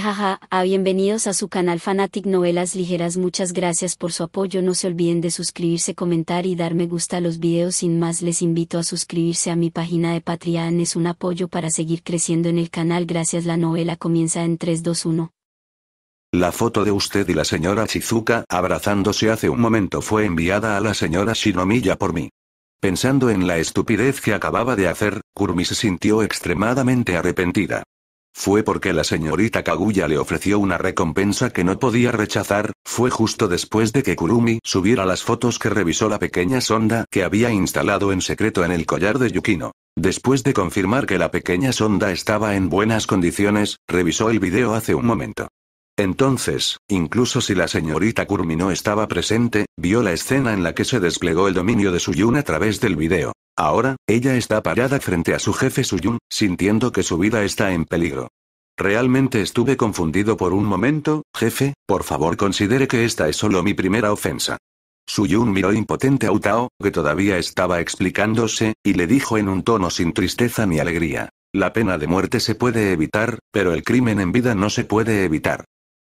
jaja, a ah, bienvenidos a su canal Fanatic Novelas Ligeras muchas gracias por su apoyo no se olviden de suscribirse comentar y dar me gusta a los videos sin más les invito a suscribirse a mi página de Patreon es un apoyo para seguir creciendo en el canal gracias la novela comienza en 321 La foto de usted y la señora Shizuka abrazándose hace un momento fue enviada a la señora Shinomiya por mí. Pensando en la estupidez que acababa de hacer, Kurumi se sintió extremadamente arrepentida. Fue porque la señorita Kaguya le ofreció una recompensa que no podía rechazar, fue justo después de que Kurumi subiera las fotos que revisó la pequeña sonda que había instalado en secreto en el collar de Yukino. Después de confirmar que la pequeña sonda estaba en buenas condiciones, revisó el video hace un momento. Entonces, incluso si la señorita Kurmino estaba presente, vio la escena en la que se desplegó el dominio de Suyun a través del video. Ahora, ella está parada frente a su jefe Suyun, sintiendo que su vida está en peligro. Realmente estuve confundido por un momento, jefe, por favor considere que esta es solo mi primera ofensa. Suyun miró impotente a Utao, que todavía estaba explicándose, y le dijo en un tono sin tristeza ni alegría. La pena de muerte se puede evitar, pero el crimen en vida no se puede evitar.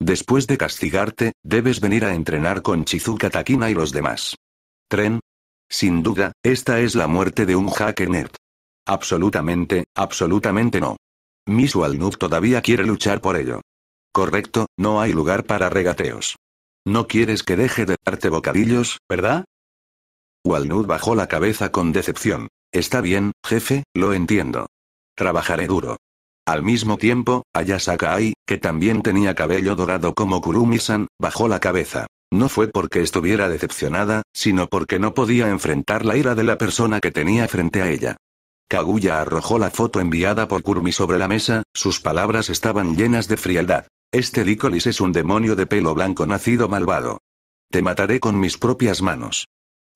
Después de castigarte, debes venir a entrenar con Chizuka Takina y los demás. Tren. Sin duda, esta es la muerte de un hacker nerd. Absolutamente, absolutamente no. Miss Walnut todavía quiere luchar por ello. Correcto, no hay lugar para regateos. No quieres que deje de darte bocadillos, ¿verdad? Walnut bajó la cabeza con decepción. Está bien, jefe, lo entiendo. Trabajaré duro. Al mismo tiempo, Ayasakai, que también tenía cabello dorado como Kurumi-san, bajó la cabeza. No fue porque estuviera decepcionada, sino porque no podía enfrentar la ira de la persona que tenía frente a ella. Kaguya arrojó la foto enviada por Kurumi sobre la mesa, sus palabras estaban llenas de frialdad. Este Dicolis es un demonio de pelo blanco nacido malvado. Te mataré con mis propias manos.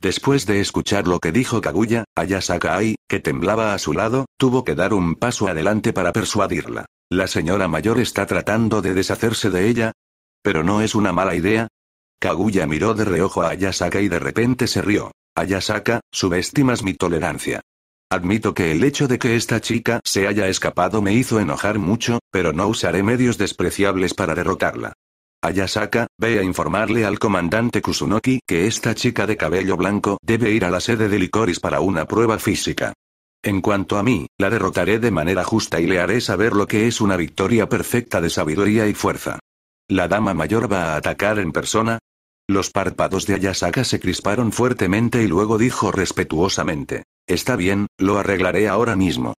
Después de escuchar lo que dijo Kaguya, Ayasaka Ai, que temblaba a su lado, tuvo que dar un paso adelante para persuadirla. ¿La señora mayor está tratando de deshacerse de ella? ¿Pero no es una mala idea? Kaguya miró de reojo a Ayasaka y de repente se rió. Ayasaka, subestimas mi tolerancia. Admito que el hecho de que esta chica se haya escapado me hizo enojar mucho, pero no usaré medios despreciables para derrotarla. Ayasaka, ve a informarle al comandante Kusunoki que esta chica de cabello blanco debe ir a la sede de Licoris para una prueba física. En cuanto a mí, la derrotaré de manera justa y le haré saber lo que es una victoria perfecta de sabiduría y fuerza. ¿La dama mayor va a atacar en persona? Los párpados de Ayasaka se crisparon fuertemente y luego dijo respetuosamente. Está bien, lo arreglaré ahora mismo.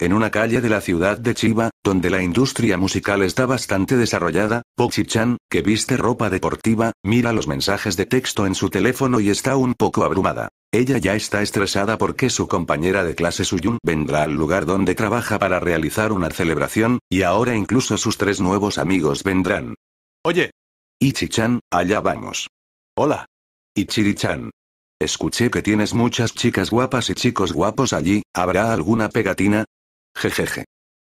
En una calle de la ciudad de Chiba, donde la industria musical está bastante desarrollada, Pochi-chan, que viste ropa deportiva, mira los mensajes de texto en su teléfono y está un poco abrumada. Ella ya está estresada porque su compañera de clase Suyun vendrá al lugar donde trabaja para realizar una celebración, y ahora incluso sus tres nuevos amigos vendrán. Oye. Ichi-chan, allá vamos. Hola. Ichiri-chan. Escuché que tienes muchas chicas guapas y chicos guapos allí, ¿habrá alguna pegatina? Jejeje.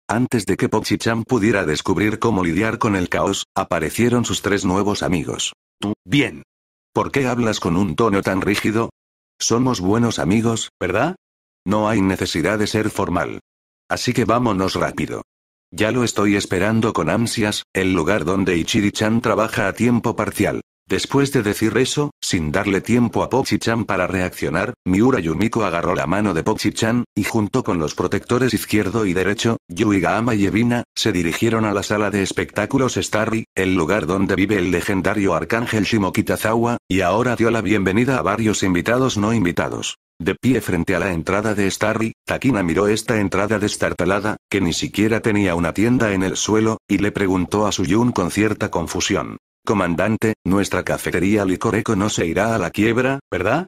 Antes de que Pochi-chan pudiera descubrir cómo lidiar con el caos, aparecieron sus tres nuevos amigos. Tú, bien. ¿Por qué hablas con un tono tan rígido? Somos buenos amigos, ¿verdad? No hay necesidad de ser formal. Así que vámonos rápido. Ya lo estoy esperando con ansias, el lugar donde Ichiri-chan trabaja a tiempo parcial. Después de decir eso, sin darle tiempo a Pochi-chan para reaccionar, Miura Yumiko agarró la mano de Pochi-chan, y junto con los protectores izquierdo y derecho, Yuigaama y Evina, se dirigieron a la sala de espectáculos Starry, el lugar donde vive el legendario arcángel Shimokitazawa, y ahora dio la bienvenida a varios invitados no invitados. De pie frente a la entrada de Starry, Takina miró esta entrada destartalada, que ni siquiera tenía una tienda en el suelo, y le preguntó a Suyun con cierta confusión. Comandante, nuestra cafetería Licoreco no se irá a la quiebra, ¿verdad?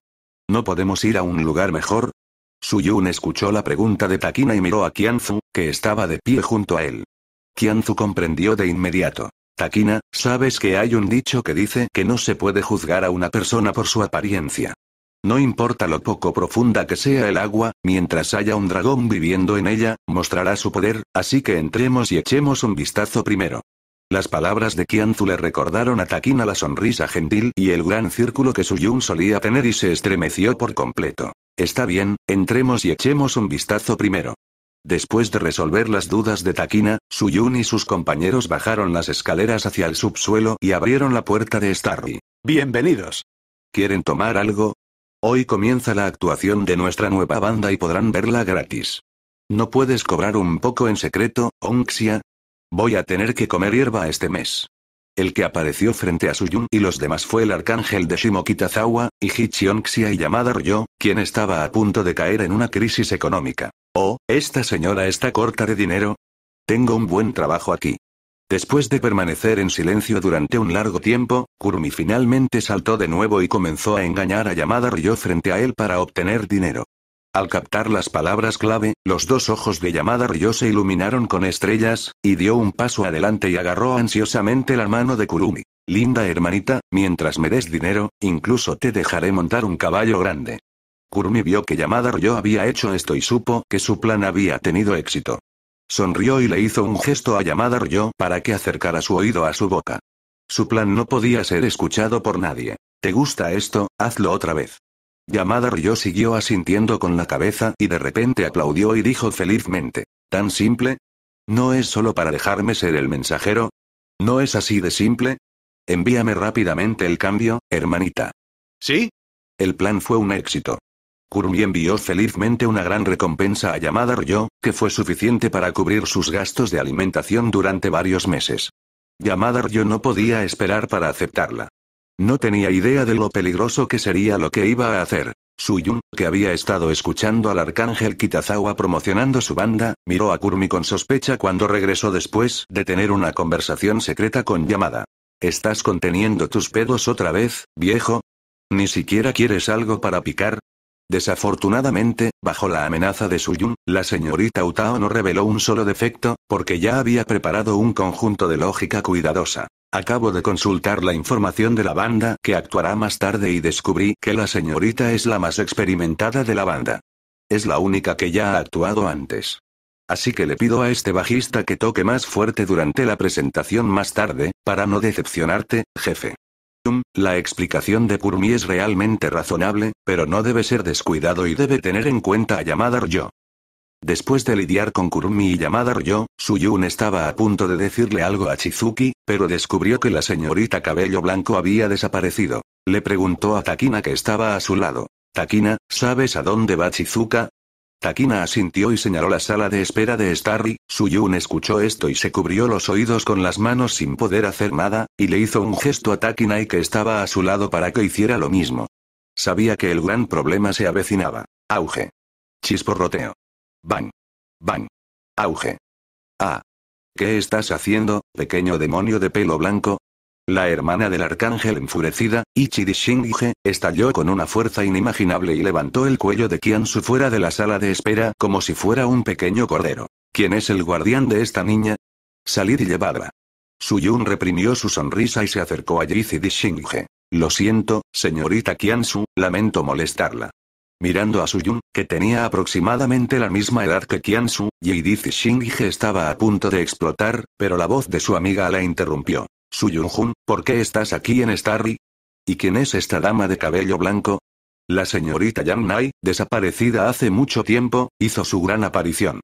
¿No podemos ir a un lugar mejor? Su Yun escuchó la pregunta de Takina y miró a Kianzu, que estaba de pie junto a él. Kianzu comprendió de inmediato. Takina, sabes que hay un dicho que dice que no se puede juzgar a una persona por su apariencia. No importa lo poco profunda que sea el agua, mientras haya un dragón viviendo en ella, mostrará su poder, así que entremos y echemos un vistazo primero. Las palabras de Kianzu le recordaron a Takina la sonrisa gentil y el gran círculo que Suyun solía tener y se estremeció por completo. Está bien, entremos y echemos un vistazo primero. Después de resolver las dudas de Takina, Suyun y sus compañeros bajaron las escaleras hacia el subsuelo y abrieron la puerta de Starry. Bienvenidos. ¿Quieren tomar algo? Hoy comienza la actuación de nuestra nueva banda y podrán verla gratis. ¿No puedes cobrar un poco en secreto, Onxia? Voy a tener que comer hierba este mes. El que apareció frente a Suyun y los demás fue el arcángel de Shimokitazawa, y Hichionxia y llamada Ryo, quien estaba a punto de caer en una crisis económica. Oh, esta señora está corta de dinero. Tengo un buen trabajo aquí. Después de permanecer en silencio durante un largo tiempo, Kurumi finalmente saltó de nuevo y comenzó a engañar a llamada Ryo frente a él para obtener dinero. Al captar las palabras clave, los dos ojos de Yamada Ryo se iluminaron con estrellas, y dio un paso adelante y agarró ansiosamente la mano de Kurumi. Linda hermanita, mientras me des dinero, incluso te dejaré montar un caballo grande. Kurumi vio que Yamada Ryo había hecho esto y supo que su plan había tenido éxito. Sonrió y le hizo un gesto a Yamada Ryo para que acercara su oído a su boca. Su plan no podía ser escuchado por nadie. ¿Te gusta esto? Hazlo otra vez. Yamada Ryo siguió asintiendo con la cabeza y de repente aplaudió y dijo felizmente. ¿Tan simple? ¿No es solo para dejarme ser el mensajero? ¿No es así de simple? Envíame rápidamente el cambio, hermanita. ¿Sí? El plan fue un éxito. Kurumi envió felizmente una gran recompensa a Yamada Ryo, que fue suficiente para cubrir sus gastos de alimentación durante varios meses. Yamada Ryo no podía esperar para aceptarla. No tenía idea de lo peligroso que sería lo que iba a hacer. Suyun, que había estado escuchando al arcángel Kitazawa promocionando su banda, miró a Kurmi con sospecha cuando regresó después de tener una conversación secreta con Yamada. ¿Estás conteniendo tus pedos otra vez, viejo? ¿Ni siquiera quieres algo para picar? Desafortunadamente, bajo la amenaza de Suyun, la señorita Utao no reveló un solo defecto, porque ya había preparado un conjunto de lógica cuidadosa. Acabo de consultar la información de la banda que actuará más tarde y descubrí que la señorita es la más experimentada de la banda. Es la única que ya ha actuado antes. Así que le pido a este bajista que toque más fuerte durante la presentación más tarde, para no decepcionarte, jefe. la explicación de Purmi es realmente razonable, pero no debe ser descuidado y debe tener en cuenta a llamada yo. Después de lidiar con Kurumi y llamada Ryo, Suyun estaba a punto de decirle algo a Chizuki, pero descubrió que la señorita cabello blanco había desaparecido. Le preguntó a Takina que estaba a su lado. Takina, ¿sabes a dónde va Chizuka? Takina asintió y señaló la sala de espera de Starry, Suyun escuchó esto y se cubrió los oídos con las manos sin poder hacer nada, y le hizo un gesto a Takina y que estaba a su lado para que hiciera lo mismo. Sabía que el gran problema se avecinaba. Auge. Chisporroteo. Bang. Bang. Auge. Ah. ¿Qué estás haciendo, pequeño demonio de pelo blanco? La hermana del arcángel enfurecida, Ichidi estalló con una fuerza inimaginable y levantó el cuello de Kiansu fuera de la sala de espera como si fuera un pequeño cordero. ¿Quién es el guardián de esta niña? Salid y llevadla. Suyun reprimió su sonrisa y se acercó a Ichidishinge. Shinge. Lo siento, señorita Kiansu, lamento molestarla mirando a Su Suyun, que tenía aproximadamente la misma edad que Kiansu, y He estaba a punto de explotar, pero la voz de su amiga la interrumpió. Suyun-jun, ¿por qué estás aquí en Starry? ¿Y quién es esta dama de cabello blanco? La señorita Yang Nai, desaparecida hace mucho tiempo, hizo su gran aparición.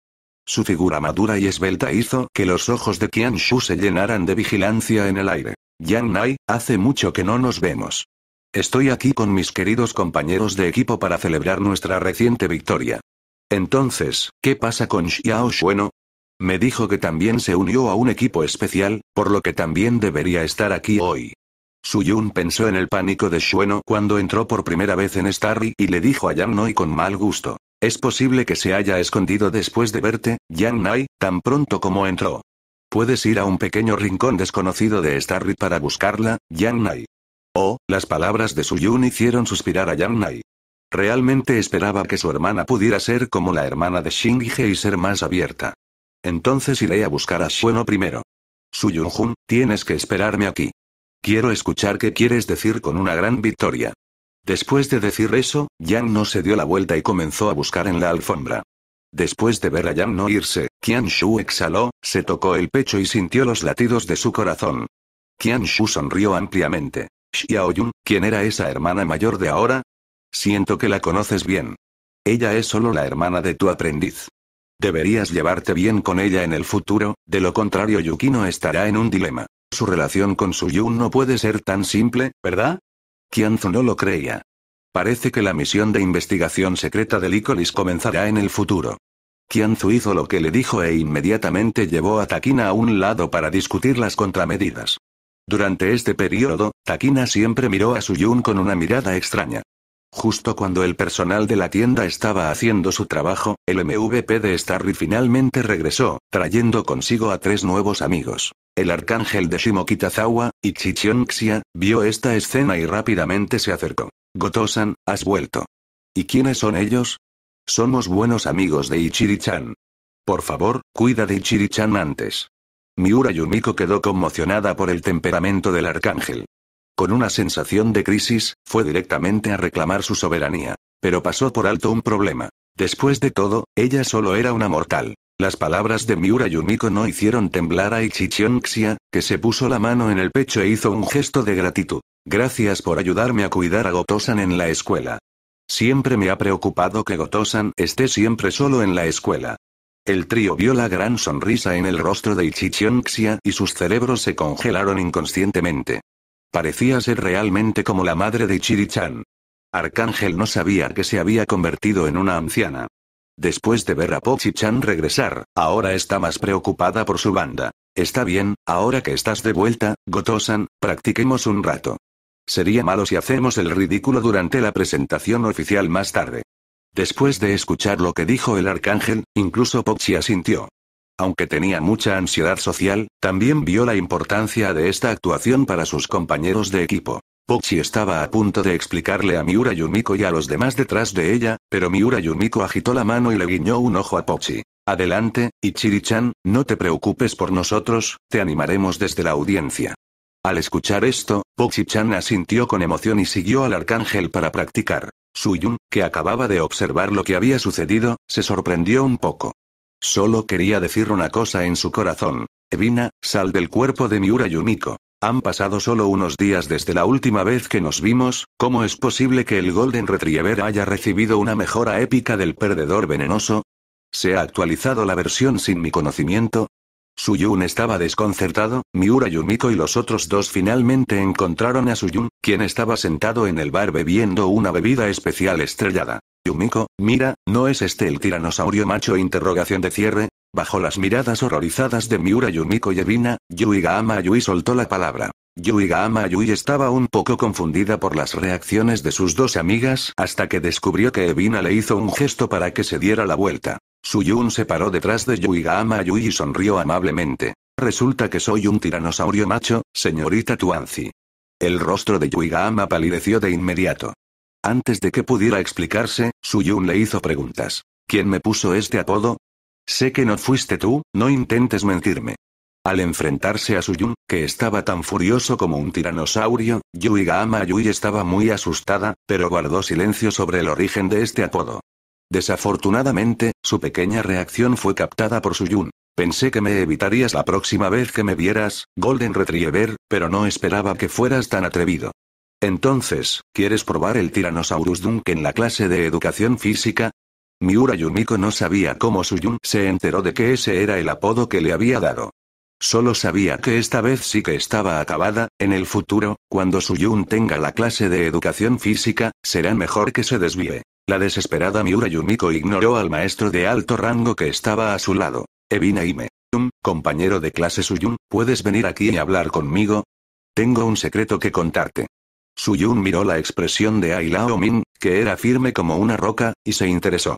Su figura madura y esbelta hizo que los ojos de Qian Shu se llenaran de vigilancia en el aire. Yang Nai, hace mucho que no nos vemos. Estoy aquí con mis queridos compañeros de equipo para celebrar nuestra reciente victoria. Entonces, ¿qué pasa con Xiao Shueno? Me dijo que también se unió a un equipo especial, por lo que también debería estar aquí hoy. Suyun pensó en el pánico de Xueno cuando entró por primera vez en Starry y le dijo a Yang Noi con mal gusto. Es posible que se haya escondido después de verte, Yang Nai, tan pronto como entró. Puedes ir a un pequeño rincón desconocido de Starry para buscarla, Yang Nai. Oh, las palabras de Su Yun hicieron suspirar a Yang Nai. Realmente esperaba que su hermana pudiera ser como la hermana de He y ser más abierta. Entonces iré a buscar a Shueno primero. Yun jun tienes que esperarme aquí. Quiero escuchar qué quieres decir con una gran victoria. Después de decir eso, Yang no se dio la vuelta y comenzó a buscar en la alfombra. Después de ver a Yang no irse, Qian Shu exhaló, se tocó el pecho y sintió los latidos de su corazón. Qian Shu sonrió ampliamente. Xiaoyun, ¿quién era esa hermana mayor de ahora? Siento que la conoces bien. Ella es solo la hermana de tu aprendiz. Deberías llevarte bien con ella en el futuro, de lo contrario Yukino estará en un dilema. Su relación con Suyun no puede ser tan simple, ¿verdad? Kianzu no lo creía. Parece que la misión de investigación secreta de Licolis comenzará en el futuro. Kianzu hizo lo que le dijo e inmediatamente llevó a Takina a un lado para discutir las contramedidas. Durante este periodo, Takina siempre miró a Suyun con una mirada extraña. Justo cuando el personal de la tienda estaba haciendo su trabajo, el MVP de Starry finalmente regresó, trayendo consigo a tres nuevos amigos. El arcángel de Shimokitazawa, Xia vio esta escena y rápidamente se acercó. Gotosan, has vuelto. ¿Y quiénes son ellos? Somos buenos amigos de Ichirichan. Por favor, cuida de Ichirichan antes. Miura Yumiko quedó conmocionada por el temperamento del arcángel. Con una sensación de crisis, fue directamente a reclamar su soberanía. Pero pasó por alto un problema. Después de todo, ella solo era una mortal. Las palabras de Miura Yumiko no hicieron temblar a Ichichion que se puso la mano en el pecho e hizo un gesto de gratitud. Gracias por ayudarme a cuidar a Gotosan en la escuela. Siempre me ha preocupado que Gotosan esté siempre solo en la escuela. El trío vio la gran sonrisa en el rostro de Ichichionxia y sus cerebros se congelaron inconscientemente. Parecía ser realmente como la madre de Ichirichan. Arcángel no sabía que se había convertido en una anciana. Después de ver a Pochi-chan regresar, ahora está más preocupada por su banda. Está bien, ahora que estás de vuelta, Gotosan, practiquemos un rato. Sería malo si hacemos el ridículo durante la presentación oficial más tarde. Después de escuchar lo que dijo el arcángel, incluso Pochi asintió. Aunque tenía mucha ansiedad social, también vio la importancia de esta actuación para sus compañeros de equipo. Pochi estaba a punto de explicarle a Miura Yumiko y a los demás detrás de ella, pero Miura Yumiko agitó la mano y le guiñó un ojo a Pochi. Adelante, Ichiri-chan, no te preocupes por nosotros, te animaremos desde la audiencia. Al escuchar esto, Pochi-chan asintió con emoción y siguió al arcángel para practicar. Suyun, que acababa de observar lo que había sucedido, se sorprendió un poco. Solo quería decir una cosa en su corazón. Evina, sal del cuerpo de Miura Yumiko. Han pasado solo unos días desde la última vez que nos vimos, ¿cómo es posible que el Golden Retriever haya recibido una mejora épica del perdedor venenoso? ¿Se ha actualizado la versión sin mi conocimiento? Suyun estaba desconcertado, Miura Yumiko y los otros dos finalmente encontraron a Suyun, quien estaba sentado en el bar bebiendo una bebida especial estrellada. Yumiko, mira, ¿no es este el tiranosaurio macho? Interrogación de cierre. Bajo las miradas horrorizadas de Miura Yumiko y Evina, Yui Gaama Yui soltó la palabra. Yui Gaama Yui estaba un poco confundida por las reacciones de sus dos amigas hasta que descubrió que Evina le hizo un gesto para que se diera la vuelta. Suyun se paró detrás de Yuigama Yui y sonrió amablemente. Resulta que soy un tiranosaurio macho, señorita Tuanzi. El rostro de Yuigama palideció de inmediato. Antes de que pudiera explicarse, Suyun le hizo preguntas. ¿Quién me puso este apodo? Sé que no fuiste tú, no intentes mentirme. Al enfrentarse a Suyun, que estaba tan furioso como un tiranosaurio, Yuigama Yui estaba muy asustada, pero guardó silencio sobre el origen de este apodo. Desafortunadamente, su pequeña reacción fue captada por Suyun. Pensé que me evitarías la próxima vez que me vieras, Golden Retriever, pero no esperaba que fueras tan atrevido. Entonces, ¿quieres probar el Tyrannosaurus Dunk en la clase de educación física? Miura Yumiko no sabía cómo Suyun se enteró de que ese era el apodo que le había dado. Solo sabía que esta vez sí que estaba acabada, en el futuro, cuando Suyun tenga la clase de educación física, será mejor que se desvíe. La desesperada Miura Yumiko ignoró al maestro de alto rango que estaba a su lado. Evina Ime. compañero de clase Suyun, ¿puedes venir aquí y hablar conmigo? Tengo un secreto que contarte. Suyun miró la expresión de Ailao Min, que era firme como una roca, y se interesó.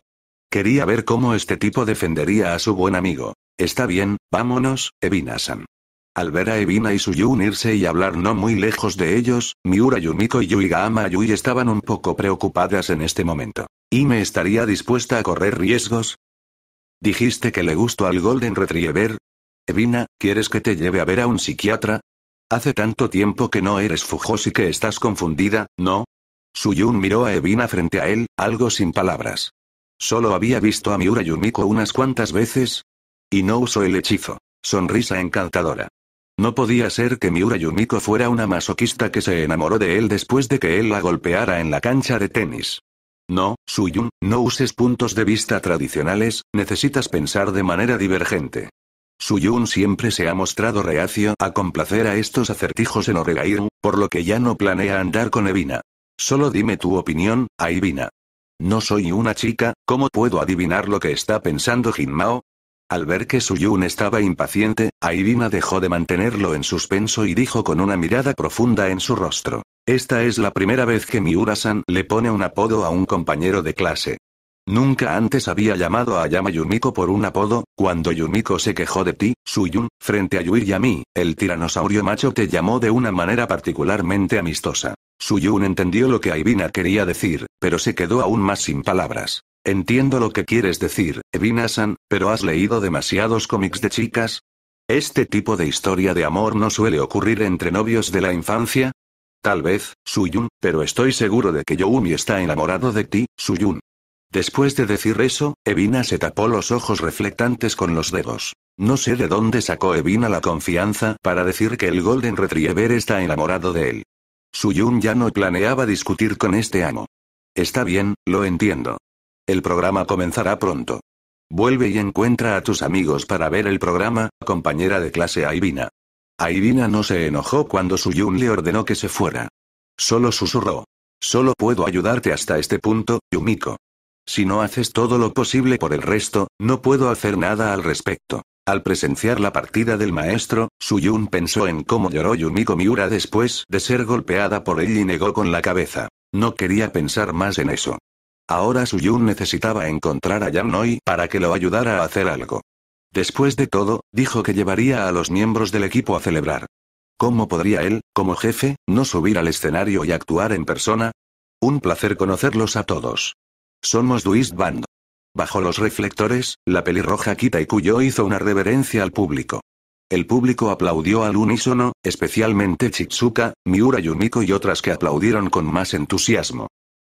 Quería ver cómo este tipo defendería a su buen amigo. Está bien, vámonos, Evina-san. Al ver a Evina y Suyun unirse y hablar no muy lejos de ellos, Miura Yumiko y Yuiga Yui estaban un poco preocupadas en este momento. ¿Y me estaría dispuesta a correr riesgos? ¿Dijiste que le gustó al Golden Retriever? Evina, ¿quieres que te lleve a ver a un psiquiatra? Hace tanto tiempo que no eres y que estás confundida, ¿no? Suyun miró a Evina frente a él, algo sin palabras. Solo había visto a Miura Yumiko unas cuantas veces. Y no usó el hechizo. Sonrisa encantadora. No podía ser que Miura Yumiko fuera una masoquista que se enamoró de él después de que él la golpeara en la cancha de tenis. No, Suyun, no uses puntos de vista tradicionales, necesitas pensar de manera divergente. Suyun siempre se ha mostrado reacio a complacer a estos acertijos en Oregairu, por lo que ya no planea andar con Evina. Solo dime tu opinión, Aivina. No soy una chica, ¿cómo puedo adivinar lo que está pensando Jinmao? Al ver que Suyun estaba impaciente, Aibina dejó de mantenerlo en suspenso y dijo con una mirada profunda en su rostro. Esta es la primera vez que Miura-san le pone un apodo a un compañero de clase. Nunca antes había llamado a Yama Yumiko por un apodo, cuando Yumiko se quejó de ti, Suyun, frente a Yui y a mí, el tiranosaurio macho te llamó de una manera particularmente amistosa. Suyun entendió lo que Aibina quería decir, pero se quedó aún más sin palabras. Entiendo lo que quieres decir, Evina-san, pero ¿has leído demasiados cómics de chicas? ¿Este tipo de historia de amor no suele ocurrir entre novios de la infancia? Tal vez, Suyun, pero estoy seguro de que Youmi está enamorado de ti, Suyun. Después de decir eso, Evina se tapó los ojos reflectantes con los dedos. No sé de dónde sacó Evina la confianza para decir que el Golden Retriever está enamorado de él. Suyun ya no planeaba discutir con este amo. Está bien, lo entiendo. El programa comenzará pronto. Vuelve y encuentra a tus amigos para ver el programa, compañera de clase Aivina. Aivina no se enojó cuando Suyun le ordenó que se fuera. Solo susurró. Solo puedo ayudarte hasta este punto, Yumiko. Si no haces todo lo posible por el resto, no puedo hacer nada al respecto. Al presenciar la partida del maestro, Suyun pensó en cómo lloró Yumiko Miura después de ser golpeada por él y negó con la cabeza. No quería pensar más en eso. Ahora Suyun necesitaba encontrar a Noi para que lo ayudara a hacer algo. Después de todo, dijo que llevaría a los miembros del equipo a celebrar. ¿Cómo podría él, como jefe, no subir al escenario y actuar en persona? Un placer conocerlos a todos. Somos Duist Band. Bajo los reflectores, la pelirroja Kita Kuyo hizo una reverencia al público. El público aplaudió al unísono, especialmente Chitsuka, Miura Yumiko y otras que aplaudieron con más entusiasmo.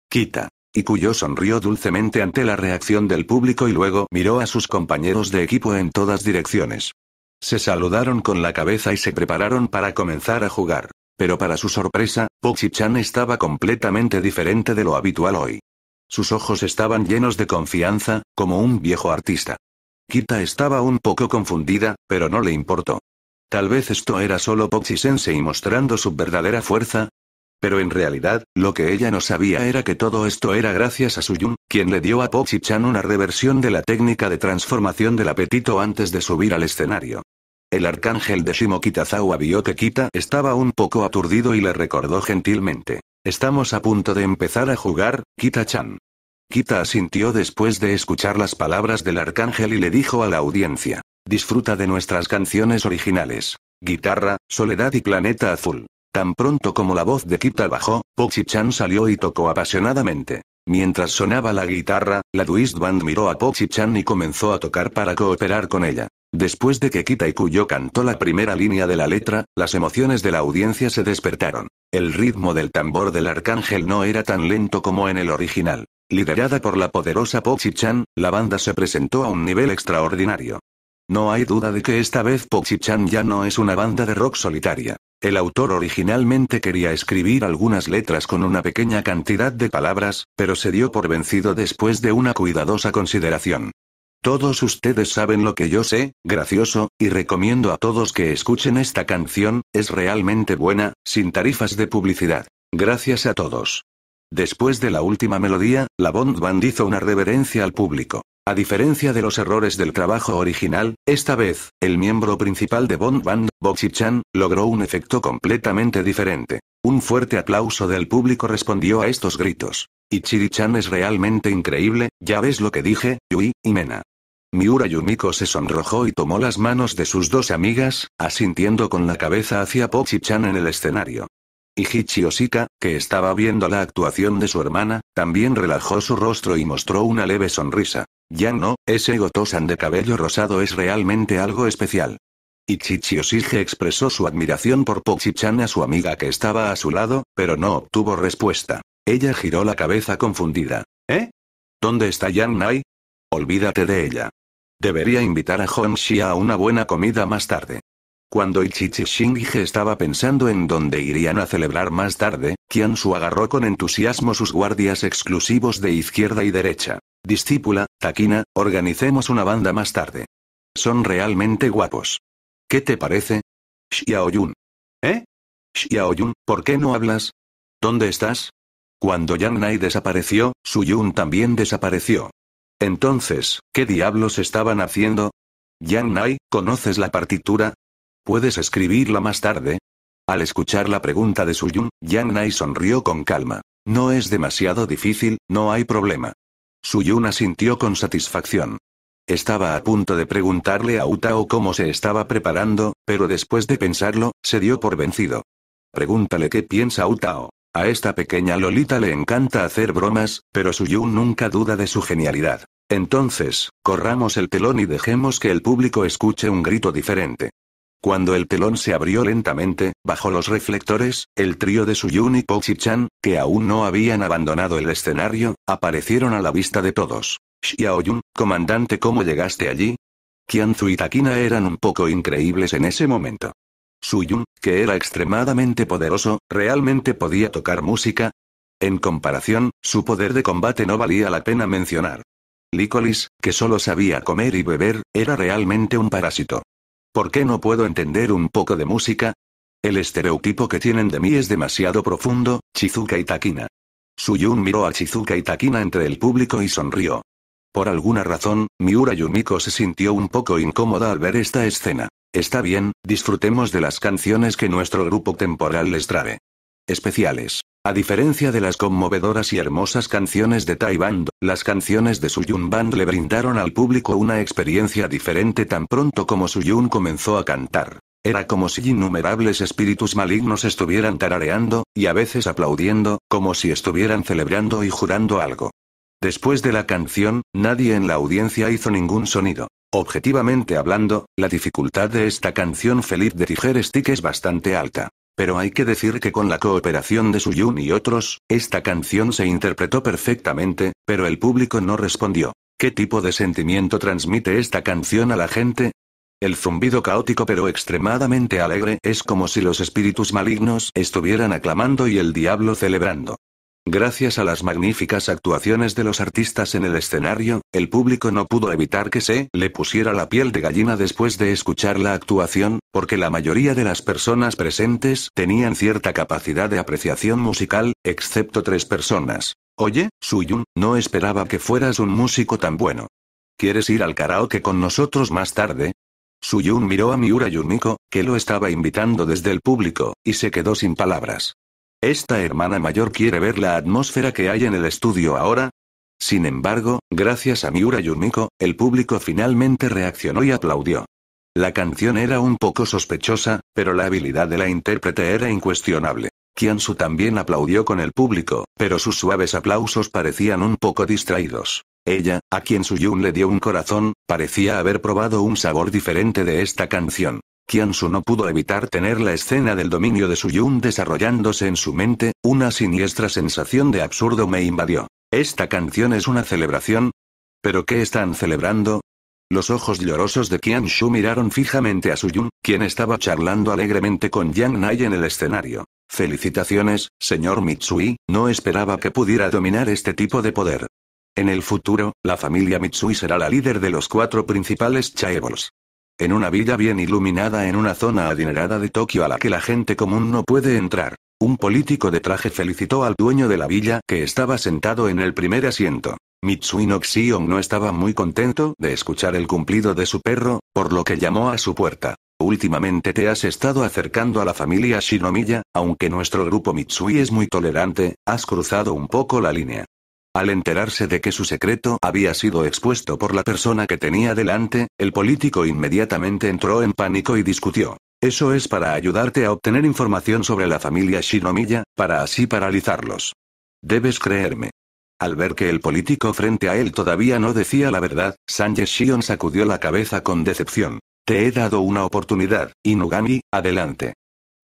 Kita y cuyo sonrió dulcemente ante la reacción del público y luego miró a sus compañeros de equipo en todas direcciones. Se saludaron con la cabeza y se prepararon para comenzar a jugar. Pero para su sorpresa, Pochi-chan estaba completamente diferente de lo habitual hoy. Sus ojos estaban llenos de confianza, como un viejo artista. Kita estaba un poco confundida, pero no le importó. Tal vez esto era solo Pochi-sensei mostrando su verdadera fuerza, pero en realidad, lo que ella no sabía era que todo esto era gracias a Suyun, quien le dio a Pochi-chan una reversión de la técnica de transformación del apetito antes de subir al escenario. El arcángel de que Kita estaba un poco aturdido y le recordó gentilmente. Estamos a punto de empezar a jugar, Kita-chan. Kita asintió después de escuchar las palabras del arcángel y le dijo a la audiencia. Disfruta de nuestras canciones originales. Guitarra, Soledad y Planeta Azul. Tan pronto como la voz de Kita bajó, Pochi-chan salió y tocó apasionadamente. Mientras sonaba la guitarra, la twist Band miró a Pochi-chan y comenzó a tocar para cooperar con ella. Después de que Kita y Kuyo cantó la primera línea de la letra, las emociones de la audiencia se despertaron. El ritmo del tambor del arcángel no era tan lento como en el original. Liderada por la poderosa Pochi-chan, la banda se presentó a un nivel extraordinario. No hay duda de que esta vez Pochi-chan ya no es una banda de rock solitaria. El autor originalmente quería escribir algunas letras con una pequeña cantidad de palabras, pero se dio por vencido después de una cuidadosa consideración. Todos ustedes saben lo que yo sé, gracioso, y recomiendo a todos que escuchen esta canción, es realmente buena, sin tarifas de publicidad. Gracias a todos. Después de la última melodía, la Bond Band hizo una reverencia al público. A diferencia de los errores del trabajo original, esta vez, el miembro principal de Bond Band, Boxy-chan, logró un efecto completamente diferente. Un fuerte aplauso del público respondió a estos gritos. Y chan es realmente increíble, ya ves lo que dije, Yui, y Mena. Miura Yumiko se sonrojó y tomó las manos de sus dos amigas, asintiendo con la cabeza hacia Boxy-chan en el escenario. Hichi Osika, que estaba viendo la actuación de su hermana, también relajó su rostro y mostró una leve sonrisa. Ya no, ese Gotosan de cabello rosado es realmente algo especial. Ichichiosige expresó su admiración por Pochichan a su amiga que estaba a su lado, pero no obtuvo respuesta. Ella giró la cabeza confundida. ¿Eh? ¿Dónde está Yang Nai? Olvídate de ella. Debería invitar a Honshi a una buena comida más tarde. Cuando chichi-shige estaba pensando en dónde irían a celebrar más tarde, su agarró con entusiasmo sus guardias exclusivos de izquierda y derecha. Discípula, Taquina, organicemos una banda más tarde. Son realmente guapos. ¿Qué te parece? Xiaoyun. ¿Eh? Xiaoyun, ¿por qué no hablas? ¿Dónde estás? Cuando Yang Nai desapareció, Su Yun también desapareció. Entonces, ¿qué diablos estaban haciendo? Yang Nai, ¿conoces la partitura? ¿Puedes escribirla más tarde? Al escuchar la pregunta de Su Yun, Yang Nai sonrió con calma. No es demasiado difícil, no hay problema. Suyun asintió con satisfacción. Estaba a punto de preguntarle a Utao cómo se estaba preparando, pero después de pensarlo, se dio por vencido. Pregúntale qué piensa Utao. A esta pequeña Lolita le encanta hacer bromas, pero Suyun nunca duda de su genialidad. Entonces, corramos el telón y dejemos que el público escuche un grito diferente. Cuando el telón se abrió lentamente, bajo los reflectores, el trío de Suyun y Pochi-chan, que aún no habían abandonado el escenario, aparecieron a la vista de todos. Xiaoyun, comandante, ¿cómo llegaste allí? Qianzu y Takina eran un poco increíbles en ese momento. Suyun, que era extremadamente poderoso, realmente podía tocar música. En comparación, su poder de combate no valía la pena mencionar. Licolis, que solo sabía comer y beber, era realmente un parásito. ¿Por qué no puedo entender un poco de música? El estereotipo que tienen de mí es demasiado profundo, Chizuka y Takina. Suyun miró a Chizuka y Takina entre el público y sonrió. Por alguna razón, Miura Yumiko se sintió un poco incómoda al ver esta escena. Está bien, disfrutemos de las canciones que nuestro grupo temporal les trae. Especiales. A diferencia de las conmovedoras y hermosas canciones de Tai las canciones de Su Suyun Band le brindaron al público una experiencia diferente tan pronto como Su Suyun comenzó a cantar. Era como si innumerables espíritus malignos estuvieran tarareando, y a veces aplaudiendo, como si estuvieran celebrando y jurando algo. Después de la canción, nadie en la audiencia hizo ningún sonido. Objetivamente hablando, la dificultad de esta canción feliz de Tijer Stick es bastante alta. Pero hay que decir que con la cooperación de Suyun y otros, esta canción se interpretó perfectamente, pero el público no respondió. ¿Qué tipo de sentimiento transmite esta canción a la gente? El zumbido caótico pero extremadamente alegre es como si los espíritus malignos estuvieran aclamando y el diablo celebrando. Gracias a las magníficas actuaciones de los artistas en el escenario, el público no pudo evitar que se le pusiera la piel de gallina después de escuchar la actuación, porque la mayoría de las personas presentes tenían cierta capacidad de apreciación musical, excepto tres personas. Oye, Suyun, no esperaba que fueras un músico tan bueno. ¿Quieres ir al karaoke con nosotros más tarde? Suyun miró a Miura Yumiko, que lo estaba invitando desde el público, y se quedó sin palabras. Esta hermana mayor quiere ver la atmósfera que hay en el estudio ahora. Sin embargo, gracias a Miura Yumiko, el público finalmente reaccionó y aplaudió. La canción era un poco sospechosa, pero la habilidad de la intérprete era incuestionable. Kiansu también aplaudió con el público, pero sus suaves aplausos parecían un poco distraídos. Ella, a quien Su Yun le dio un corazón, parecía haber probado un sabor diferente de esta canción. Kiansu no pudo evitar tener la escena del dominio de Suyun desarrollándose en su mente, una siniestra sensación de absurdo me invadió. ¿Esta canción es una celebración? ¿Pero qué están celebrando? Los ojos llorosos de Shu miraron fijamente a Suyun, quien estaba charlando alegremente con Yang Nai en el escenario. Felicitaciones, señor Mitsui, no esperaba que pudiera dominar este tipo de poder. En el futuro, la familia Mitsui será la líder de los cuatro principales Chaebols. En una villa bien iluminada en una zona adinerada de Tokio a la que la gente común no puede entrar. Un político de traje felicitó al dueño de la villa que estaba sentado en el primer asiento. Mitsui Xion no estaba muy contento de escuchar el cumplido de su perro, por lo que llamó a su puerta. Últimamente te has estado acercando a la familia Shinomiya, aunque nuestro grupo Mitsui es muy tolerante, has cruzado un poco la línea. Al enterarse de que su secreto había sido expuesto por la persona que tenía delante, el político inmediatamente entró en pánico y discutió. Eso es para ayudarte a obtener información sobre la familia Shinomiya, para así paralizarlos. Debes creerme. Al ver que el político frente a él todavía no decía la verdad, Sánchez Shion sacudió la cabeza con decepción. Te he dado una oportunidad, Inugami, adelante.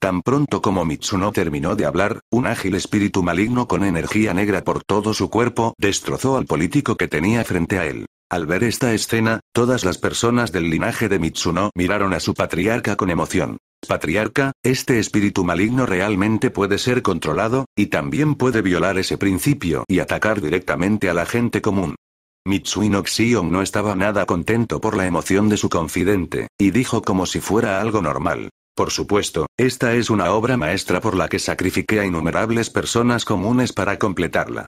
Tan pronto como Mitsuno terminó de hablar, un ágil espíritu maligno con energía negra por todo su cuerpo destrozó al político que tenía frente a él. Al ver esta escena, todas las personas del linaje de Mitsuno miraron a su patriarca con emoción. Patriarca, este espíritu maligno realmente puede ser controlado, y también puede violar ese principio y atacar directamente a la gente común. Mitsuino Xion no estaba nada contento por la emoción de su confidente, y dijo como si fuera algo normal. Por supuesto, esta es una obra maestra por la que sacrifiqué a innumerables personas comunes para completarla.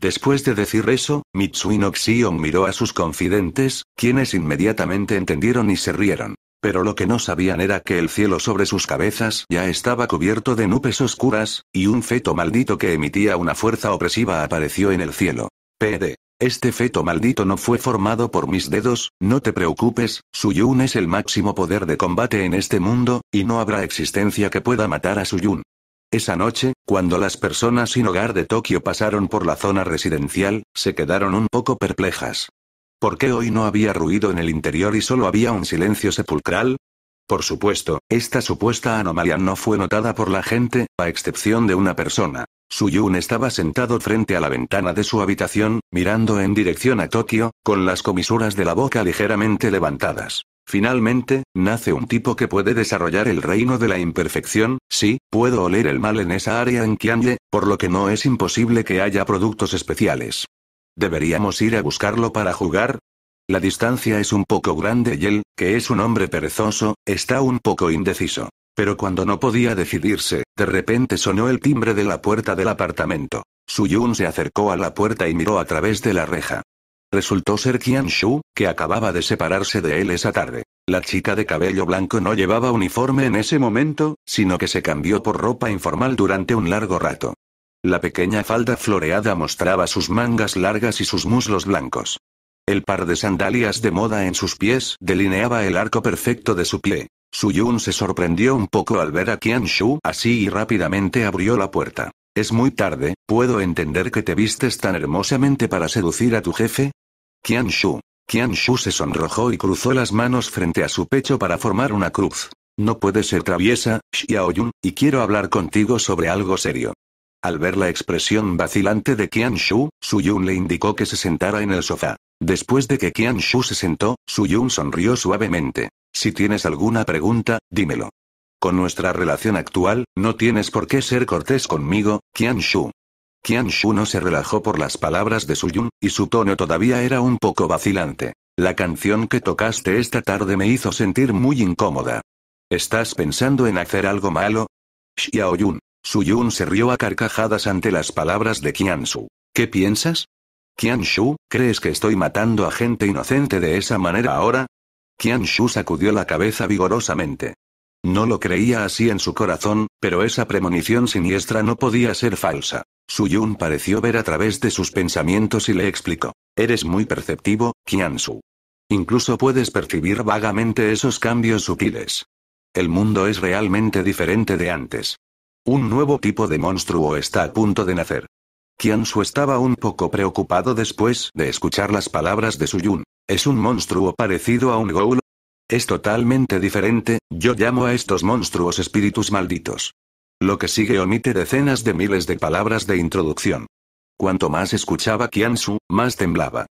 Después de decir eso, Mitsui no miró a sus confidentes, quienes inmediatamente entendieron y se rieron. Pero lo que no sabían era que el cielo sobre sus cabezas ya estaba cubierto de nubes oscuras, y un feto maldito que emitía una fuerza opresiva apareció en el cielo. PD. Este feto maldito no fue formado por mis dedos, no te preocupes, Suyun es el máximo poder de combate en este mundo, y no habrá existencia que pueda matar a Suyun. Esa noche, cuando las personas sin hogar de Tokio pasaron por la zona residencial, se quedaron un poco perplejas. ¿Por qué hoy no había ruido en el interior y solo había un silencio sepulcral? Por supuesto, esta supuesta anomalía no fue notada por la gente, a excepción de una persona. Suyun estaba sentado frente a la ventana de su habitación, mirando en dirección a Tokio, con las comisuras de la boca ligeramente levantadas. Finalmente, nace un tipo que puede desarrollar el reino de la imperfección, sí, puedo oler el mal en esa área en Kianye, por lo que no es imposible que haya productos especiales. ¿Deberíamos ir a buscarlo para jugar? La distancia es un poco grande y él, que es un hombre perezoso, está un poco indeciso. Pero cuando no podía decidirse, de repente sonó el timbre de la puerta del apartamento. Su Yun se acercó a la puerta y miró a través de la reja. Resultó ser Qian Shu, que acababa de separarse de él esa tarde. La chica de cabello blanco no llevaba uniforme en ese momento, sino que se cambió por ropa informal durante un largo rato. La pequeña falda floreada mostraba sus mangas largas y sus muslos blancos. El par de sandalias de moda en sus pies delineaba el arco perfecto de su pie. Yun se sorprendió un poco al ver a Qian Shu así y rápidamente abrió la puerta. Es muy tarde, ¿puedo entender que te vistes tan hermosamente para seducir a tu jefe? Qian Shu. Qian Shu se sonrojó y cruzó las manos frente a su pecho para formar una cruz. No puedes ser traviesa, Xiaoyun, y quiero hablar contigo sobre algo serio. Al ver la expresión vacilante de Qian Su Yun le indicó que se sentara en el sofá. Después de que Qian Shu se sentó, Su Yun sonrió suavemente. Si tienes alguna pregunta, dímelo. Con nuestra relación actual, no tienes por qué ser cortés conmigo, Qian Shu no se relajó por las palabras de Su Yun, y su tono todavía era un poco vacilante. La canción que tocaste esta tarde me hizo sentir muy incómoda. ¿Estás pensando en hacer algo malo? Xiaoyun. Yun se rió a carcajadas ante las palabras de Shu. ¿Qué piensas? Shu ¿crees que estoy matando a gente inocente de esa manera ahora? Shu sacudió la cabeza vigorosamente. No lo creía así en su corazón, pero esa premonición siniestra no podía ser falsa. Yun pareció ver a través de sus pensamientos y le explicó. Eres muy perceptivo, Su. Incluso puedes percibir vagamente esos cambios sutiles. El mundo es realmente diferente de antes. Un nuevo tipo de monstruo está a punto de nacer. Su estaba un poco preocupado después de escuchar las palabras de Su Yun. ¿Es un monstruo parecido a un ghoul? Es totalmente diferente, yo llamo a estos monstruos espíritus malditos. Lo que sigue omite decenas de miles de palabras de introducción. Cuanto más escuchaba Kiansu, más temblaba.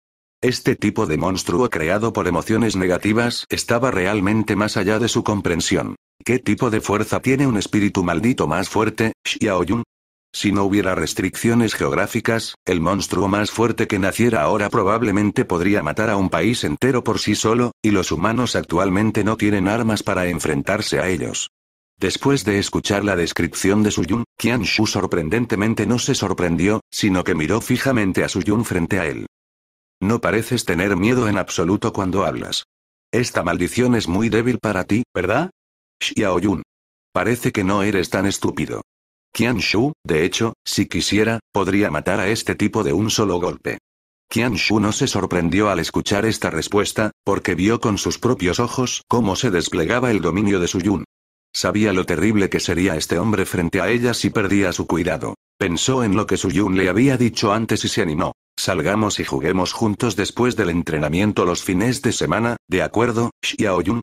Este tipo de monstruo creado por emociones negativas estaba realmente más allá de su comprensión. ¿Qué tipo de fuerza tiene un espíritu maldito más fuerte, Xiaoyun? Si no hubiera restricciones geográficas, el monstruo más fuerte que naciera ahora probablemente podría matar a un país entero por sí solo, y los humanos actualmente no tienen armas para enfrentarse a ellos. Después de escuchar la descripción de Su Qian Shu sorprendentemente no se sorprendió, sino que miró fijamente a Su Yun frente a él. No pareces tener miedo en absoluto cuando hablas. Esta maldición es muy débil para ti, ¿verdad? Yun. Parece que no eres tan estúpido. Shu, de hecho, si quisiera, podría matar a este tipo de un solo golpe. Shu no se sorprendió al escuchar esta respuesta, porque vio con sus propios ojos cómo se desplegaba el dominio de su Yun. Sabía lo terrible que sería este hombre frente a ella si perdía su cuidado. Pensó en lo que su Yun le había dicho antes y se animó. Salgamos y juguemos juntos después del entrenamiento los fines de semana, ¿de acuerdo, Yun?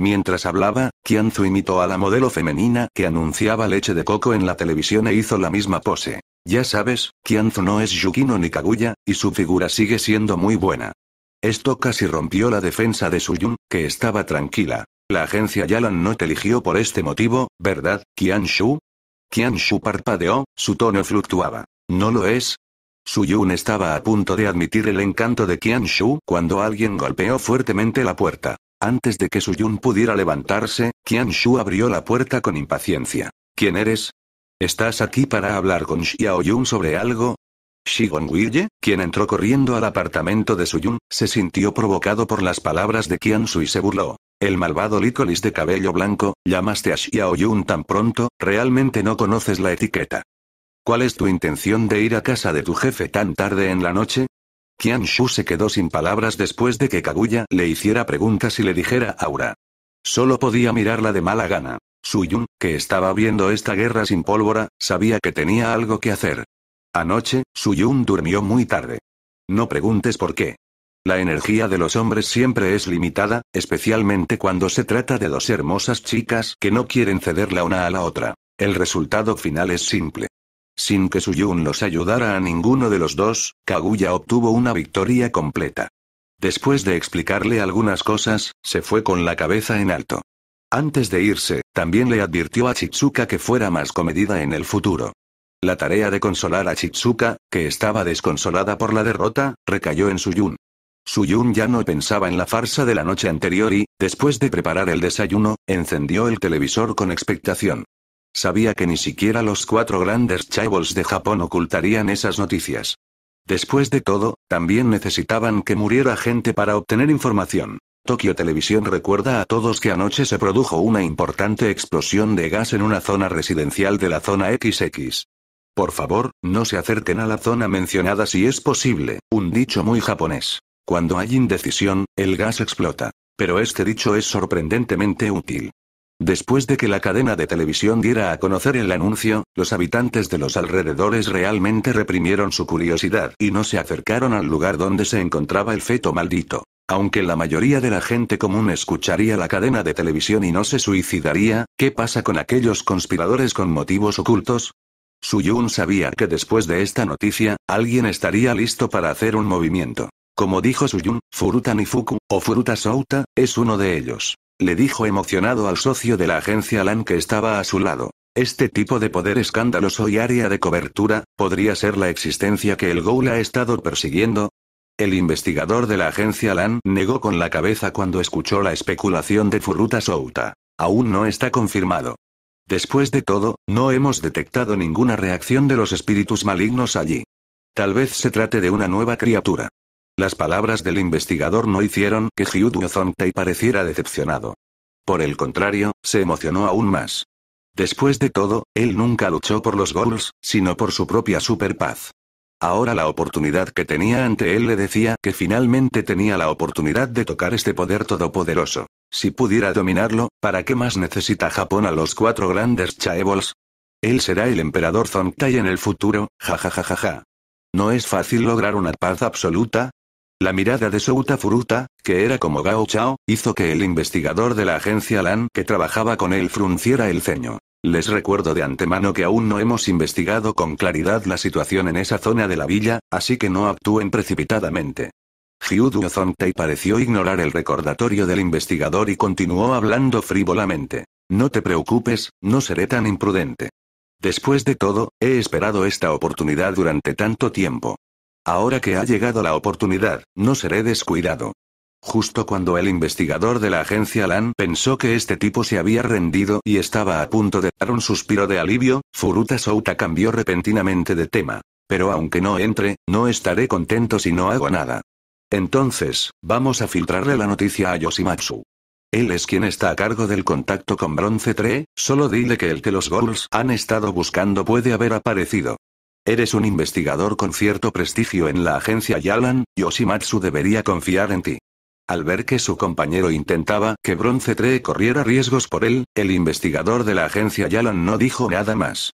Mientras hablaba, Kianzu imitó a la modelo femenina que anunciaba leche de coco en la televisión e hizo la misma pose. Ya sabes, Kianzu no es Yukino ni Kaguya, y su figura sigue siendo muy buena. Esto casi rompió la defensa de Suyun, que estaba tranquila. La agencia Yalan no te eligió por este motivo, ¿verdad, Kianshu? shu parpadeó, su tono fluctuaba. ¿No lo es? Suyun estaba a punto de admitir el encanto de Ki-yeon-shu cuando alguien golpeó fuertemente la puerta. Antes de que Suyun pudiera levantarse, Qian Shu abrió la puerta con impaciencia. ¿Quién eres? ¿Estás aquí para hablar con Yun sobre algo? Shigon Guille, quien entró corriendo al apartamento de Suyun, se sintió provocado por las palabras de Qian Shu y se burló. El malvado Licolis de cabello blanco, llamaste a Yun tan pronto, realmente no conoces la etiqueta. ¿Cuál es tu intención de ir a casa de tu jefe tan tarde en la noche? Shu se quedó sin palabras después de que Kaguya le hiciera preguntas y le dijera Aura. Solo podía mirarla de mala gana. Suyun, que estaba viendo esta guerra sin pólvora, sabía que tenía algo que hacer. Anoche, Suyun durmió muy tarde. No preguntes por qué. La energía de los hombres siempre es limitada, especialmente cuando se trata de dos hermosas chicas que no quieren ceder la una a la otra. El resultado final es simple. Sin que Suyun los ayudara a ninguno de los dos, Kaguya obtuvo una victoria completa. Después de explicarle algunas cosas, se fue con la cabeza en alto. Antes de irse, también le advirtió a Chitsuka que fuera más comedida en el futuro. La tarea de consolar a Chitsuka, que estaba desconsolada por la derrota, recayó en Suyun. Suyun ya no pensaba en la farsa de la noche anterior y, después de preparar el desayuno, encendió el televisor con expectación. Sabía que ni siquiera los cuatro grandes chaebols de Japón ocultarían esas noticias. Después de todo, también necesitaban que muriera gente para obtener información. Tokio Televisión recuerda a todos que anoche se produjo una importante explosión de gas en una zona residencial de la zona XX. Por favor, no se acerquen a la zona mencionada si es posible, un dicho muy japonés. Cuando hay indecisión, el gas explota. Pero este dicho es sorprendentemente útil. Después de que la cadena de televisión diera a conocer el anuncio, los habitantes de los alrededores realmente reprimieron su curiosidad y no se acercaron al lugar donde se encontraba el feto maldito. Aunque la mayoría de la gente común escucharía la cadena de televisión y no se suicidaría, ¿qué pasa con aquellos conspiradores con motivos ocultos? Suyun sabía que después de esta noticia, alguien estaría listo para hacer un movimiento. Como dijo Suyun, Furuta Nifuku, o Furuta Souta, es uno de ellos le dijo emocionado al socio de la agencia LAN que estaba a su lado. Este tipo de poder escandaloso y área de cobertura, podría ser la existencia que el Ghoul ha estado persiguiendo. El investigador de la agencia LAN negó con la cabeza cuando escuchó la especulación de Furuta Souta. Aún no está confirmado. Después de todo, no hemos detectado ninguna reacción de los espíritus malignos allí. Tal vez se trate de una nueva criatura. Las palabras del investigador no hicieron que Hyuduo Zongtai pareciera decepcionado. Por el contrario, se emocionó aún más. Después de todo, él nunca luchó por los goals, sino por su propia super paz. Ahora la oportunidad que tenía ante él le decía que finalmente tenía la oportunidad de tocar este poder todopoderoso. Si pudiera dominarlo, ¿para qué más necesita Japón a los cuatro grandes chaebols? Él será el emperador Zongtai en el futuro, jajajajaja. no es fácil lograr una paz absoluta, la mirada de Souta Furuta, que era como Gao Chao, hizo que el investigador de la agencia LAN que trabajaba con él frunciera el ceño. Les recuerdo de antemano que aún no hemos investigado con claridad la situación en esa zona de la villa, así que no actúen precipitadamente. Hyuduo Zongtai pareció ignorar el recordatorio del investigador y continuó hablando frívolamente. No te preocupes, no seré tan imprudente. Después de todo, he esperado esta oportunidad durante tanto tiempo. Ahora que ha llegado la oportunidad, no seré descuidado. Justo cuando el investigador de la agencia LAN pensó que este tipo se había rendido y estaba a punto de dar un suspiro de alivio, Furuta Souta cambió repentinamente de tema. Pero aunque no entre, no estaré contento si no hago nada. Entonces, vamos a filtrarle la noticia a Yoshimatsu. Él es quien está a cargo del contacto con Bronce 3, solo dile que el que los Ghouls han estado buscando puede haber aparecido. Eres un investigador con cierto prestigio en la agencia Yalan, Yoshimatsu debería confiar en ti. Al ver que su compañero intentaba que Bronce 3 corriera riesgos por él, el investigador de la agencia Yalan no dijo nada más.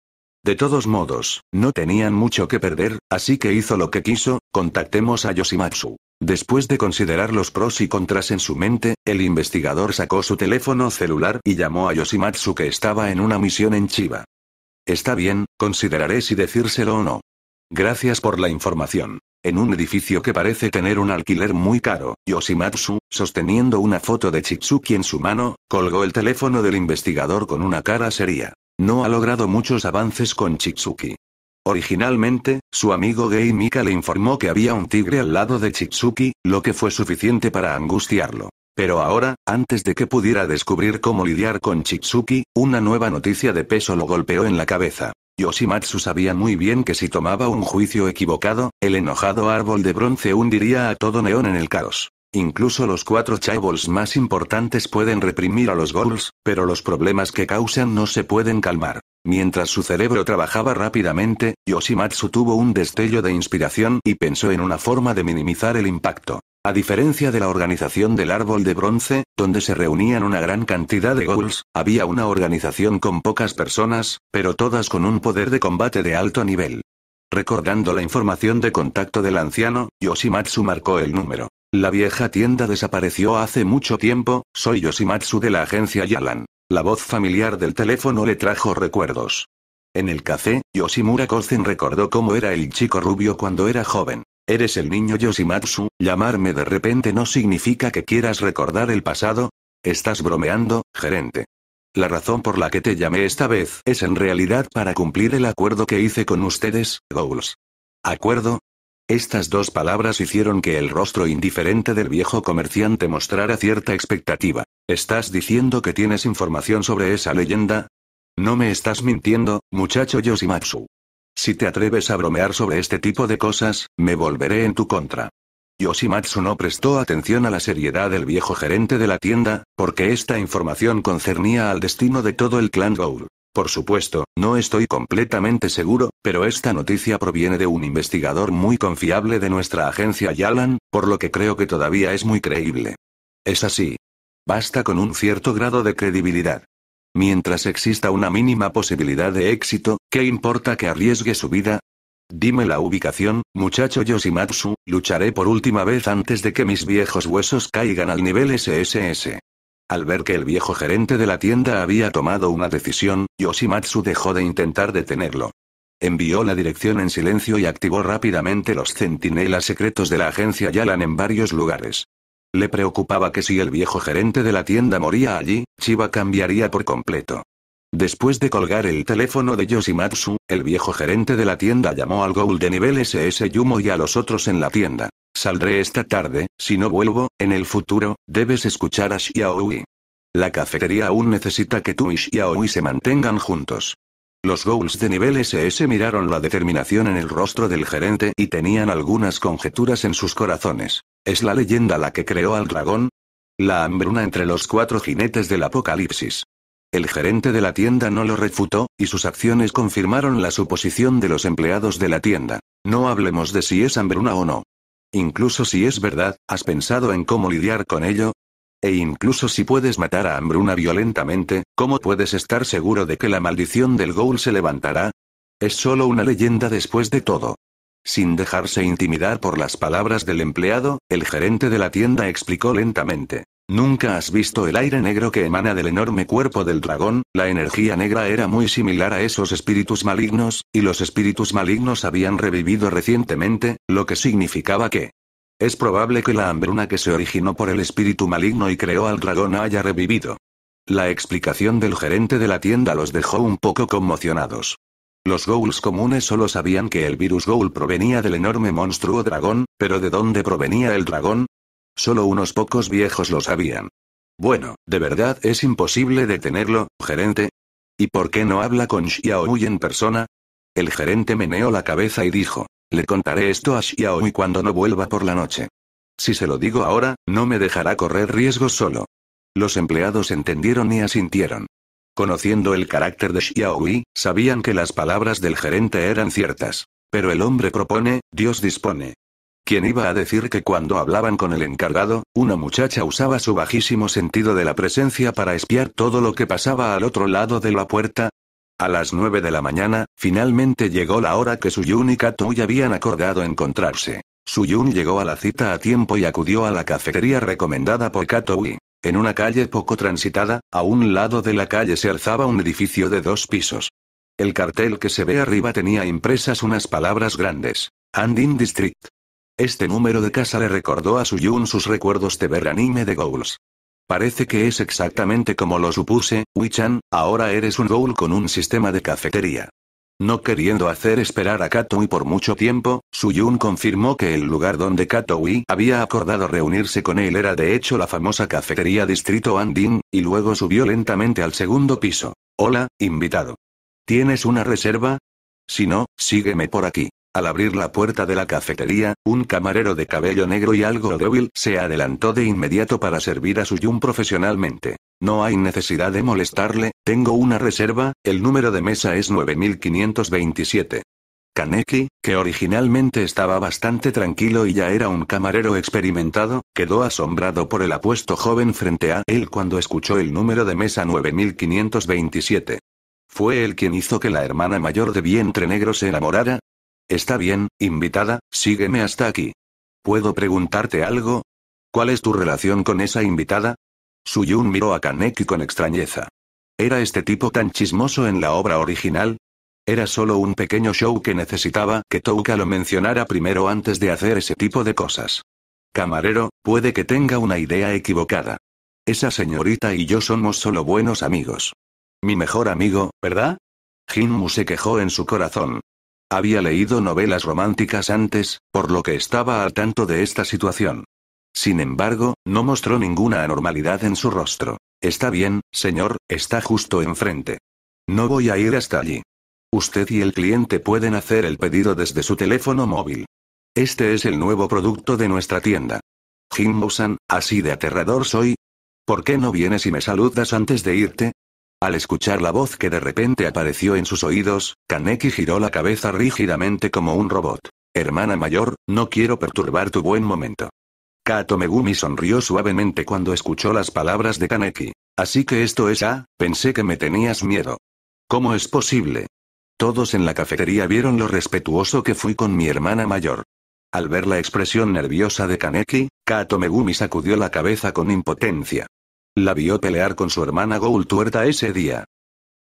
De todos modos, no tenían mucho que perder, así que hizo lo que quiso, contactemos a Yoshimatsu. Después de considerar los pros y contras en su mente, el investigador sacó su teléfono celular y llamó a Yoshimatsu que estaba en una misión en Chiba. Está bien, consideraré si decírselo o no. Gracias por la información. En un edificio que parece tener un alquiler muy caro, Yoshimatsu, sosteniendo una foto de Chitsuki en su mano, colgó el teléfono del investigador con una cara seria. No ha logrado muchos avances con Chitsuki. Originalmente, su amigo gay Mika le informó que había un tigre al lado de Chitsuki, lo que fue suficiente para angustiarlo. Pero ahora, antes de que pudiera descubrir cómo lidiar con Chitsuki, una nueva noticia de peso lo golpeó en la cabeza. Yoshimatsu sabía muy bien que si tomaba un juicio equivocado, el enojado árbol de bronce hundiría a todo neón en el caos. Incluso los cuatro chaebols más importantes pueden reprimir a los ghouls, pero los problemas que causan no se pueden calmar. Mientras su cerebro trabajaba rápidamente, Yoshimatsu tuvo un destello de inspiración y pensó en una forma de minimizar el impacto. A diferencia de la organización del Árbol de Bronce, donde se reunían una gran cantidad de ghouls, había una organización con pocas personas, pero todas con un poder de combate de alto nivel. Recordando la información de contacto del anciano, Yoshimatsu marcó el número. La vieja tienda desapareció hace mucho tiempo, soy Yoshimatsu de la agencia Yalan. La voz familiar del teléfono le trajo recuerdos. En el café, Yoshimura Kosen recordó cómo era el chico rubio cuando era joven. Eres el niño Yoshimatsu, llamarme de repente no significa que quieras recordar el pasado. Estás bromeando, gerente. La razón por la que te llamé esta vez es en realidad para cumplir el acuerdo que hice con ustedes, Goals. ¿Acuerdo? Estas dos palabras hicieron que el rostro indiferente del viejo comerciante mostrara cierta expectativa. ¿Estás diciendo que tienes información sobre esa leyenda? No me estás mintiendo, muchacho Yoshimatsu. Si te atreves a bromear sobre este tipo de cosas, me volveré en tu contra. Yoshimatsu no prestó atención a la seriedad del viejo gerente de la tienda, porque esta información concernía al destino de todo el clan Goul. Por supuesto, no estoy completamente seguro, pero esta noticia proviene de un investigador muy confiable de nuestra agencia Yalan, por lo que creo que todavía es muy creíble. Es así. Basta con un cierto grado de credibilidad. Mientras exista una mínima posibilidad de éxito, ¿Qué importa que arriesgue su vida? Dime la ubicación, muchacho Yoshimatsu, lucharé por última vez antes de que mis viejos huesos caigan al nivel SSS. Al ver que el viejo gerente de la tienda había tomado una decisión, Yoshimatsu dejó de intentar detenerlo. Envió la dirección en silencio y activó rápidamente los centinelas secretos de la agencia Yalan en varios lugares. Le preocupaba que si el viejo gerente de la tienda moría allí, Chiba cambiaría por completo. Después de colgar el teléfono de Yoshimatsu, el viejo gerente de la tienda llamó al ghoul de nivel SS Yumo y a los otros en la tienda. Saldré esta tarde, si no vuelvo, en el futuro, debes escuchar a Xiaoi. La cafetería aún necesita que tú y Xiaoi se mantengan juntos. Los Ghouls de nivel SS miraron la determinación en el rostro del gerente y tenían algunas conjeturas en sus corazones. ¿Es la leyenda la que creó al dragón? La hambruna entre los cuatro jinetes del apocalipsis. El gerente de la tienda no lo refutó, y sus acciones confirmaron la suposición de los empleados de la tienda. No hablemos de si es hambruna o no. Incluso si es verdad, ¿has pensado en cómo lidiar con ello? E incluso si puedes matar a Hambruna violentamente, ¿cómo puedes estar seguro de que la maldición del Goul se levantará? Es solo una leyenda después de todo. Sin dejarse intimidar por las palabras del empleado, el gerente de la tienda explicó lentamente. Nunca has visto el aire negro que emana del enorme cuerpo del dragón, la energía negra era muy similar a esos espíritus malignos, y los espíritus malignos habían revivido recientemente, lo que significaba que... Es probable que la hambruna que se originó por el espíritu maligno y creó al dragón haya revivido. La explicación del gerente de la tienda los dejó un poco conmocionados. Los ghouls comunes solo sabían que el virus ghoul provenía del enorme monstruo dragón, pero ¿de dónde provenía el dragón? Solo unos pocos viejos lo sabían. Bueno, de verdad es imposible detenerlo, gerente. ¿Y por qué no habla con Xiaohui en persona? El gerente meneó la cabeza y dijo, le contaré esto a Xiaohui cuando no vuelva por la noche. Si se lo digo ahora, no me dejará correr riesgos solo. Los empleados entendieron y asintieron. Conociendo el carácter de Xiaohui, sabían que las palabras del gerente eran ciertas. Pero el hombre propone, Dios dispone, ¿Quién iba a decir que cuando hablaban con el encargado, una muchacha usaba su bajísimo sentido de la presencia para espiar todo lo que pasaba al otro lado de la puerta? A las nueve de la mañana, finalmente llegó la hora que Yun y Katoui habían acordado encontrarse. Yun llegó a la cita a tiempo y acudió a la cafetería recomendada por Katui. En una calle poco transitada, a un lado de la calle se alzaba un edificio de dos pisos. El cartel que se ve arriba tenía impresas unas palabras grandes. Andin District. Este número de casa le recordó a Yun sus recuerdos de ver anime de Ghouls. Parece que es exactamente como lo supuse, Wichan, ahora eres un ghoul con un sistema de cafetería. No queriendo hacer esperar a Katoui por mucho tiempo, Yun confirmó que el lugar donde Katui había acordado reunirse con él era de hecho la famosa cafetería Distrito Andin, y luego subió lentamente al segundo piso. Hola, invitado. ¿Tienes una reserva? Si no, sígueme por aquí. Al abrir la puerta de la cafetería, un camarero de cabello negro y algo débil se adelantó de inmediato para servir a su yun profesionalmente. No hay necesidad de molestarle, tengo una reserva, el número de mesa es 9527. Kaneki, que originalmente estaba bastante tranquilo y ya era un camarero experimentado, quedó asombrado por el apuesto joven frente a él cuando escuchó el número de mesa 9527. Fue él quien hizo que la hermana mayor de vientre negro se enamorara, Está bien, invitada, sígueme hasta aquí. ¿Puedo preguntarte algo? ¿Cuál es tu relación con esa invitada? Suyun miró a Kaneki con extrañeza. ¿Era este tipo tan chismoso en la obra original? Era solo un pequeño show que necesitaba que Touka lo mencionara primero antes de hacer ese tipo de cosas. Camarero, puede que tenga una idea equivocada. Esa señorita y yo somos solo buenos amigos. Mi mejor amigo, ¿verdad? Jinmu se quejó en su corazón. Había leído novelas románticas antes, por lo que estaba al tanto de esta situación. Sin embargo, no mostró ninguna anormalidad en su rostro. Está bien, señor, está justo enfrente. No voy a ir hasta allí. Usted y el cliente pueden hacer el pedido desde su teléfono móvil. Este es el nuevo producto de nuestra tienda. Jim san así de aterrador soy. ¿Por qué no vienes y me saludas antes de irte? Al escuchar la voz que de repente apareció en sus oídos, Kaneki giró la cabeza rígidamente como un robot. Hermana mayor, no quiero perturbar tu buen momento. Kato Megumi sonrió suavemente cuando escuchó las palabras de Kaneki. Así que esto es A, ah, pensé que me tenías miedo. ¿Cómo es posible? Todos en la cafetería vieron lo respetuoso que fui con mi hermana mayor. Al ver la expresión nerviosa de Kaneki, Kato Megumi sacudió la cabeza con impotencia. La vio pelear con su hermana Goul Tuerta ese día.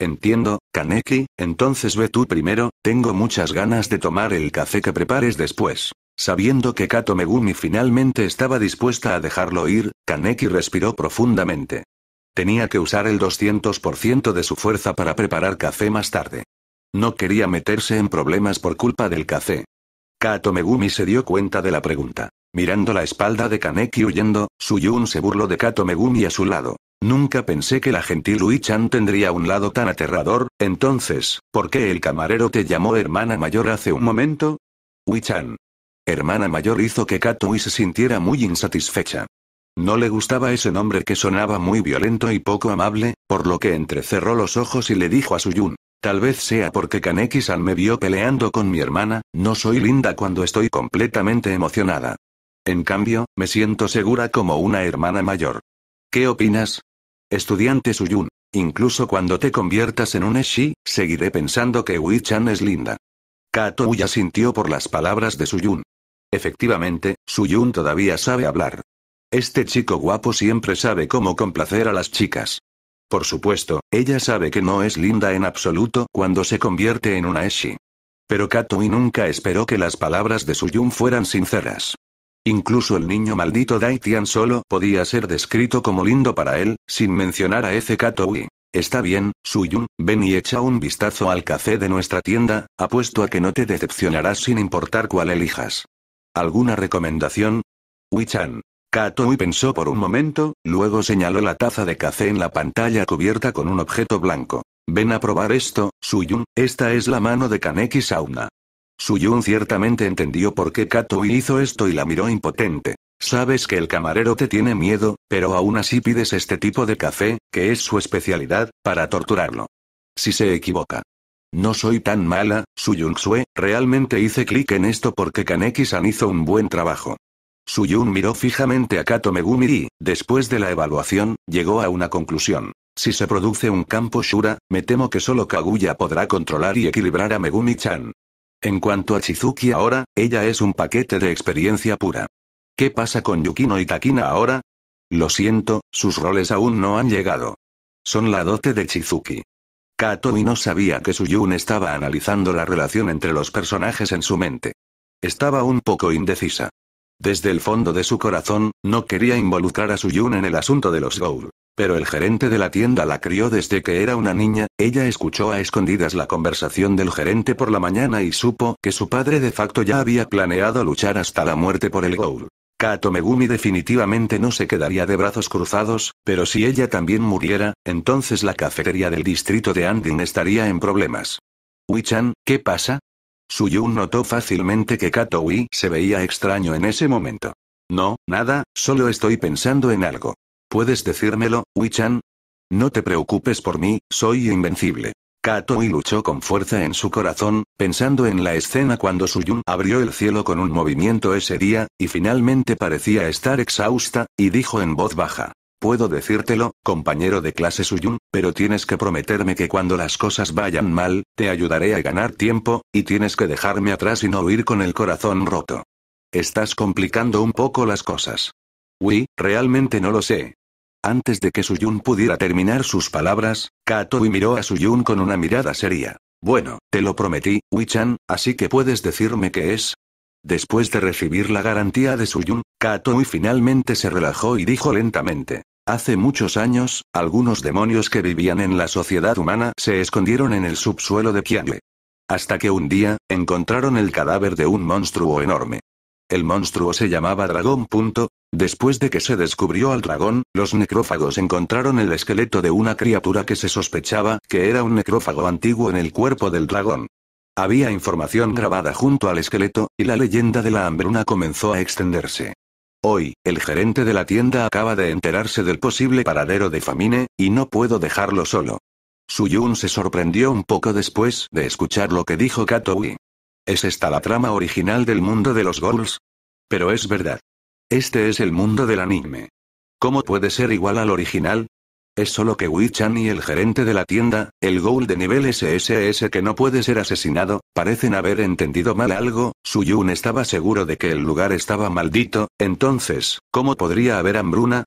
Entiendo, Kaneki, entonces ve tú primero, tengo muchas ganas de tomar el café que prepares después. Sabiendo que Kato Megumi finalmente estaba dispuesta a dejarlo ir, Kaneki respiró profundamente. Tenía que usar el 200% de su fuerza para preparar café más tarde. No quería meterse en problemas por culpa del café. Kato Megumi se dio cuenta de la pregunta. Mirando la espalda de Kaneki huyendo, Suyun se burló de Kato Megumi a su lado. Nunca pensé que la gentil Ui-chan tendría un lado tan aterrador, entonces, ¿por qué el camarero te llamó hermana mayor hace un momento? Ui-chan. Hermana mayor hizo que Kato Ui se sintiera muy insatisfecha. No le gustaba ese nombre que sonaba muy violento y poco amable, por lo que entrecerró los ojos y le dijo a Suyun. Tal vez sea porque Kaneki-san me vio peleando con mi hermana, no soy linda cuando estoy completamente emocionada. En cambio, me siento segura como una hermana mayor. ¿Qué opinas? Estudiante Suyun. Incluso cuando te conviertas en un Eshi, seguiré pensando que Wichan chan es linda. Kato ya sintió por las palabras de Suyun. Efectivamente, Suyun todavía sabe hablar. Este chico guapo siempre sabe cómo complacer a las chicas. Por supuesto, ella sabe que no es linda en absoluto cuando se convierte en una Eshi. Pero Katui nunca esperó que las palabras de Suyun fueran sinceras. Incluso el niño maldito Daitian solo podía ser descrito como lindo para él, sin mencionar a ese Katoui. Está bien, Suyun, ven y echa un vistazo al café de nuestra tienda, apuesto a que no te decepcionarás sin importar cuál elijas. ¿Alguna recomendación? Wichan. Katoui pensó por un momento, luego señaló la taza de café en la pantalla cubierta con un objeto blanco. Ven a probar esto, Suyun, esta es la mano de Kaneki Sauna. Suyun ciertamente entendió por qué Katui hizo esto y la miró impotente. Sabes que el camarero te tiene miedo, pero aún así pides este tipo de café, que es su especialidad, para torturarlo. Si se equivoca. No soy tan mala, Suyun Sue, realmente hice clic en esto porque Kaneki-san hizo un buen trabajo. Suyun miró fijamente a Kato Megumi y, después de la evaluación, llegó a una conclusión. Si se produce un campo Shura, me temo que solo Kaguya podrá controlar y equilibrar a Megumi-chan. En cuanto a Chizuki ahora, ella es un paquete de experiencia pura. ¿Qué pasa con Yukino y Takina ahora? Lo siento, sus roles aún no han llegado. Son la dote de Chizuki. Katomi no sabía que Suyun estaba analizando la relación entre los personajes en su mente. Estaba un poco indecisa. Desde el fondo de su corazón, no quería involucrar a Suyun en el asunto de los Goul. Pero el gerente de la tienda la crió desde que era una niña, ella escuchó a escondidas la conversación del gerente por la mañana y supo que su padre de facto ya había planeado luchar hasta la muerte por el goal. Kato Megumi definitivamente no se quedaría de brazos cruzados, pero si ella también muriera, entonces la cafetería del distrito de Andin estaría en problemas. Wichan, ¿qué pasa? Suyun notó fácilmente que Kato Ui se veía extraño en ese momento. No, nada, solo estoy pensando en algo. ¿Puedes decírmelo, Chan? No te preocupes por mí, soy invencible. y luchó con fuerza en su corazón, pensando en la escena cuando Suyun abrió el cielo con un movimiento ese día, y finalmente parecía estar exhausta, y dijo en voz baja. Puedo decírtelo, compañero de clase Suyun, pero tienes que prometerme que cuando las cosas vayan mal, te ayudaré a ganar tiempo, y tienes que dejarme atrás y no huir con el corazón roto. Estás complicando un poco las cosas. Uy, realmente no lo sé, antes de que Suyun pudiera terminar sus palabras, y miró a Suyun con una mirada seria. Bueno, te lo prometí, Wichan, así que puedes decirme qué es. Después de recibir la garantía de Suyun, y finalmente se relajó y dijo lentamente. Hace muchos años, algunos demonios que vivían en la sociedad humana se escondieron en el subsuelo de Qianle. Hasta que un día, encontraron el cadáver de un monstruo enorme. El monstruo se llamaba Dragón. Después de que se descubrió al dragón, los necrófagos encontraron el esqueleto de una criatura que se sospechaba que era un necrófago antiguo en el cuerpo del dragón. Había información grabada junto al esqueleto, y la leyenda de la hambruna comenzó a extenderse. Hoy, el gerente de la tienda acaba de enterarse del posible paradero de Famine, y no puedo dejarlo solo. Suyun se sorprendió un poco después de escuchar lo que dijo Katowi. ¿Es esta la trama original del mundo de los Ghouls? Pero es verdad. Este es el mundo del anime. ¿Cómo puede ser igual al original? Es solo que Wichan y el gerente de la tienda, el Ghoul de nivel SSS que no puede ser asesinado, parecen haber entendido mal algo, Su Yun estaba seguro de que el lugar estaba maldito, entonces, ¿cómo podría haber hambruna?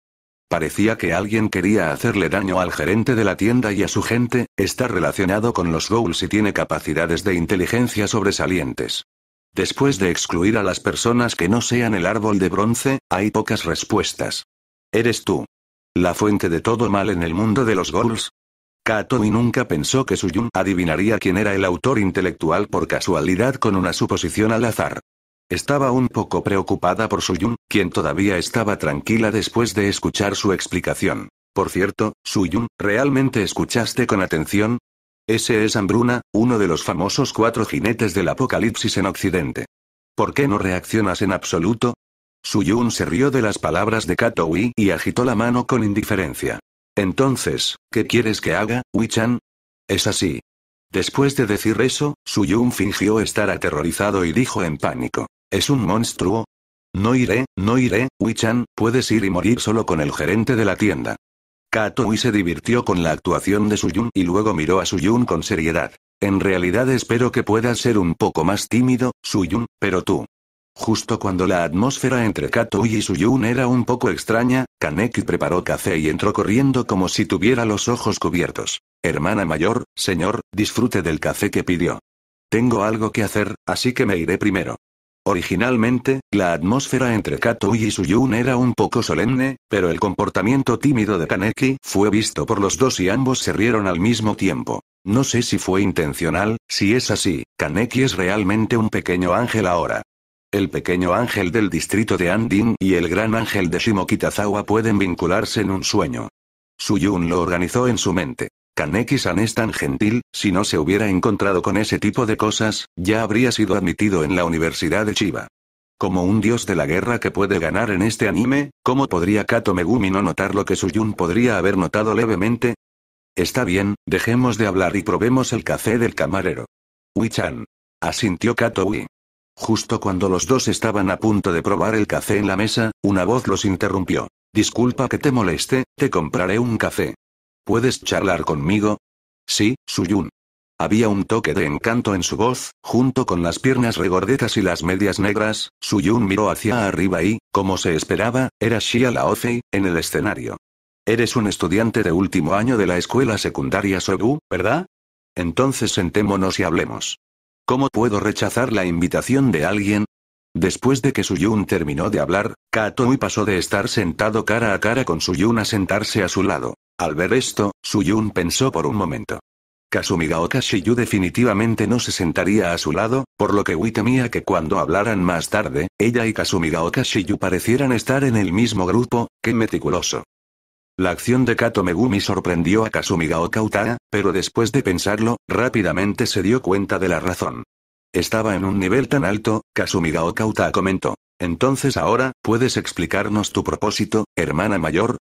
Parecía que alguien quería hacerle daño al gerente de la tienda y a su gente, está relacionado con los Ghouls y tiene capacidades de inteligencia sobresalientes. Después de excluir a las personas que no sean el árbol de bronce, hay pocas respuestas. Eres tú. La fuente de todo mal en el mundo de los ghouls. y nunca pensó que Suyun adivinaría quién era el autor intelectual por casualidad con una suposición al azar. Estaba un poco preocupada por Suyun, quien todavía estaba tranquila después de escuchar su explicación. Por cierto, Suyun, ¿realmente escuchaste con atención? Ese es Hambruna, uno de los famosos cuatro jinetes del apocalipsis en Occidente. ¿Por qué no reaccionas en absoluto? Suyun se rió de las palabras de Katowi y agitó la mano con indiferencia. Entonces, ¿qué quieres que haga, Wee-chan? Es así. Después de decir eso, Suyun fingió estar aterrorizado y dijo en pánico. ¿Es un monstruo? No iré, no iré, Wee-chan, puedes ir y morir solo con el gerente de la tienda. Katui se divirtió con la actuación de Suyun y luego miró a Suyun con seriedad. En realidad espero que puedas ser un poco más tímido, Suyun, pero tú. Justo cuando la atmósfera entre Katui y Suyun era un poco extraña, Kaneki preparó café y entró corriendo como si tuviera los ojos cubiertos. Hermana mayor, señor, disfrute del café que pidió. Tengo algo que hacer, así que me iré primero. Originalmente, la atmósfera entre Katui y Suyun era un poco solemne, pero el comportamiento tímido de Kaneki fue visto por los dos y ambos se rieron al mismo tiempo. No sé si fue intencional, si es así, Kaneki es realmente un pequeño ángel ahora. El pequeño ángel del distrito de Andin y el gran ángel de Shimokitazawa pueden vincularse en un sueño. Suyun lo organizó en su mente. Kaneki-san es tan gentil, si no se hubiera encontrado con ese tipo de cosas, ya habría sido admitido en la Universidad de Chiba. Como un dios de la guerra que puede ganar en este anime, ¿cómo podría Kato Megumi no notar lo que Suyun podría haber notado levemente? Está bien, dejemos de hablar y probemos el café del camarero. Wichan. Asintió Kato Ui. Justo cuando los dos estaban a punto de probar el café en la mesa, una voz los interrumpió. Disculpa que te moleste, te compraré un café. ¿Puedes charlar conmigo? Sí, Suyun. Había un toque de encanto en su voz, junto con las piernas regordetas y las medias negras, Suyun miró hacia arriba y, como se esperaba, era Shia Laofei, en el escenario. Eres un estudiante de último año de la escuela secundaria Sobu, ¿verdad? Entonces sentémonos y hablemos. ¿Cómo puedo rechazar la invitación de alguien? Después de que Suyun terminó de hablar, y pasó de estar sentado cara a cara con Suyun a sentarse a su lado. Al ver esto, Suyun pensó por un momento. Kasumigaoka Shiyu definitivamente no se sentaría a su lado, por lo que Wii temía que cuando hablaran más tarde, ella y Kasumigaoka Shiyu parecieran estar en el mismo grupo, qué meticuloso. La acción de Kato Megumi sorprendió a Kasumigaoka Utara, pero después de pensarlo, rápidamente se dio cuenta de la razón. Estaba en un nivel tan alto, Kasumigaoka Utara comentó. Entonces ahora, ¿puedes explicarnos tu propósito, hermana mayor?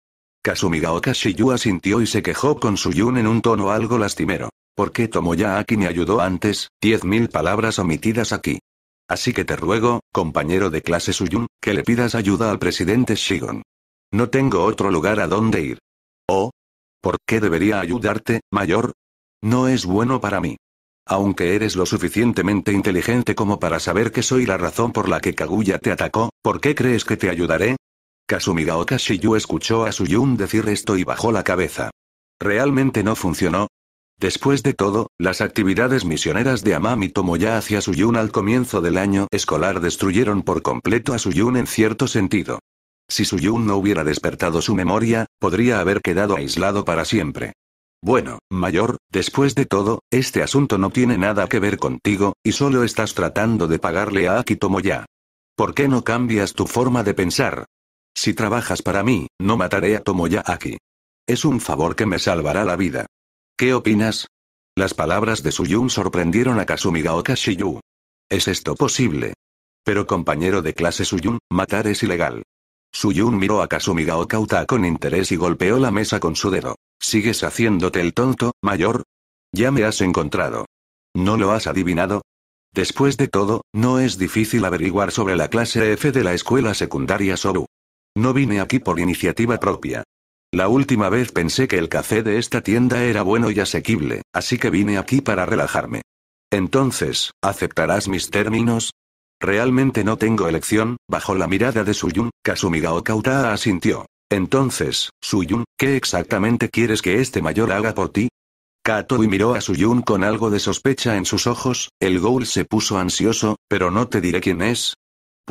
Gaoka Shiyu asintió y se quejó con Suyun en un tono algo lastimero. ¿Por qué Tomoyaaki me ayudó antes? Diez mil palabras omitidas aquí. Así que te ruego, compañero de clase Suyun, que le pidas ayuda al presidente Shigon. No tengo otro lugar a donde ir. Oh. ¿Por qué debería ayudarte, mayor? No es bueno para mí. Aunque eres lo suficientemente inteligente como para saber que soy la razón por la que Kaguya te atacó, ¿por qué crees que te ayudaré? Kasumi Shiyu escuchó a Suyun decir esto y bajó la cabeza. Realmente no funcionó, Después de todo, las actividades misioneras de Amami Tomoya hacia Suyun al comienzo del año escolar destruyeron por completo a Suyun en cierto sentido. Si Suyun no hubiera despertado su memoria, podría haber quedado aislado para siempre. Bueno, mayor, después de todo, este asunto no tiene nada que ver contigo, y solo estás tratando de pagarle a Aki Tomoya. ¿Por qué no cambias tu forma de pensar? Si trabajas para mí, no mataré a aquí. Es un favor que me salvará la vida. ¿Qué opinas? Las palabras de Suyun sorprendieron a Kasumigaoka Shiyu. ¿Es esto posible? Pero compañero de clase Suyun, matar es ilegal. Suyun miró a Kasumigaoka con interés y golpeó la mesa con su dedo. ¿Sigues haciéndote el tonto, mayor? Ya me has encontrado. ¿No lo has adivinado? Después de todo, no es difícil averiguar sobre la clase F de la escuela secundaria Soru. No vine aquí por iniciativa propia. La última vez pensé que el café de esta tienda era bueno y asequible, así que vine aquí para relajarme. Entonces, ¿aceptarás mis términos? Realmente no tengo elección, bajo la mirada de Suyun, Kasumigao Kauta asintió. Entonces, Suyun, ¿qué exactamente quieres que este mayor haga por ti? y miró a Suyun con algo de sospecha en sus ojos, el ghoul se puso ansioso, pero no te diré quién es,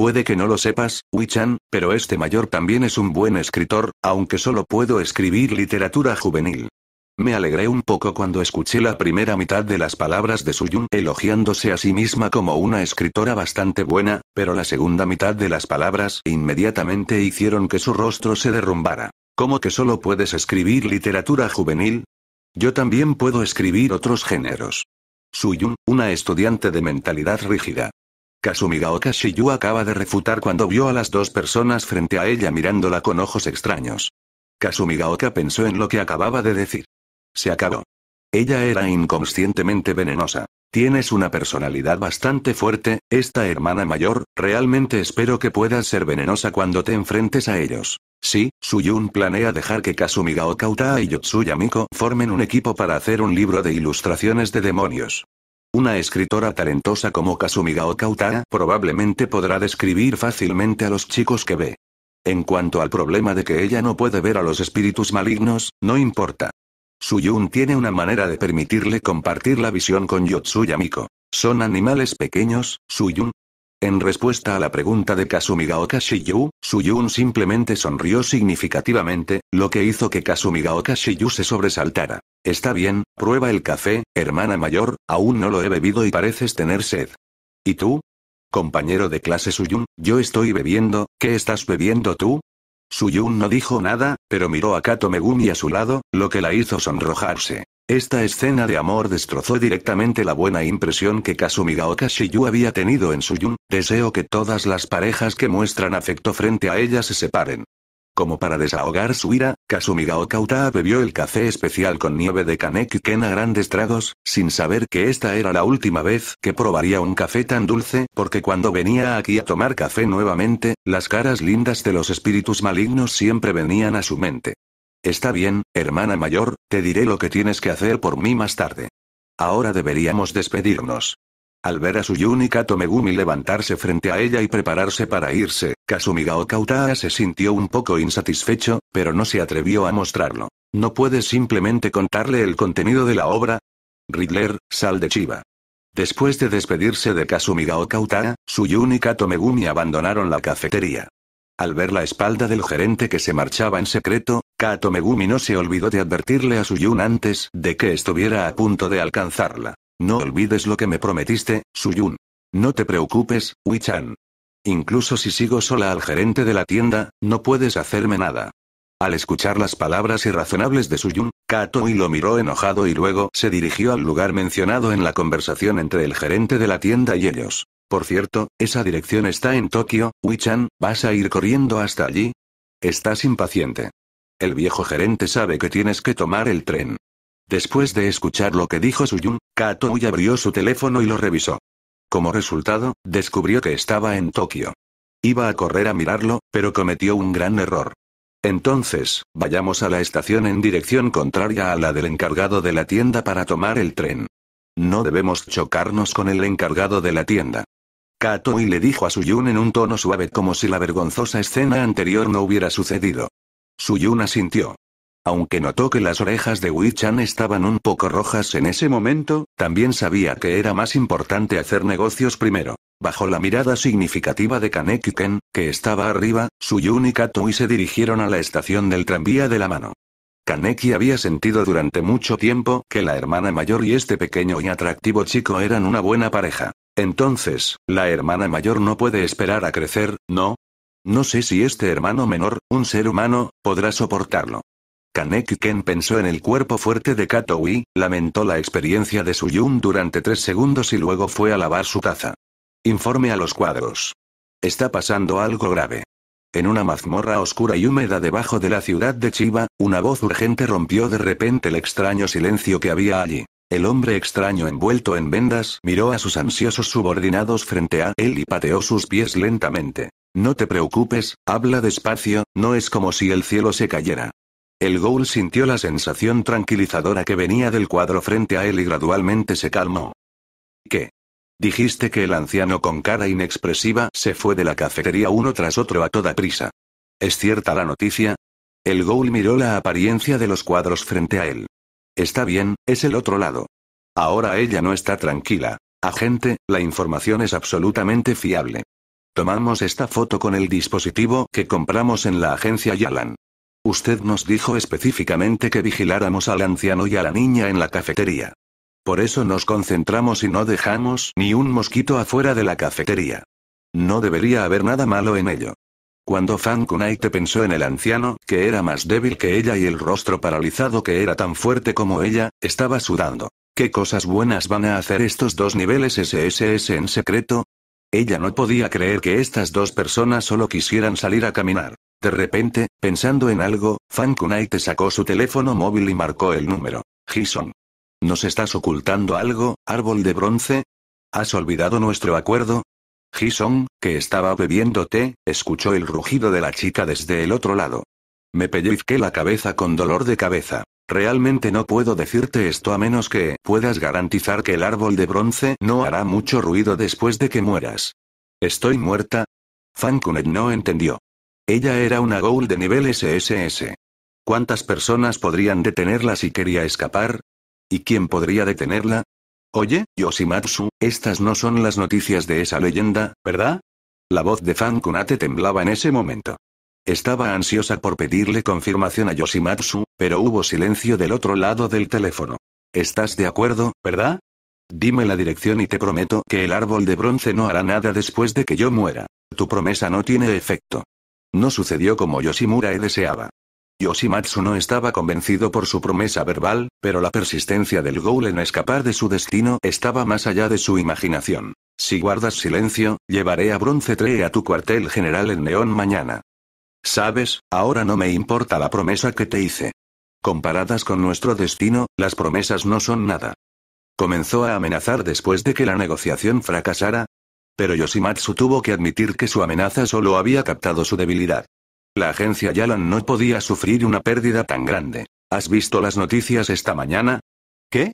Puede que no lo sepas, Wichan, pero este mayor también es un buen escritor, aunque solo puedo escribir literatura juvenil. Me alegré un poco cuando escuché la primera mitad de las palabras de Suyun elogiándose a sí misma como una escritora bastante buena, pero la segunda mitad de las palabras inmediatamente hicieron que su rostro se derrumbara. ¿Cómo que solo puedes escribir literatura juvenil? Yo también puedo escribir otros géneros. Suyun, una estudiante de mentalidad rígida. Kasumigaoka Shiyu acaba de refutar cuando vio a las dos personas frente a ella mirándola con ojos extraños. Kasumigaoka pensó en lo que acababa de decir. Se acabó. Ella era inconscientemente venenosa. Tienes una personalidad bastante fuerte, esta hermana mayor, realmente espero que puedas ser venenosa cuando te enfrentes a ellos. Sí, Suyun planea dejar que Kasumigaoka Utaa y Yotsuya Miko formen un equipo para hacer un libro de ilustraciones de demonios. Una escritora talentosa como Kasumiga Kautara probablemente podrá describir fácilmente a los chicos que ve. En cuanto al problema de que ella no puede ver a los espíritus malignos, no importa. Suyun tiene una manera de permitirle compartir la visión con Yotsuya Miko. Son animales pequeños, Suyun, en respuesta a la pregunta de Kasumigaoka Shiyu, Suyun simplemente sonrió significativamente, lo que hizo que Kasumigaoka Shiyu se sobresaltara. Está bien, prueba el café, hermana mayor, aún no lo he bebido y pareces tener sed. ¿Y tú? Compañero de clase Suyun, yo estoy bebiendo, ¿qué estás bebiendo tú? Suyun no dijo nada, pero miró a Kato Megumi a su lado, lo que la hizo sonrojarse. Esta escena de amor destrozó directamente la buena impresión que Kasumiga Okashiyu había tenido en Suyun, deseo que todas las parejas que muestran afecto frente a ella se separen. Como para desahogar su ira, Kazumigaoka Okauta bebió el café especial con nieve de Kaneki a grandes tragos, sin saber que esta era la última vez que probaría un café tan dulce, porque cuando venía aquí a tomar café nuevamente, las caras lindas de los espíritus malignos siempre venían a su mente. Está bien, hermana mayor, te diré lo que tienes que hacer por mí más tarde. Ahora deberíamos despedirnos. Al ver a su y Kato levantarse frente a ella y prepararse para irse, Kasumiga Kautaa se sintió un poco insatisfecho, pero no se atrevió a mostrarlo. ¿No puedes simplemente contarle el contenido de la obra? Ridler, sal de Chiba. Después de despedirse de Kasumiga Kautaa, Suyun y Kato abandonaron la cafetería. Al ver la espalda del gerente que se marchaba en secreto, Kato Megumi no se olvidó de advertirle a Suyun antes de que estuviera a punto de alcanzarla. No olvides lo que me prometiste, Suyun. No te preocupes, Wichan. Incluso si sigo sola al gerente de la tienda, no puedes hacerme nada. Al escuchar las palabras irrazonables de Suyun, Kato y lo miró enojado y luego se dirigió al lugar mencionado en la conversación entre el gerente de la tienda y ellos. Por cierto, esa dirección está en Tokio, Wichan, ¿vas a ir corriendo hasta allí? Estás impaciente. El viejo gerente sabe que tienes que tomar el tren. Después de escuchar lo que dijo Suyun, Kato abrió su teléfono y lo revisó. Como resultado, descubrió que estaba en Tokio. Iba a correr a mirarlo, pero cometió un gran error. Entonces, vayamos a la estación en dirección contraria a la del encargado de la tienda para tomar el tren. No debemos chocarnos con el encargado de la tienda y le dijo a Suyun en un tono suave como si la vergonzosa escena anterior no hubiera sucedido. Suyun asintió. Aunque notó que las orejas de Wichan estaban un poco rojas en ese momento, también sabía que era más importante hacer negocios primero. Bajo la mirada significativa de Kaneki Ken, que estaba arriba, Suyun y Katui se dirigieron a la estación del tranvía de la mano. Kaneki había sentido durante mucho tiempo que la hermana mayor y este pequeño y atractivo chico eran una buena pareja. Entonces, la hermana mayor no puede esperar a crecer, ¿no? No sé si este hermano menor, un ser humano, podrá soportarlo. Kanek, Ken pensó en el cuerpo fuerte de Katowi, lamentó la experiencia de su yun durante tres segundos y luego fue a lavar su taza. Informe a los cuadros. Está pasando algo grave. En una mazmorra oscura y húmeda debajo de la ciudad de Chiba, una voz urgente rompió de repente el extraño silencio que había allí. El hombre extraño envuelto en vendas miró a sus ansiosos subordinados frente a él y pateó sus pies lentamente. No te preocupes, habla despacio, no es como si el cielo se cayera. El ghoul sintió la sensación tranquilizadora que venía del cuadro frente a él y gradualmente se calmó. ¿Qué? Dijiste que el anciano con cara inexpresiva se fue de la cafetería uno tras otro a toda prisa. ¿Es cierta la noticia? El ghoul miró la apariencia de los cuadros frente a él. Está bien, es el otro lado. Ahora ella no está tranquila. Agente, la información es absolutamente fiable. Tomamos esta foto con el dispositivo que compramos en la agencia Yalan. Usted nos dijo específicamente que vigiláramos al anciano y a la niña en la cafetería. Por eso nos concentramos y no dejamos ni un mosquito afuera de la cafetería. No debería haber nada malo en ello. Cuando Fan Kunaite pensó en el anciano, que era más débil que ella y el rostro paralizado que era tan fuerte como ella, estaba sudando. ¿Qué cosas buenas van a hacer estos dos niveles SSS en secreto? Ella no podía creer que estas dos personas solo quisieran salir a caminar. De repente, pensando en algo, Fan Kunaite sacó su teléfono móvil y marcó el número. Gison. ¿Nos estás ocultando algo, árbol de bronce? ¿Has olvidado nuestro acuerdo? Jason, que estaba bebiendo té, escuchó el rugido de la chica desde el otro lado. Me pellizqué la cabeza con dolor de cabeza. Realmente no puedo decirte esto a menos que puedas garantizar que el árbol de bronce no hará mucho ruido después de que mueras. ¿Estoy muerta? Fankunet no entendió. Ella era una ghoul de nivel SSS. ¿Cuántas personas podrían detenerla si quería escapar? ¿Y quién podría detenerla? Oye, Yoshimatsu, estas no son las noticias de esa leyenda, ¿verdad? La voz de Fan Kunate temblaba en ese momento. Estaba ansiosa por pedirle confirmación a Yoshimatsu, pero hubo silencio del otro lado del teléfono. ¿Estás de acuerdo, verdad? Dime la dirección y te prometo que el árbol de bronce no hará nada después de que yo muera. Tu promesa no tiene efecto. No sucedió como Yoshimura deseaba. Yoshimatsu no estaba convencido por su promesa verbal, pero la persistencia del ghoul en escapar de su destino estaba más allá de su imaginación. Si guardas silencio, llevaré a Bronce 3 a tu cuartel general en Neón mañana. Sabes, ahora no me importa la promesa que te hice. Comparadas con nuestro destino, las promesas no son nada. Comenzó a amenazar después de que la negociación fracasara. Pero Yoshimatsu tuvo que admitir que su amenaza solo había captado su debilidad. La agencia Yalan no podía sufrir una pérdida tan grande. ¿Has visto las noticias esta mañana? ¿Qué?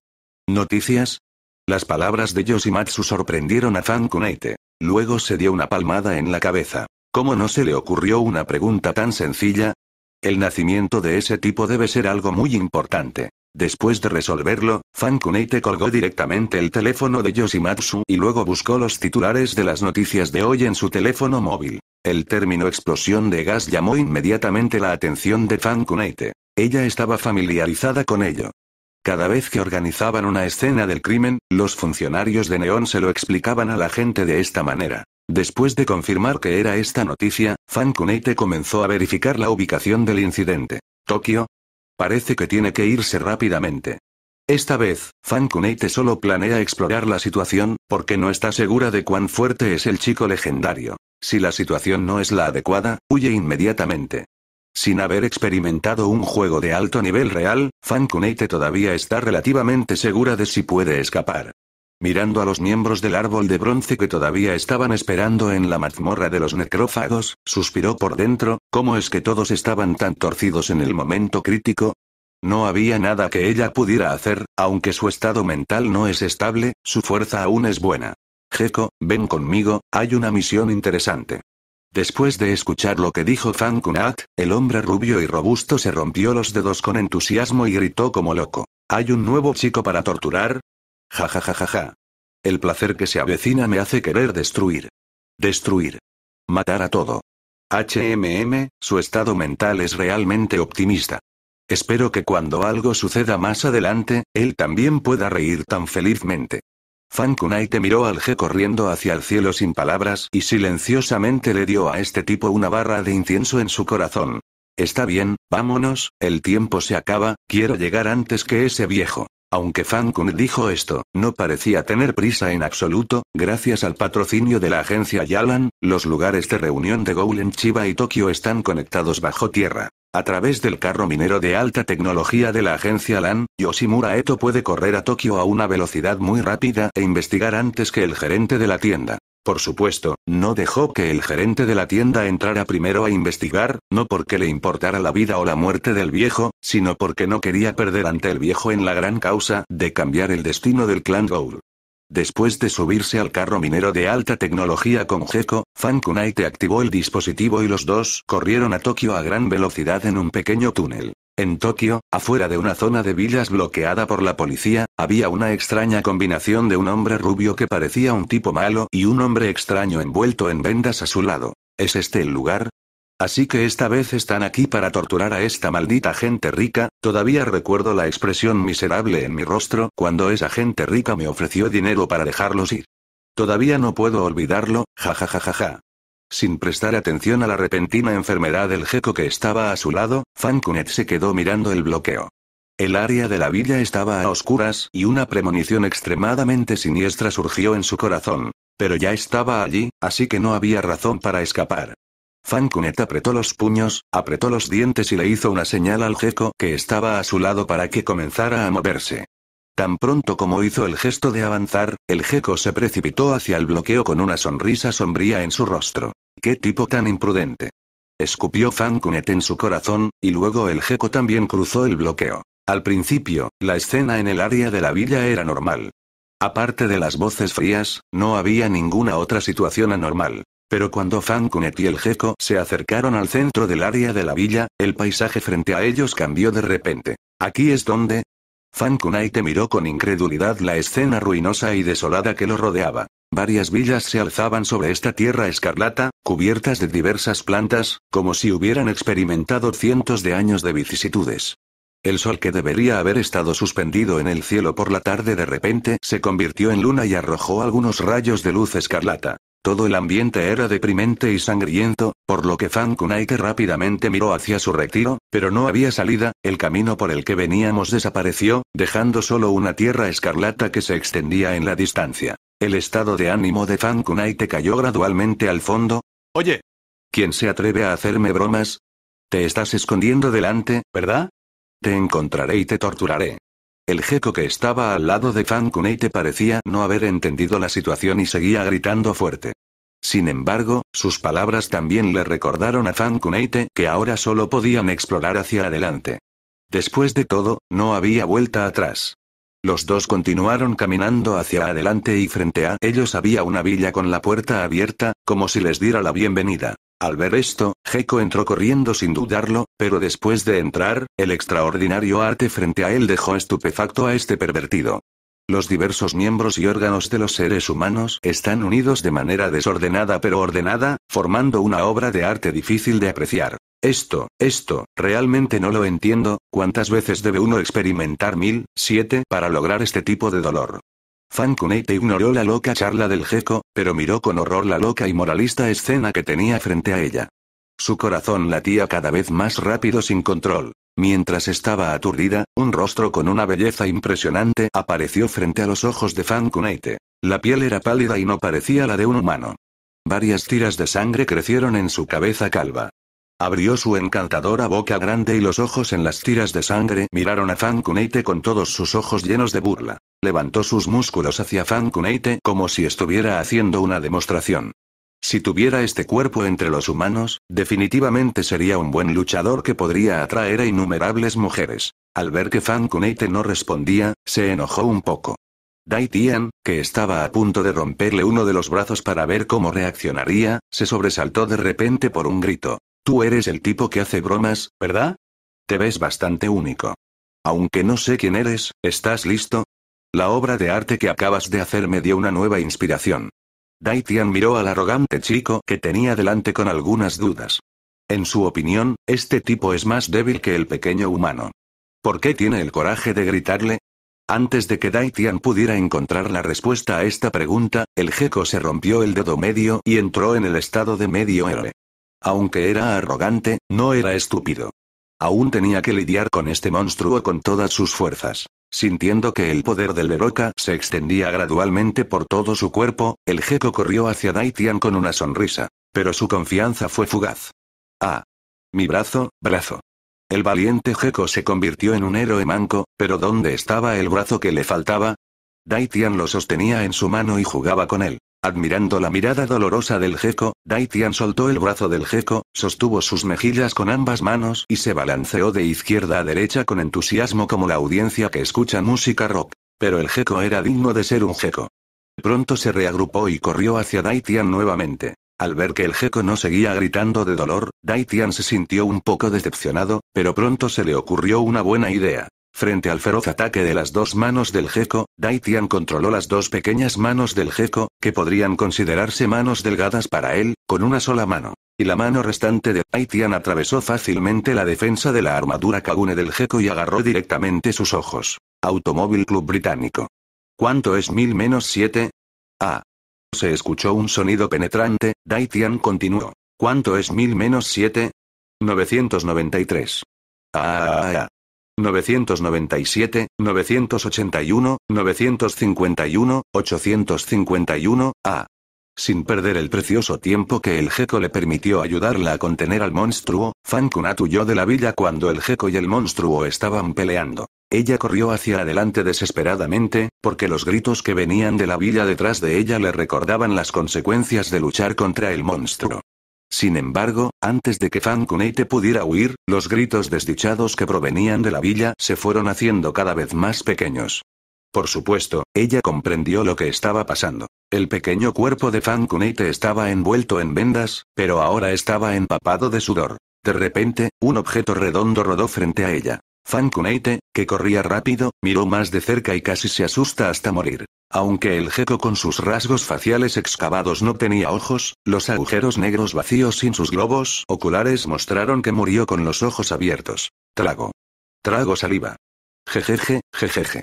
¿Noticias? Las palabras de Yoshimatsu sorprendieron a Fan Luego se dio una palmada en la cabeza. ¿Cómo no se le ocurrió una pregunta tan sencilla? El nacimiento de ese tipo debe ser algo muy importante. Después de resolverlo, Fan Kuneite colgó directamente el teléfono de Yoshimatsu y luego buscó los titulares de las noticias de hoy en su teléfono móvil. El término explosión de gas llamó inmediatamente la atención de Fan Kuneite. Ella estaba familiarizada con ello. Cada vez que organizaban una escena del crimen, los funcionarios de Neón se lo explicaban a la gente de esta manera. Después de confirmar que era esta noticia, Fan Kuneite comenzó a verificar la ubicación del incidente. Tokio, Parece que tiene que irse rápidamente. Esta vez, Fan Kuneite solo planea explorar la situación, porque no está segura de cuán fuerte es el chico legendario. Si la situación no es la adecuada, huye inmediatamente. Sin haber experimentado un juego de alto nivel real, Fan Kuneite todavía está relativamente segura de si puede escapar. Mirando a los miembros del árbol de bronce que todavía estaban esperando en la mazmorra de los necrófagos, suspiró por dentro, ¿cómo es que todos estaban tan torcidos en el momento crítico? No había nada que ella pudiera hacer, aunque su estado mental no es estable, su fuerza aún es buena. Jeco, ven conmigo, hay una misión interesante. Después de escuchar lo que dijo Fan Kunat, el hombre rubio y robusto se rompió los dedos con entusiasmo y gritó como loco. Hay un nuevo chico para torturar, Ja El placer que se avecina me hace querer destruir. Destruir. Matar a todo. HMM, su estado mental es realmente optimista. Espero que cuando algo suceda más adelante, él también pueda reír tan felizmente. Fan te miró al G corriendo hacia el cielo sin palabras y silenciosamente le dio a este tipo una barra de incienso en su corazón. Está bien, vámonos, el tiempo se acaba, quiero llegar antes que ese viejo. Aunque Fan dijo esto, no parecía tener prisa en absoluto, gracias al patrocinio de la agencia Yalan, los lugares de reunión de Golem Chiba y Tokio están conectados bajo tierra. A través del carro minero de alta tecnología de la agencia LAN, Yoshimura Eto puede correr a Tokio a una velocidad muy rápida e investigar antes que el gerente de la tienda. Por supuesto, no dejó que el gerente de la tienda entrara primero a investigar, no porque le importara la vida o la muerte del viejo, sino porque no quería perder ante el viejo en la gran causa de cambiar el destino del clan Gour. Después de subirse al carro minero de alta tecnología con Jeco, Fan activó el dispositivo y los dos corrieron a Tokio a gran velocidad en un pequeño túnel. En Tokio, afuera de una zona de villas bloqueada por la policía, había una extraña combinación de un hombre rubio que parecía un tipo malo y un hombre extraño envuelto en vendas a su lado. ¿Es este el lugar? Así que esta vez están aquí para torturar a esta maldita gente rica, todavía recuerdo la expresión miserable en mi rostro cuando esa gente rica me ofreció dinero para dejarlos ir. Todavía no puedo olvidarlo, jajajajaja. Sin prestar atención a la repentina enfermedad del jeco que estaba a su lado, Fan se quedó mirando el bloqueo. El área de la villa estaba a oscuras y una premonición extremadamente siniestra surgió en su corazón. Pero ya estaba allí, así que no había razón para escapar. Fan apretó los puños, apretó los dientes y le hizo una señal al jeco que estaba a su lado para que comenzara a moverse. Tan pronto como hizo el gesto de avanzar, el jeco se precipitó hacia el bloqueo con una sonrisa sombría en su rostro. ¡Qué tipo tan imprudente! Escupió Fan en su corazón, y luego el Gecko también cruzó el bloqueo. Al principio, la escena en el área de la villa era normal. Aparte de las voces frías, no había ninguna otra situación anormal. Pero cuando Fan y el Gecko se acercaron al centro del área de la villa, el paisaje frente a ellos cambió de repente. ¿Aquí es donde? Fan miró con incredulidad la escena ruinosa y desolada que lo rodeaba. Varias villas se alzaban sobre esta tierra escarlata, cubiertas de diversas plantas, como si hubieran experimentado cientos de años de vicisitudes. El sol que debería haber estado suspendido en el cielo por la tarde de repente se convirtió en luna y arrojó algunos rayos de luz escarlata. Todo el ambiente era deprimente y sangriento, por lo que Fan Kunaike rápidamente miró hacia su retiro, pero no había salida, el camino por el que veníamos desapareció, dejando solo una tierra escarlata que se extendía en la distancia. El estado de ánimo de Fan te cayó gradualmente al fondo. Oye. ¿Quién se atreve a hacerme bromas? Te estás escondiendo delante, ¿verdad? Te encontraré y te torturaré. El jeco que estaba al lado de Fan te parecía no haber entendido la situación y seguía gritando fuerte. Sin embargo, sus palabras también le recordaron a Fan Kunaite que ahora solo podían explorar hacia adelante. Después de todo, no había vuelta atrás. Los dos continuaron caminando hacia adelante y frente a ellos había una villa con la puerta abierta, como si les diera la bienvenida. Al ver esto, Heiko entró corriendo sin dudarlo, pero después de entrar, el extraordinario arte frente a él dejó estupefacto a este pervertido. Los diversos miembros y órganos de los seres humanos están unidos de manera desordenada pero ordenada, formando una obra de arte difícil de apreciar. Esto, esto, realmente no lo entiendo, ¿cuántas veces debe uno experimentar mil, siete, para lograr este tipo de dolor? Fan ignoró la loca charla del jeco, pero miró con horror la loca y moralista escena que tenía frente a ella. Su corazón latía cada vez más rápido sin control. Mientras estaba aturdida, un rostro con una belleza impresionante apareció frente a los ojos de Fan Kuneite. La piel era pálida y no parecía la de un humano. Varias tiras de sangre crecieron en su cabeza calva. Abrió su encantadora boca grande y los ojos en las tiras de sangre miraron a Fan Kuneite con todos sus ojos llenos de burla. Levantó sus músculos hacia Fan Kuneite como si estuviera haciendo una demostración. Si tuviera este cuerpo entre los humanos, definitivamente sería un buen luchador que podría atraer a innumerables mujeres. Al ver que Fan Kuneite no respondía, se enojó un poco. Dai que estaba a punto de romperle uno de los brazos para ver cómo reaccionaría, se sobresaltó de repente por un grito. Tú eres el tipo que hace bromas, ¿verdad? Te ves bastante único. Aunque no sé quién eres, ¿estás listo? La obra de arte que acabas de hacer me dio una nueva inspiración. Daitian miró al arrogante chico que tenía delante con algunas dudas. En su opinión, este tipo es más débil que el pequeño humano. ¿Por qué tiene el coraje de gritarle? Antes de que Daitian pudiera encontrar la respuesta a esta pregunta, el geco se rompió el dedo medio y entró en el estado de medio héroe. Aunque era arrogante, no era estúpido. Aún tenía que lidiar con este monstruo con todas sus fuerzas. Sintiendo que el poder del Veroka se extendía gradualmente por todo su cuerpo, el gecko corrió hacia Daitian con una sonrisa. Pero su confianza fue fugaz. Ah. Mi brazo, brazo. El valiente gecko se convirtió en un héroe manco, pero ¿dónde estaba el brazo que le faltaba? Daitian lo sostenía en su mano y jugaba con él. Admirando la mirada dolorosa del jeco, Daitian soltó el brazo del jeco, sostuvo sus mejillas con ambas manos y se balanceó de izquierda a derecha con entusiasmo como la audiencia que escucha música rock. Pero el jeco era digno de ser un jeco. Pronto se reagrupó y corrió hacia Daitian nuevamente. Al ver que el jeco no seguía gritando de dolor, Daitian se sintió un poco decepcionado, pero pronto se le ocurrió una buena idea. Frente al feroz ataque de las dos manos del gecko, Daitian controló las dos pequeñas manos del gecko, que podrían considerarse manos delgadas para él, con una sola mano. Y la mano restante de Daitian atravesó fácilmente la defensa de la armadura Kagune del gecko y agarró directamente sus ojos. Automóvil Club Británico. ¿Cuánto es mil menos siete? Ah. Se escuchó un sonido penetrante, Daitian continuó. ¿Cuánto es mil menos siete? 993. ah, ah, ah. ah. 997, 981, 951, 851, a. Sin perder el precioso tiempo que el jeco le permitió ayudarla a contener al monstruo, Fan huyó de la villa cuando el jeco y el monstruo estaban peleando. Ella corrió hacia adelante desesperadamente, porque los gritos que venían de la villa detrás de ella le recordaban las consecuencias de luchar contra el monstruo. Sin embargo, antes de que Fan pudiera huir, los gritos desdichados que provenían de la villa se fueron haciendo cada vez más pequeños. Por supuesto, ella comprendió lo que estaba pasando. El pequeño cuerpo de Fan estaba envuelto en vendas, pero ahora estaba empapado de sudor. De repente, un objeto redondo rodó frente a ella. Fan que corría rápido, miró más de cerca y casi se asusta hasta morir. Aunque el gecko con sus rasgos faciales excavados no tenía ojos, los agujeros negros vacíos sin sus globos oculares mostraron que murió con los ojos abiertos. Trago. Trago saliva. Jejeje, jejeje.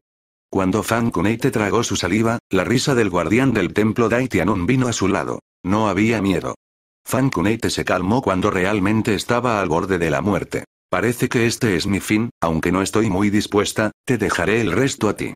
Cuando Fan Kuneite tragó su saliva, la risa del guardián del templo Daitianun vino a su lado. No había miedo. Fan Kuneite se calmó cuando realmente estaba al borde de la muerte. Parece que este es mi fin, aunque no estoy muy dispuesta, te dejaré el resto a ti.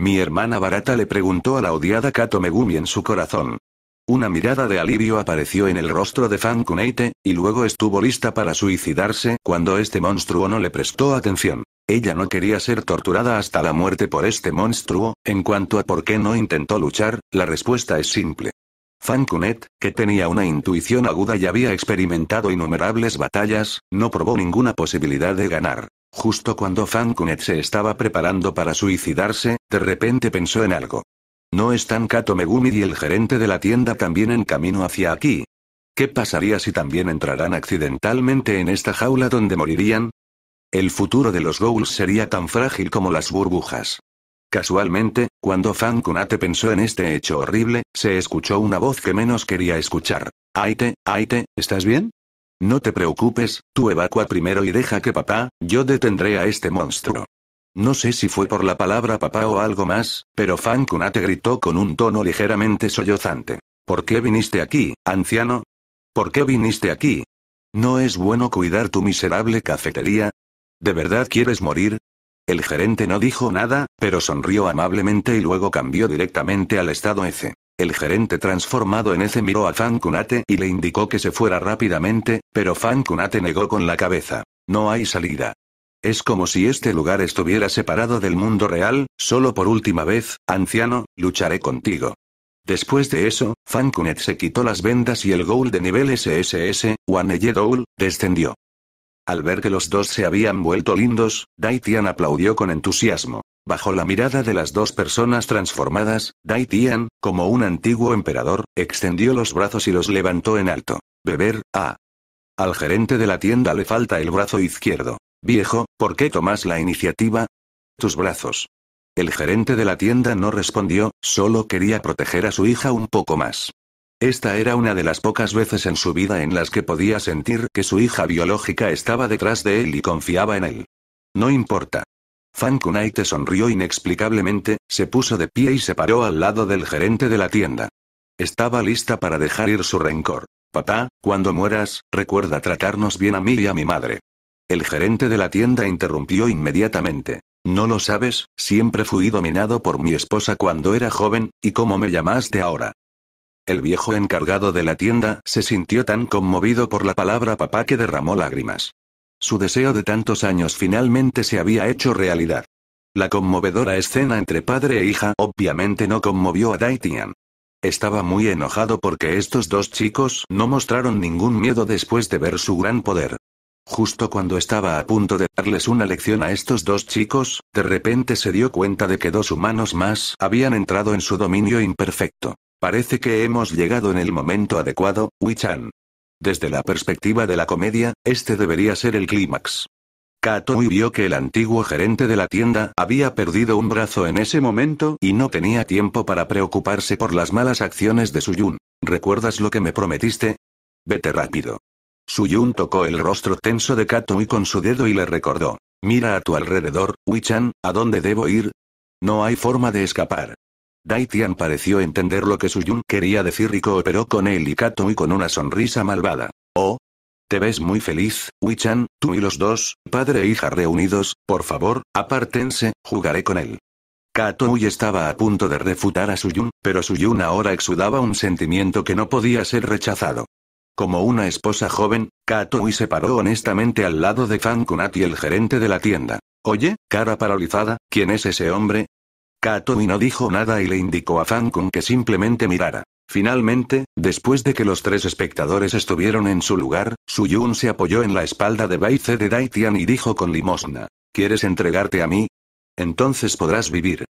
Mi hermana barata le preguntó a la odiada Kato Megumi en su corazón. Una mirada de alivio apareció en el rostro de Fan Kuneite, y luego estuvo lista para suicidarse cuando este monstruo no le prestó atención. Ella no quería ser torturada hasta la muerte por este monstruo, en cuanto a por qué no intentó luchar, la respuesta es simple. Fan Kunet, que tenía una intuición aguda y había experimentado innumerables batallas, no probó ninguna posibilidad de ganar. Justo cuando Fan Kunet se estaba preparando para suicidarse, de repente pensó en algo. ¿No están Kato Megumi y el gerente de la tienda también en camino hacia aquí? ¿Qué pasaría si también entrarán accidentalmente en esta jaula donde morirían? El futuro de los Ghouls sería tan frágil como las burbujas. Casualmente, cuando Fan Kunate pensó en este hecho horrible, se escuchó una voz que menos quería escuchar. Aite, Aite, ¿estás bien? No te preocupes, tú evacua primero y deja que papá, yo detendré a este monstruo. No sé si fue por la palabra papá o algo más, pero Fan gritó con un tono ligeramente sollozante. ¿Por qué viniste aquí, anciano? ¿Por qué viniste aquí? ¿No es bueno cuidar tu miserable cafetería? ¿De verdad quieres morir? El gerente no dijo nada, pero sonrió amablemente y luego cambió directamente al estado F. El gerente transformado en ese miró a Fan Kunate y le indicó que se fuera rápidamente, pero Fan Kunate negó con la cabeza. No hay salida. Es como si este lugar estuviera separado del mundo real, solo por última vez, anciano, lucharé contigo. Después de eso, Fan Kunet se quitó las vendas y el goal de nivel SSS, Waneye descendió. Al ver que los dos se habían vuelto lindos, Daitian aplaudió con entusiasmo. Bajo la mirada de las dos personas transformadas, Dai Tian, como un antiguo emperador, extendió los brazos y los levantó en alto. Beber, ah. Al gerente de la tienda le falta el brazo izquierdo. Viejo, ¿por qué tomas la iniciativa? Tus brazos. El gerente de la tienda no respondió, solo quería proteger a su hija un poco más. Esta era una de las pocas veces en su vida en las que podía sentir que su hija biológica estaba detrás de él y confiaba en él. No importa, Fan te sonrió inexplicablemente, se puso de pie y se paró al lado del gerente de la tienda. Estaba lista para dejar ir su rencor. Papá, cuando mueras, recuerda tratarnos bien a mí y a mi madre. El gerente de la tienda interrumpió inmediatamente. No lo sabes, siempre fui dominado por mi esposa cuando era joven, y cómo me llamaste ahora. El viejo encargado de la tienda se sintió tan conmovido por la palabra papá que derramó lágrimas. Su deseo de tantos años finalmente se había hecho realidad. La conmovedora escena entre padre e hija obviamente no conmovió a Daitian. Estaba muy enojado porque estos dos chicos no mostraron ningún miedo después de ver su gran poder. Justo cuando estaba a punto de darles una lección a estos dos chicos, de repente se dio cuenta de que dos humanos más habían entrado en su dominio imperfecto. Parece que hemos llegado en el momento adecuado, Wichan. Desde la perspectiva de la comedia, este debería ser el clímax. y vio que el antiguo gerente de la tienda había perdido un brazo en ese momento y no tenía tiempo para preocuparse por las malas acciones de Suyun. ¿Recuerdas lo que me prometiste? Vete rápido. Suyun tocó el rostro tenso de y con su dedo y le recordó. Mira a tu alrededor, Wichan, ¿a dónde debo ir? No hay forma de escapar. Daitian pareció entender lo que Suyun quería decir y cooperó con él y Kato y con una sonrisa malvada. Oh. Te ves muy feliz, Wichan, tú y los dos, padre e hija reunidos, por favor, apártense, jugaré con él. Katoui estaba a punto de refutar a Suyun, pero Suyun ahora exudaba un sentimiento que no podía ser rechazado. Como una esposa joven, Katoui se paró honestamente al lado de Fan Kunati, y el gerente de la tienda. Oye, cara paralizada, ¿quién es ese hombre? Katui no dijo nada y le indicó a Fan con que simplemente mirara. Finalmente, después de que los tres espectadores estuvieron en su lugar, Su Yun se apoyó en la espalda de Baize de Daitian y dijo con limosna: ¿Quieres entregarte a mí? Entonces podrás vivir.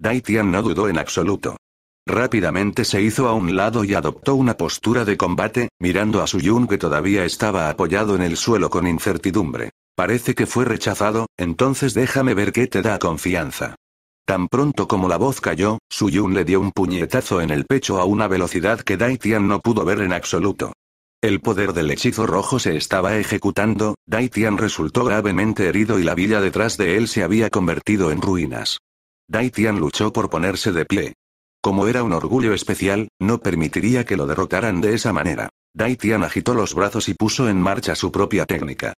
Daitian no dudó en absoluto. Rápidamente se hizo a un lado y adoptó una postura de combate, mirando a Su Yun que todavía estaba apoyado en el suelo con incertidumbre. Parece que fue rechazado, entonces déjame ver qué te da confianza. Tan pronto como la voz cayó, Yun le dio un puñetazo en el pecho a una velocidad que Daitian no pudo ver en absoluto. El poder del hechizo rojo se estaba ejecutando, Daitian resultó gravemente herido y la villa detrás de él se había convertido en ruinas. Daitian luchó por ponerse de pie. Como era un orgullo especial, no permitiría que lo derrotaran de esa manera. Daitian agitó los brazos y puso en marcha su propia técnica.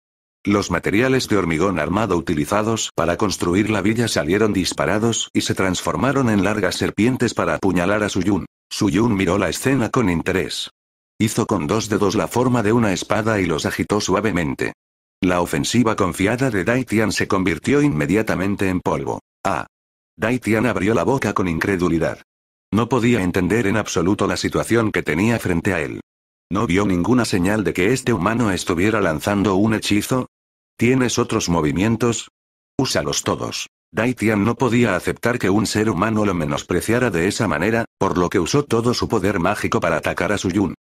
Los materiales de hormigón armado utilizados para construir la villa salieron disparados y se transformaron en largas serpientes para apuñalar a Suyun. Suyun miró la escena con interés. Hizo con dos dedos la forma de una espada y los agitó suavemente. La ofensiva confiada de Daitian se convirtió inmediatamente en polvo. Ah. Daitian abrió la boca con incredulidad. No podía entender en absoluto la situación que tenía frente a él. No vio ninguna señal de que este humano estuviera lanzando un hechizo, ¿Tienes otros movimientos? Úsalos todos. Daitian no podía aceptar que un ser humano lo menospreciara de esa manera, por lo que usó todo su poder mágico para atacar a Suyun.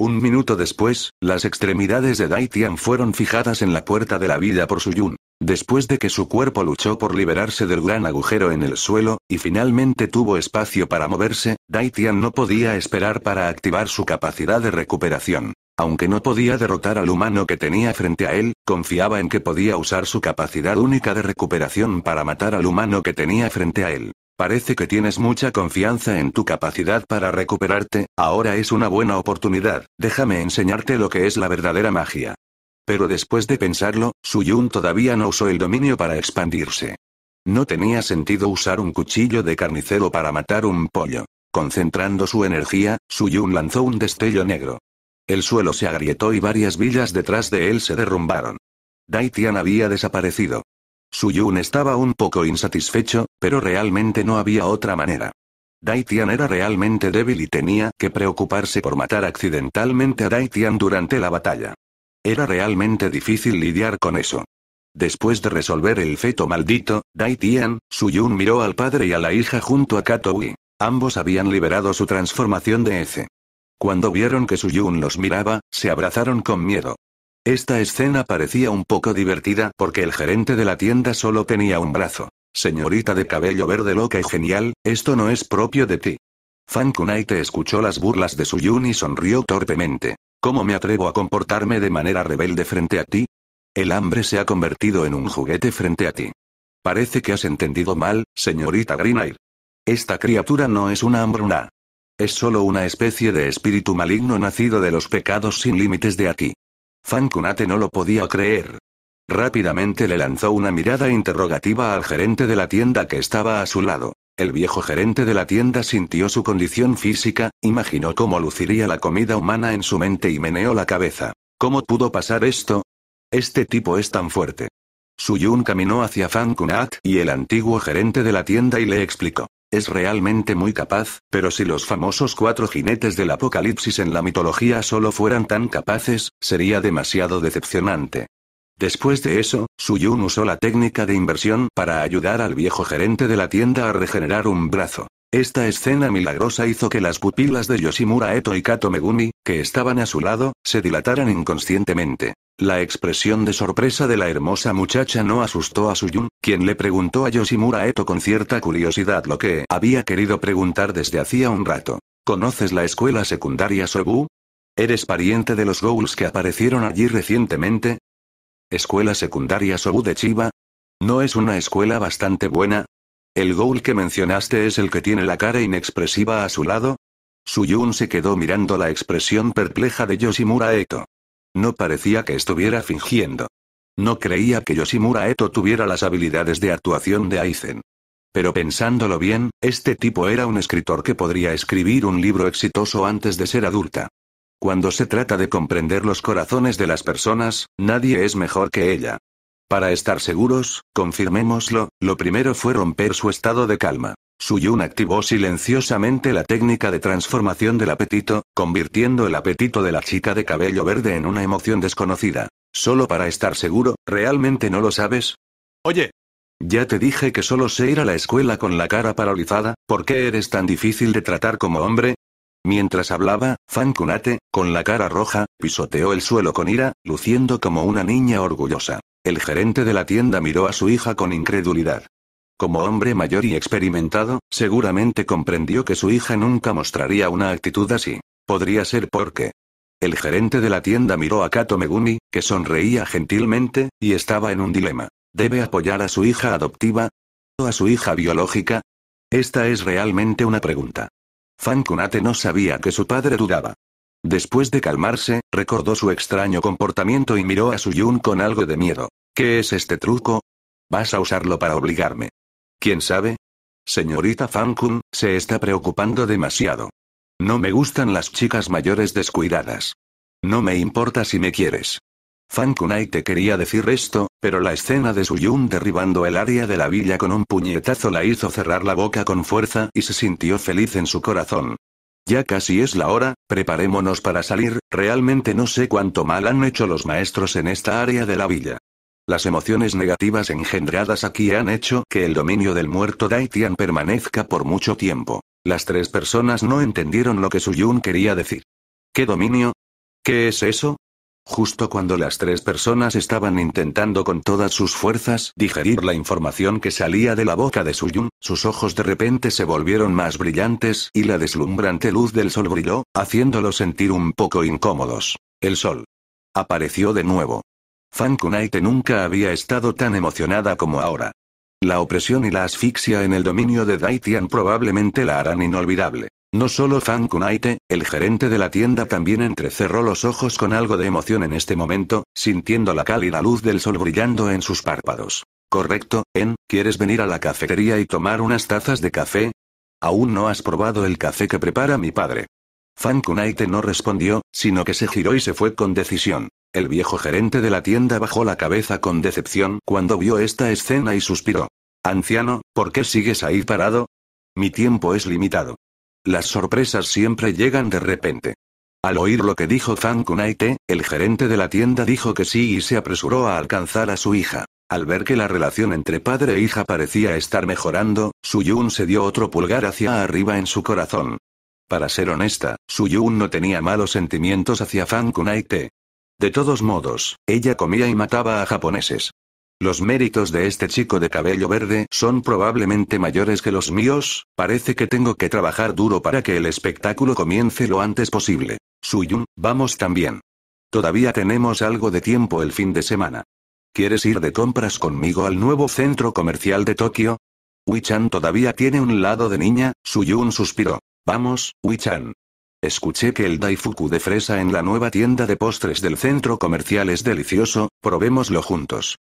Un minuto después, las extremidades de Daitian fueron fijadas en la puerta de la vida por Suyun. Después de que su cuerpo luchó por liberarse del gran agujero en el suelo, y finalmente tuvo espacio para moverse, Daitian no podía esperar para activar su capacidad de recuperación. Aunque no podía derrotar al humano que tenía frente a él, confiaba en que podía usar su capacidad única de recuperación para matar al humano que tenía frente a él. Parece que tienes mucha confianza en tu capacidad para recuperarte, ahora es una buena oportunidad, déjame enseñarte lo que es la verdadera magia. Pero después de pensarlo, Suyun todavía no usó el dominio para expandirse. No tenía sentido usar un cuchillo de carnicero para matar un pollo. Concentrando su energía, Suyun lanzó un destello negro. El suelo se agrietó y varias villas detrás de él se derrumbaron. Daitian había desaparecido. Suyun estaba un poco insatisfecho, pero realmente no había otra manera. Daitian era realmente débil y tenía que preocuparse por matar accidentalmente a Daitian durante la batalla. Era realmente difícil lidiar con eso. Después de resolver el feto maldito, Daitian, Suyun miró al padre y a la hija junto a Katowi. Ambos habían liberado su transformación de Eze. Cuando vieron que Suyun los miraba, se abrazaron con miedo. Esta escena parecía un poco divertida porque el gerente de la tienda solo tenía un brazo. Señorita de cabello verde loca y genial, esto no es propio de ti. Fan Kunai te escuchó las burlas de su yun y sonrió torpemente. ¿Cómo me atrevo a comportarme de manera rebelde frente a ti? El hambre se ha convertido en un juguete frente a ti. Parece que has entendido mal, señorita Greenair. Esta criatura no es una hambruna. Es solo una especie de espíritu maligno nacido de los pecados sin límites de aquí. Fan Kunate no lo podía creer, Rápidamente le lanzó una mirada interrogativa al gerente de la tienda que estaba a su lado. El viejo gerente de la tienda sintió su condición física, imaginó cómo luciría la comida humana en su mente y meneó la cabeza. ¿Cómo pudo pasar esto? Este tipo es tan fuerte. Suyun caminó hacia Fan Kunat y el antiguo gerente de la tienda y le explicó. Es realmente muy capaz, pero si los famosos cuatro jinetes del apocalipsis en la mitología solo fueran tan capaces, sería demasiado decepcionante. Después de eso, Suyun usó la técnica de inversión para ayudar al viejo gerente de la tienda a regenerar un brazo. Esta escena milagrosa hizo que las pupilas de Yoshimura Eto y Kato Megumi, que estaban a su lado, se dilataran inconscientemente. La expresión de sorpresa de la hermosa muchacha no asustó a Suyun, quien le preguntó a Yoshimura Eto con cierta curiosidad lo que había querido preguntar desde hacía un rato. ¿Conoces la escuela secundaria Sobu? ¿Eres pariente de los ghouls que aparecieron allí recientemente? Escuela Secundaria Sobu de Chiba. ¿No es una escuela bastante buena? ¿El Goul que mencionaste es el que tiene la cara inexpresiva a su lado? Suyun se quedó mirando la expresión perpleja de Yoshimura Eto. No parecía que estuviera fingiendo. No creía que Yoshimura Eto tuviera las habilidades de actuación de Aizen. Pero pensándolo bien, este tipo era un escritor que podría escribir un libro exitoso antes de ser adulta. Cuando se trata de comprender los corazones de las personas, nadie es mejor que ella. Para estar seguros, confirmémoslo, lo primero fue romper su estado de calma. Suyun activó silenciosamente la técnica de transformación del apetito, convirtiendo el apetito de la chica de cabello verde en una emoción desconocida. Solo para estar seguro, ¿realmente no lo sabes? Oye. Ya te dije que solo sé ir a la escuela con la cara paralizada, ¿por qué eres tan difícil de tratar como hombre? Mientras hablaba, Fan con la cara roja, pisoteó el suelo con ira, luciendo como una niña orgullosa. El gerente de la tienda miró a su hija con incredulidad. Como hombre mayor y experimentado, seguramente comprendió que su hija nunca mostraría una actitud así. Podría ser porque. El gerente de la tienda miró a Kato Megumi, que sonreía gentilmente, y estaba en un dilema. ¿Debe apoyar a su hija adoptiva? ¿O a su hija biológica? Esta es realmente una pregunta. Fan Kunate no sabía que su padre dudaba. Después de calmarse, recordó su extraño comportamiento y miró a su yun con algo de miedo. ¿Qué es este truco? ¿Vas a usarlo para obligarme? ¿Quién sabe? Señorita Fankun, se está preocupando demasiado. No me gustan las chicas mayores descuidadas. No me importa si me quieres. Fan te quería decir esto, pero la escena de Su Yun derribando el área de la villa con un puñetazo la hizo cerrar la boca con fuerza y se sintió feliz en su corazón. Ya casi es la hora, preparémonos para salir, realmente no sé cuánto mal han hecho los maestros en esta área de la villa. Las emociones negativas engendradas aquí han hecho que el dominio del muerto Daitian permanezca por mucho tiempo. Las tres personas no entendieron lo que Yun quería decir. ¿Qué dominio? ¿Qué es eso? Justo cuando las tres personas estaban intentando con todas sus fuerzas digerir la información que salía de la boca de Suyun, sus ojos de repente se volvieron más brillantes y la deslumbrante luz del sol brilló, haciéndolos sentir un poco incómodos. El sol. Apareció de nuevo. Fan Kunite nunca había estado tan emocionada como ahora. La opresión y la asfixia en el dominio de Daitian probablemente la harán inolvidable. No solo Fan Kunaite, el gerente de la tienda también entrecerró los ojos con algo de emoción en este momento, sintiendo la cálida luz del sol brillando en sus párpados. Correcto, En, ¿quieres venir a la cafetería y tomar unas tazas de café? Aún no has probado el café que prepara mi padre. Fan Kunaite no respondió, sino que se giró y se fue con decisión. El viejo gerente de la tienda bajó la cabeza con decepción cuando vio esta escena y suspiró. Anciano, ¿por qué sigues ahí parado? Mi tiempo es limitado. Las sorpresas siempre llegan de repente. Al oír lo que dijo Fan Kunaite, el gerente de la tienda dijo que sí y se apresuró a alcanzar a su hija. Al ver que la relación entre padre e hija parecía estar mejorando, Suyun se dio otro pulgar hacia arriba en su corazón. Para ser honesta, Suyun no tenía malos sentimientos hacia Fan Kunaite. De todos modos, ella comía y mataba a japoneses. Los méritos de este chico de cabello verde son probablemente mayores que los míos, parece que tengo que trabajar duro para que el espectáculo comience lo antes posible. Suyun, vamos también. Todavía tenemos algo de tiempo el fin de semana. ¿Quieres ir de compras conmigo al nuevo centro comercial de Tokio? Wichan todavía tiene un lado de niña, Suyun suspiró. Vamos, Wichan. Escuché que el Daifuku de fresa en la nueva tienda de postres del centro comercial es delicioso, probémoslo juntos.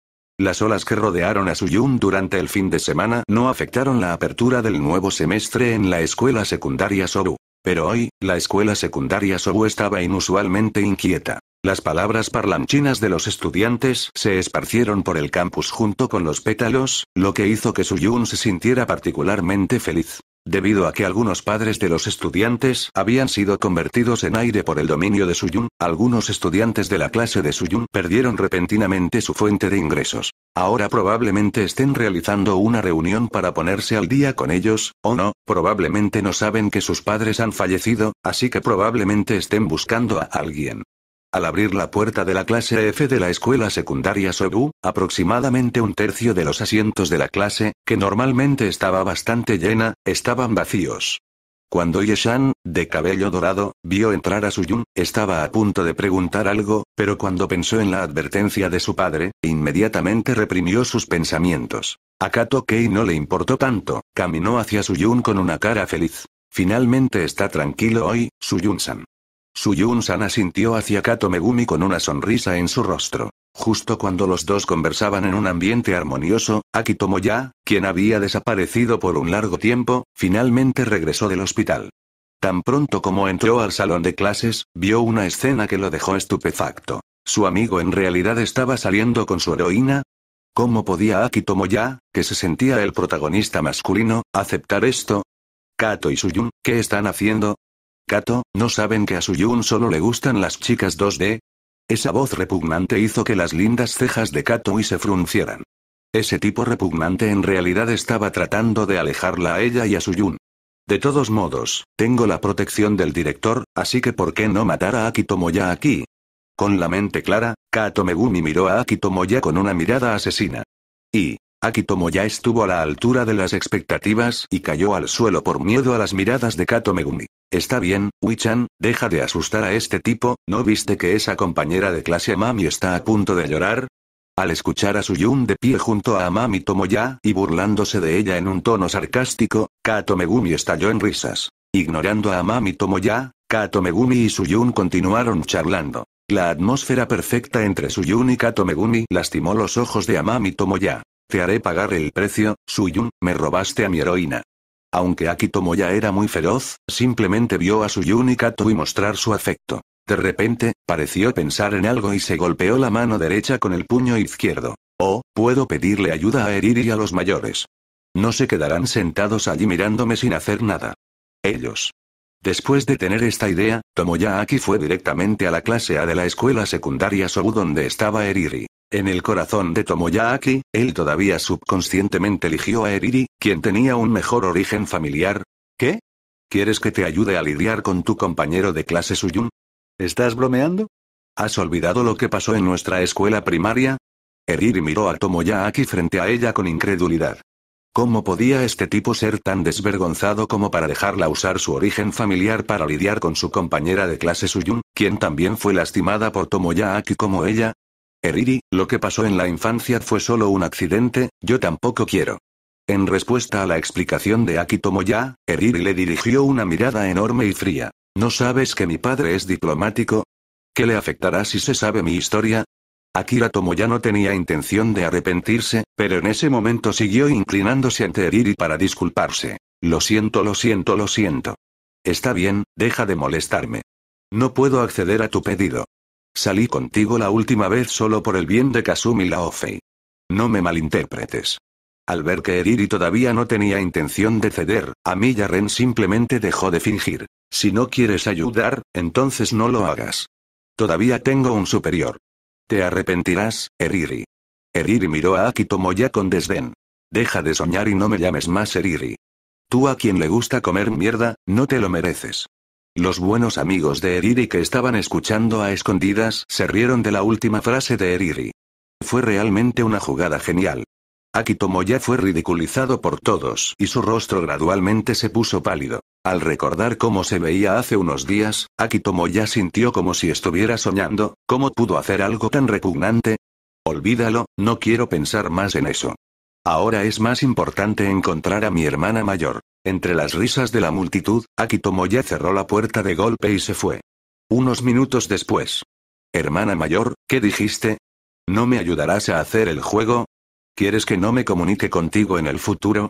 Las olas que rodearon a Suyun durante el fin de semana no afectaron la apertura del nuevo semestre en la escuela secundaria Sobu. Pero hoy, la escuela secundaria Sobu estaba inusualmente inquieta. Las palabras parlanchinas de los estudiantes se esparcieron por el campus junto con los pétalos, lo que hizo que Suyun se sintiera particularmente feliz. Debido a que algunos padres de los estudiantes habían sido convertidos en aire por el dominio de Suyun, algunos estudiantes de la clase de Suyun perdieron repentinamente su fuente de ingresos. Ahora probablemente estén realizando una reunión para ponerse al día con ellos, o no, probablemente no saben que sus padres han fallecido, así que probablemente estén buscando a alguien. Al abrir la puerta de la clase F de la escuela secundaria Sobu, aproximadamente un tercio de los asientos de la clase, que normalmente estaba bastante llena, estaban vacíos. Cuando Yeshan, de cabello dorado, vio entrar a Suyun, estaba a punto de preguntar algo, pero cuando pensó en la advertencia de su padre, inmediatamente reprimió sus pensamientos. A Kato Kei no le importó tanto, caminó hacia Suyun con una cara feliz. Finalmente está tranquilo hoy, Suyun-san suyun sana sintió hacia Kato Megumi con una sonrisa en su rostro. Justo cuando los dos conversaban en un ambiente armonioso, Aki Tomoya, quien había desaparecido por un largo tiempo, finalmente regresó del hospital. Tan pronto como entró al salón de clases, vio una escena que lo dejó estupefacto. ¿Su amigo en realidad estaba saliendo con su heroína? ¿Cómo podía Aki Tomoya, que se sentía el protagonista masculino, aceptar esto? Kato y Suyun, ¿qué están haciendo? Kato, ¿no saben que a Suyun solo le gustan las chicas 2D? Esa voz repugnante hizo que las lindas cejas de Kato y se fruncieran. Ese tipo repugnante en realidad estaba tratando de alejarla a ella y a Suyun. De todos modos, tengo la protección del director, así que ¿por qué no matar a Akitomoya aquí? Con la mente clara, Kato Megumi miró a Akitomoya con una mirada asesina. Y, Akitomo ya estuvo a la altura de las expectativas y cayó al suelo por miedo a las miradas de Kato Megumi. Está bien, Wichan, deja de asustar a este tipo, ¿no viste que esa compañera de clase Mami está a punto de llorar? Al escuchar a Suyun de pie junto a Amami Tomoya y burlándose de ella en un tono sarcástico, Kato Megumi estalló en risas. Ignorando a Amami Tomoya, Kato Megumi y Suyun continuaron charlando. La atmósfera perfecta entre Suyun y Kato Megumi lastimó los ojos de Amami Tomoya. Te haré pagar el precio, Suyun, me robaste a mi heroína. Aunque Aki Tomoya era muy feroz, simplemente vio a Suyun y y mostrar su afecto. De repente, pareció pensar en algo y se golpeó la mano derecha con el puño izquierdo. Oh, puedo pedirle ayuda a Eriri y a los mayores. No se quedarán sentados allí mirándome sin hacer nada. Ellos. Después de tener esta idea, Tomoya Aki fue directamente a la clase A de la escuela secundaria Sobu donde estaba Eriri. En el corazón de Tomoyaki, él todavía subconscientemente eligió a Eriri, quien tenía un mejor origen familiar. ¿Qué? ¿Quieres que te ayude a lidiar con tu compañero de clase Suyun? ¿Estás bromeando? ¿Has olvidado lo que pasó en nuestra escuela primaria? Eriri miró a Tomoyaki frente a ella con incredulidad. ¿Cómo podía este tipo ser tan desvergonzado como para dejarla usar su origen familiar para lidiar con su compañera de clase Suyun, quien también fue lastimada por Tomoyaki como ella? Eriri, lo que pasó en la infancia fue solo un accidente, yo tampoco quiero. En respuesta a la explicación de Aki Tomoya, Eriri le dirigió una mirada enorme y fría. ¿No sabes que mi padre es diplomático? ¿Qué le afectará si se sabe mi historia? Akira Tomoya no tenía intención de arrepentirse, pero en ese momento siguió inclinándose ante Eriri para disculparse. Lo siento, lo siento, lo siento. Está bien, deja de molestarme. No puedo acceder a tu pedido. Salí contigo la última vez solo por el bien de Kasumi Laofei. No me malinterpretes. Al ver que Eriri todavía no tenía intención de ceder, Amiya Ren simplemente dejó de fingir. Si no quieres ayudar, entonces no lo hagas. Todavía tengo un superior. Te arrepentirás, Eriri. Eriri miró a Akito Moya con desdén. Deja de soñar y no me llames más Eriri. Tú a quien le gusta comer mierda, no te lo mereces. Los buenos amigos de Eriri que estaban escuchando a escondidas se rieron de la última frase de Eriri. Fue realmente una jugada genial. Akitomo ya fue ridiculizado por todos y su rostro gradualmente se puso pálido. Al recordar cómo se veía hace unos días, Akitomo ya sintió como si estuviera soñando, ¿cómo pudo hacer algo tan repugnante? Olvídalo, no quiero pensar más en eso. Ahora es más importante encontrar a mi hermana mayor. Entre las risas de la multitud, Akitomoya cerró la puerta de golpe y se fue. Unos minutos después. Hermana mayor, ¿qué dijiste? ¿No me ayudarás a hacer el juego? ¿Quieres que no me comunique contigo en el futuro?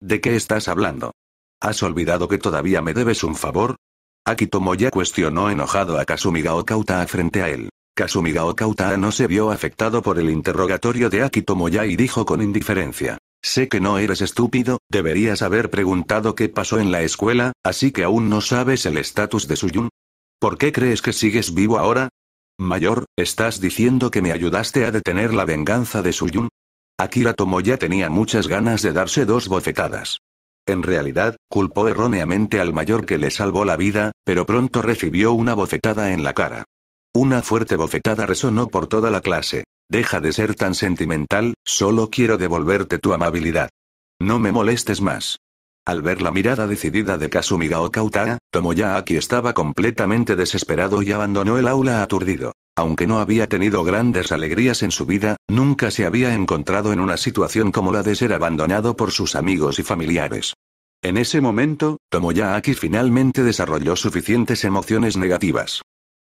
¿De qué estás hablando? ¿Has olvidado que todavía me debes un favor? Akitomoya cuestionó enojado a Kasumi Gaokauta frente a él. Kasumiga Okauta no se vio afectado por el interrogatorio de Aki Tomoya y dijo con indiferencia. Sé que no eres estúpido, deberías haber preguntado qué pasó en la escuela, así que aún no sabes el estatus de Suyun. ¿Por qué crees que sigues vivo ahora? Mayor, ¿estás diciendo que me ayudaste a detener la venganza de Suyun? Akira Tomoya tenía muchas ganas de darse dos bofetadas. En realidad, culpó erróneamente al mayor que le salvó la vida, pero pronto recibió una bofetada en la cara. Una fuerte bofetada resonó por toda la clase. Deja de ser tan sentimental, solo quiero devolverte tu amabilidad. No me molestes más. Al ver la mirada decidida de Kasumiga Kauta, Tomoyaki estaba completamente desesperado y abandonó el aula aturdido. Aunque no había tenido grandes alegrías en su vida, nunca se había encontrado en una situación como la de ser abandonado por sus amigos y familiares. En ese momento, Tomoyaki finalmente desarrolló suficientes emociones negativas.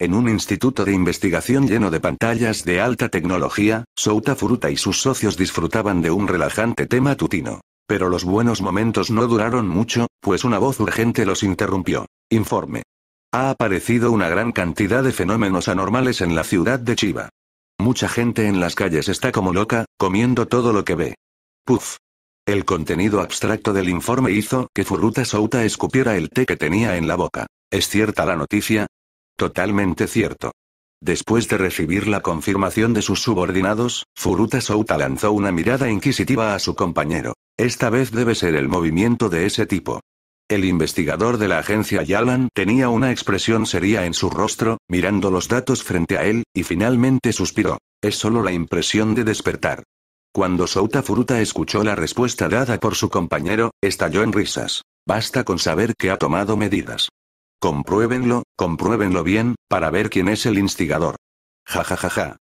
En un instituto de investigación lleno de pantallas de alta tecnología, Souta Furuta y sus socios disfrutaban de un relajante tema tutino. Pero los buenos momentos no duraron mucho, pues una voz urgente los interrumpió. Informe. Ha aparecido una gran cantidad de fenómenos anormales en la ciudad de Chiba. Mucha gente en las calles está como loca, comiendo todo lo que ve. Puf. El contenido abstracto del informe hizo que Furuta Souta escupiera el té que tenía en la boca. ¿Es cierta la noticia? Totalmente cierto. Después de recibir la confirmación de sus subordinados, Furuta Souta lanzó una mirada inquisitiva a su compañero. Esta vez debe ser el movimiento de ese tipo. El investigador de la agencia Yalan tenía una expresión seria en su rostro, mirando los datos frente a él, y finalmente suspiró. Es solo la impresión de despertar. Cuando Souta Furuta escuchó la respuesta dada por su compañero, estalló en risas. Basta con saber que ha tomado medidas. Compruébenlo, compruébenlo bien, para ver quién es el instigador. Ja ja ja ja.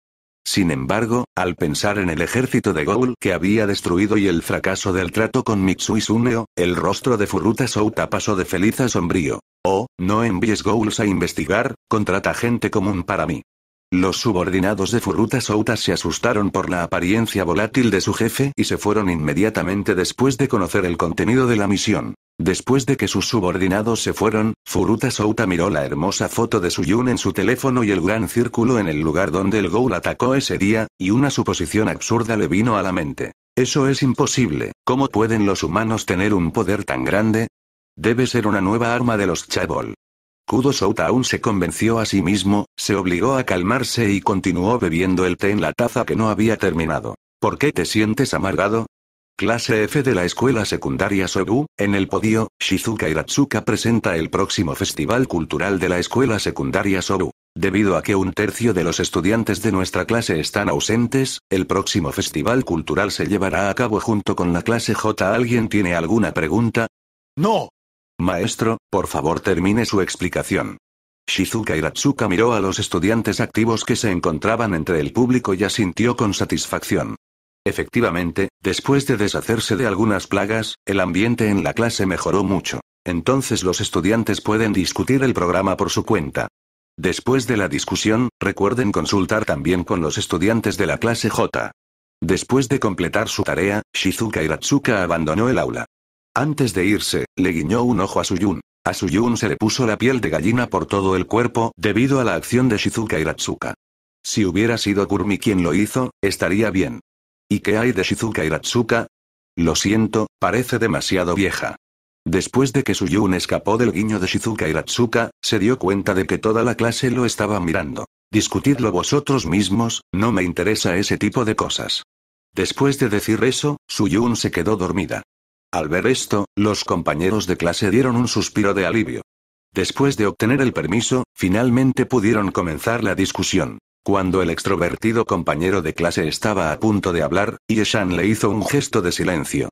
Sin embargo, al pensar en el ejército de Goul que había destruido y el fracaso del trato con Mitsui Suneo, el rostro de Furuta Souta pasó de feliz a sombrío. Oh, no envíes Gouls a investigar, contrata gente común para mí. Los subordinados de Furuta Souta se asustaron por la apariencia volátil de su jefe y se fueron inmediatamente después de conocer el contenido de la misión. Después de que sus subordinados se fueron, Furuta Souta miró la hermosa foto de su yun en su teléfono y el gran círculo en el lugar donde el Ghoul atacó ese día, y una suposición absurda le vino a la mente. Eso es imposible, ¿cómo pueden los humanos tener un poder tan grande? Debe ser una nueva arma de los Chabol. Kudo Souta aún se convenció a sí mismo, se obligó a calmarse y continuó bebiendo el té en la taza que no había terminado. ¿Por qué te sientes amargado? Clase F de la escuela secundaria Soru, en el podio, Shizuka Hiratsuka presenta el próximo Festival Cultural de la Escuela Secundaria Soru. Debido a que un tercio de los estudiantes de nuestra clase están ausentes, el próximo Festival Cultural se llevará a cabo junto con la clase J. ¿Alguien tiene alguna pregunta? No, Maestro, por favor termine su explicación. Shizuka Hiratsuka miró a los estudiantes activos que se encontraban entre el público y asintió con satisfacción. Efectivamente, después de deshacerse de algunas plagas, el ambiente en la clase mejoró mucho. Entonces los estudiantes pueden discutir el programa por su cuenta. Después de la discusión, recuerden consultar también con los estudiantes de la clase J. Después de completar su tarea, Shizuka Iratsuka abandonó el aula. Antes de irse, le guiñó un ojo a Suyun. A Suyun se le puso la piel de gallina por todo el cuerpo debido a la acción de Shizuka y Si hubiera sido Kurumi quien lo hizo, estaría bien. ¿Y qué hay de Shizuka y Lo siento, parece demasiado vieja. Después de que Suyun escapó del guiño de Shizuka y se dio cuenta de que toda la clase lo estaba mirando. Discutidlo vosotros mismos, no me interesa ese tipo de cosas. Después de decir eso, Suyun se quedó dormida. Al ver esto, los compañeros de clase dieron un suspiro de alivio. Después de obtener el permiso, finalmente pudieron comenzar la discusión. Cuando el extrovertido compañero de clase estaba a punto de hablar, Yeshan le hizo un gesto de silencio.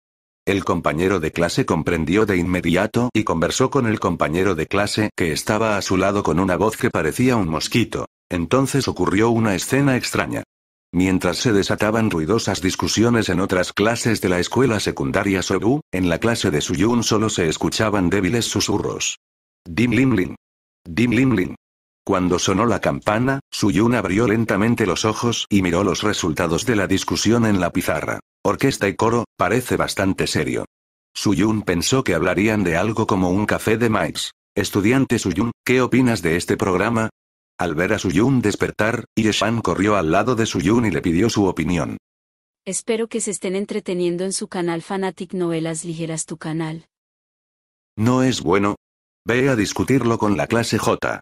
El compañero de clase comprendió de inmediato y conversó con el compañero de clase que estaba a su lado con una voz que parecía un mosquito. Entonces ocurrió una escena extraña. Mientras se desataban ruidosas discusiones en otras clases de la escuela secundaria Sobu, en la clase de Suyun solo se escuchaban débiles susurros. Dim lim lim. Dim lim lim. Cuando sonó la campana, Suyun abrió lentamente los ojos y miró los resultados de la discusión en la pizarra. Orquesta y coro, parece bastante serio. Suyun pensó que hablarían de algo como un café de maíz. Estudiante Suyun, ¿qué opinas de este programa? Al ver a Yun despertar, Yeshan corrió al lado de Yun y le pidió su opinión. Espero que se estén entreteniendo en su canal Fanatic Novelas Ligeras tu canal. No es bueno. Ve a discutirlo con la clase J.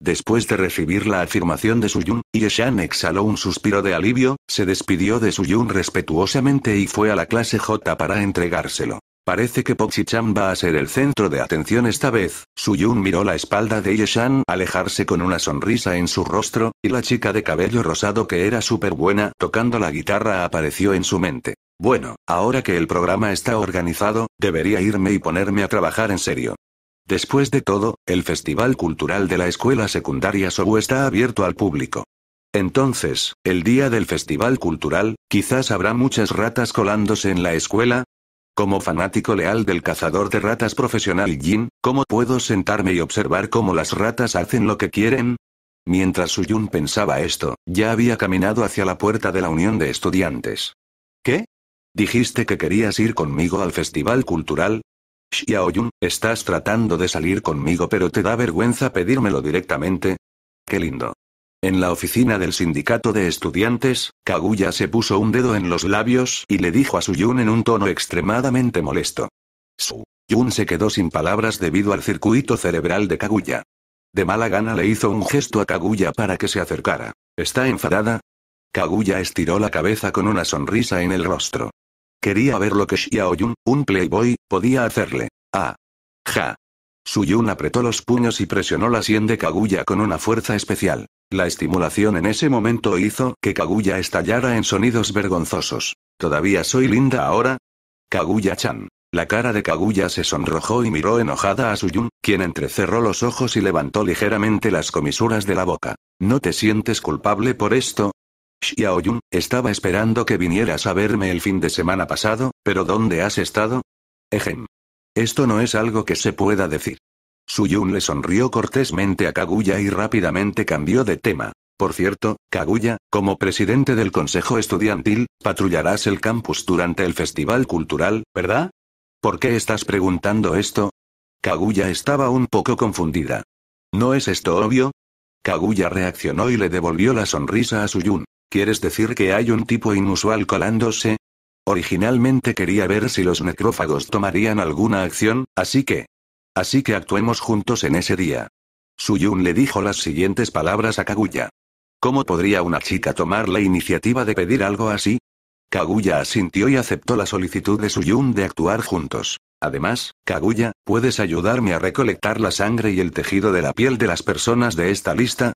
Después de recibir la afirmación de Yun, Yeshan exhaló un suspiro de alivio, se despidió de Yun respetuosamente y fue a la clase J para entregárselo. Parece que Pochi-chan va a ser el centro de atención esta vez. Su Yun miró la espalda de Yeshan alejarse con una sonrisa en su rostro, y la chica de cabello rosado que era súper buena tocando la guitarra apareció en su mente. Bueno, ahora que el programa está organizado, debería irme y ponerme a trabajar en serio. Después de todo, el Festival Cultural de la Escuela Secundaria Sobu está abierto al público. Entonces, el día del Festival Cultural, quizás habrá muchas ratas colándose en la escuela, como fanático leal del cazador de ratas profesional Jin, ¿cómo puedo sentarme y observar cómo las ratas hacen lo que quieren? Mientras Suyun pensaba esto, ya había caminado hacia la puerta de la Unión de Estudiantes. ¿Qué? ¿Dijiste que querías ir conmigo al Festival Cultural? Xiaoyun, oh, estás tratando de salir conmigo pero te da vergüenza pedírmelo directamente. Qué lindo. En la oficina del sindicato de estudiantes, Kaguya se puso un dedo en los labios y le dijo a Yun en un tono extremadamente molesto. Su Yun se quedó sin palabras debido al circuito cerebral de Kaguya. De mala gana le hizo un gesto a Kaguya para que se acercara. ¿Está enfadada? Kaguya estiró la cabeza con una sonrisa en el rostro. Quería ver lo que Xiaoyun, un playboy, podía hacerle. Ah. Ja. Suyun apretó los puños y presionó la sien de Kaguya con una fuerza especial. La estimulación en ese momento hizo que Kaguya estallara en sonidos vergonzosos. ¿Todavía soy linda ahora? Kaguya-chan. La cara de Kaguya se sonrojó y miró enojada a Suyun, quien entrecerró los ojos y levantó ligeramente las comisuras de la boca. ¿No te sientes culpable por esto? Xiaoyun, estaba esperando que vinieras a verme el fin de semana pasado, pero ¿dónde has estado? Ejem. Esto no es algo que se pueda decir. Suyun le sonrió cortésmente a Kaguya y rápidamente cambió de tema. Por cierto, Kaguya, como presidente del Consejo Estudiantil, patrullarás el campus durante el Festival Cultural, ¿verdad? ¿Por qué estás preguntando esto? Kaguya estaba un poco confundida. ¿No es esto obvio? Kaguya reaccionó y le devolvió la sonrisa a Suyun. ¿Quieres decir que hay un tipo inusual colándose? Originalmente quería ver si los necrófagos tomarían alguna acción, así que, Así que actuemos juntos en ese día. Suyun le dijo las siguientes palabras a Kaguya. ¿Cómo podría una chica tomar la iniciativa de pedir algo así? Kaguya asintió y aceptó la solicitud de Suyun de actuar juntos. Además, Kaguya, ¿puedes ayudarme a recolectar la sangre y el tejido de la piel de las personas de esta lista?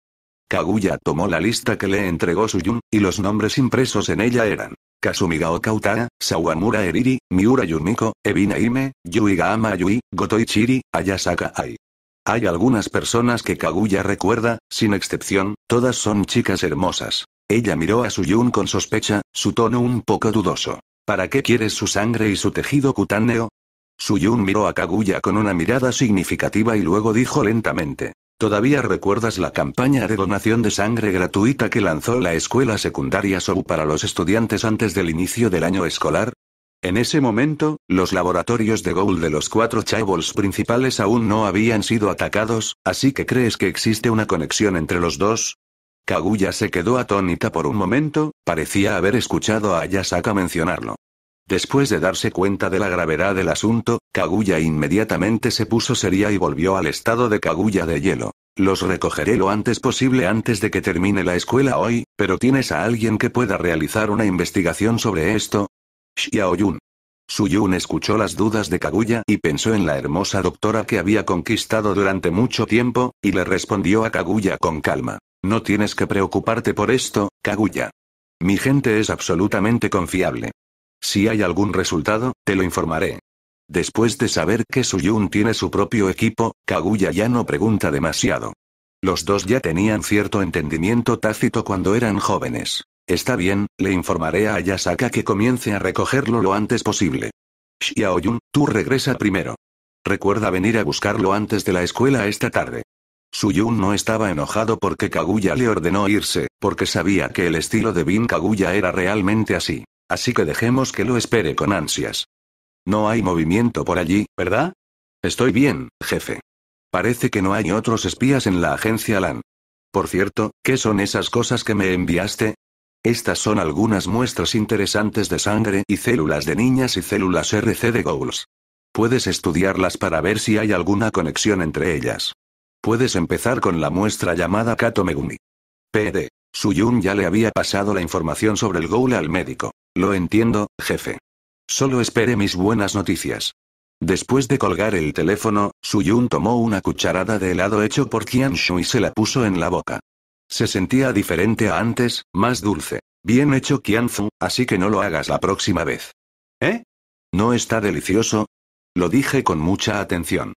Kaguya tomó la lista que le entregó Suyun, y los nombres impresos en ella eran Kasumiga Okautara, Sawamura Eriri, Miura Yumiko, Ebina Ime, Yui Gotoichiri, Ayasaka Ai. Hay algunas personas que Kaguya recuerda, sin excepción, todas son chicas hermosas. Ella miró a Suyun con sospecha, su tono un poco dudoso. ¿Para qué quieres su sangre y su tejido cutáneo? Suyun miró a Kaguya con una mirada significativa y luego dijo lentamente. ¿Todavía recuerdas la campaña de donación de sangre gratuita que lanzó la escuela secundaria SOU para los estudiantes antes del inicio del año escolar? En ese momento, los laboratorios de Gould de los cuatro chavos principales aún no habían sido atacados, así que crees que existe una conexión entre los dos? Kaguya se quedó atónita por un momento, parecía haber escuchado a Ayasaka mencionarlo. Después de darse cuenta de la gravedad del asunto, Kaguya inmediatamente se puso seria y volvió al estado de Kaguya de hielo. Los recogeré lo antes posible antes de que termine la escuela hoy, pero ¿tienes a alguien que pueda realizar una investigación sobre esto? Xiaoyun. Suyun escuchó las dudas de Kaguya y pensó en la hermosa doctora que había conquistado durante mucho tiempo, y le respondió a Kaguya con calma. No tienes que preocuparte por esto, Kaguya. Mi gente es absolutamente confiable. Si hay algún resultado, te lo informaré. Después de saber que Suyun tiene su propio equipo, Kaguya ya no pregunta demasiado. Los dos ya tenían cierto entendimiento tácito cuando eran jóvenes. Está bien, le informaré a Ayasaka que comience a recogerlo lo antes posible. Xiaoyun, tú regresa primero. Recuerda venir a buscarlo antes de la escuela esta tarde. Suyun no estaba enojado porque Kaguya le ordenó irse, porque sabía que el estilo de Bin Kaguya era realmente así. Así que dejemos que lo espere con ansias. No hay movimiento por allí, ¿verdad? Estoy bien, jefe. Parece que no hay otros espías en la agencia LAN. Por cierto, ¿qué son esas cosas que me enviaste? Estas son algunas muestras interesantes de sangre y células de niñas y células RC de ghouls. Puedes estudiarlas para ver si hay alguna conexión entre ellas. Puedes empezar con la muestra llamada Kato Megumi. PD. Suyun ya le había pasado la información sobre el Ghoul al médico. Lo entiendo, jefe. Solo espere mis buenas noticias. Después de colgar el teléfono, Su Yun tomó una cucharada de helado hecho por Shu y se la puso en la boca. Se sentía diferente a antes, más dulce. Bien hecho Shu, así que no lo hagas la próxima vez. ¿Eh? ¿No está delicioso? Lo dije con mucha atención.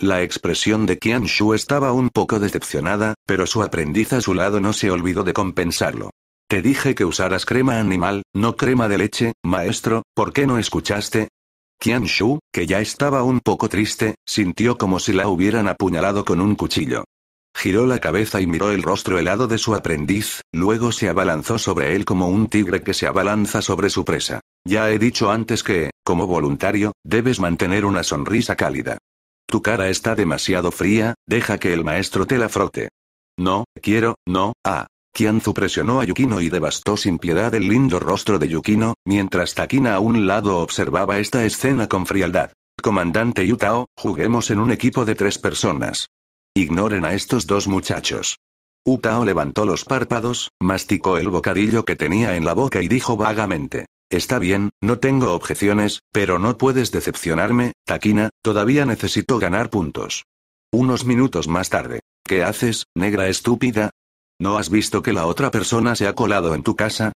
La expresión de Qian Shu estaba un poco decepcionada, pero su aprendiz a su lado no se olvidó de compensarlo. Te dije que usaras crema animal, no crema de leche, maestro, ¿por qué no escuchaste? Qian Shu, que ya estaba un poco triste, sintió como si la hubieran apuñalado con un cuchillo. Giró la cabeza y miró el rostro helado de su aprendiz, luego se abalanzó sobre él como un tigre que se abalanza sobre su presa. Ya he dicho antes que, como voluntario, debes mantener una sonrisa cálida. Tu cara está demasiado fría, deja que el maestro te la frote. No, quiero, no, ah. Kianzu presionó a Yukino y devastó sin piedad el lindo rostro de Yukino, mientras Takina a un lado observaba esta escena con frialdad. Comandante Yutao, juguemos en un equipo de tres personas. Ignoren a estos dos muchachos. Utao levantó los párpados, masticó el bocadillo que tenía en la boca y dijo vagamente. Está bien, no tengo objeciones, pero no puedes decepcionarme, Takina, todavía necesito ganar puntos. Unos minutos más tarde. ¿Qué haces, negra estúpida? ¿No has visto que la otra persona se ha colado en tu casa?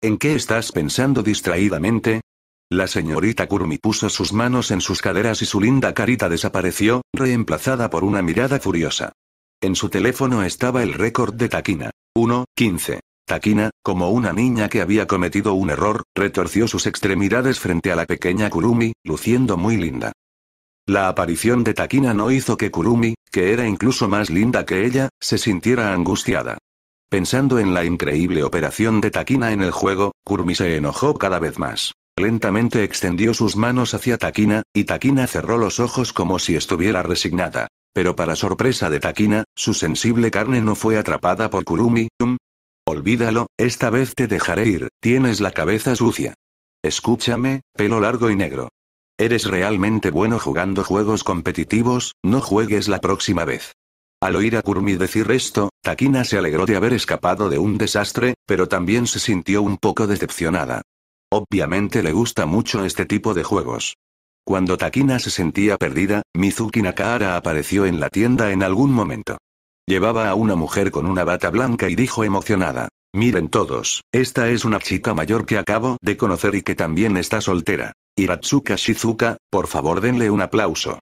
¿En qué estás pensando distraídamente? La señorita Kurumi puso sus manos en sus caderas y su linda carita desapareció, reemplazada por una mirada furiosa. En su teléfono estaba el récord de Takina. 1.15. Takina, como una niña que había cometido un error, retorció sus extremidades frente a la pequeña Kurumi, luciendo muy linda. La aparición de Takina no hizo que Kurumi, que era incluso más linda que ella, se sintiera angustiada. Pensando en la increíble operación de Taquina en el juego, Kurumi se enojó cada vez más. Lentamente extendió sus manos hacia Taquina, y Taquina cerró los ojos como si estuviera resignada. Pero para sorpresa de Taquina, su sensible carne no fue atrapada por Kurumi. Olvídalo, esta vez te dejaré ir, tienes la cabeza sucia. Escúchame, pelo largo y negro. Eres realmente bueno jugando juegos competitivos, no juegues la próxima vez. Al oír a Kurumi decir esto, Takina se alegró de haber escapado de un desastre, pero también se sintió un poco decepcionada. Obviamente le gusta mucho este tipo de juegos. Cuando Takina se sentía perdida, Mizuki Nakahara apareció en la tienda en algún momento. Llevaba a una mujer con una bata blanca y dijo emocionada. Miren todos, esta es una chica mayor que acabo de conocer y que también está soltera. Hiratsuka Shizuka, por favor denle un aplauso.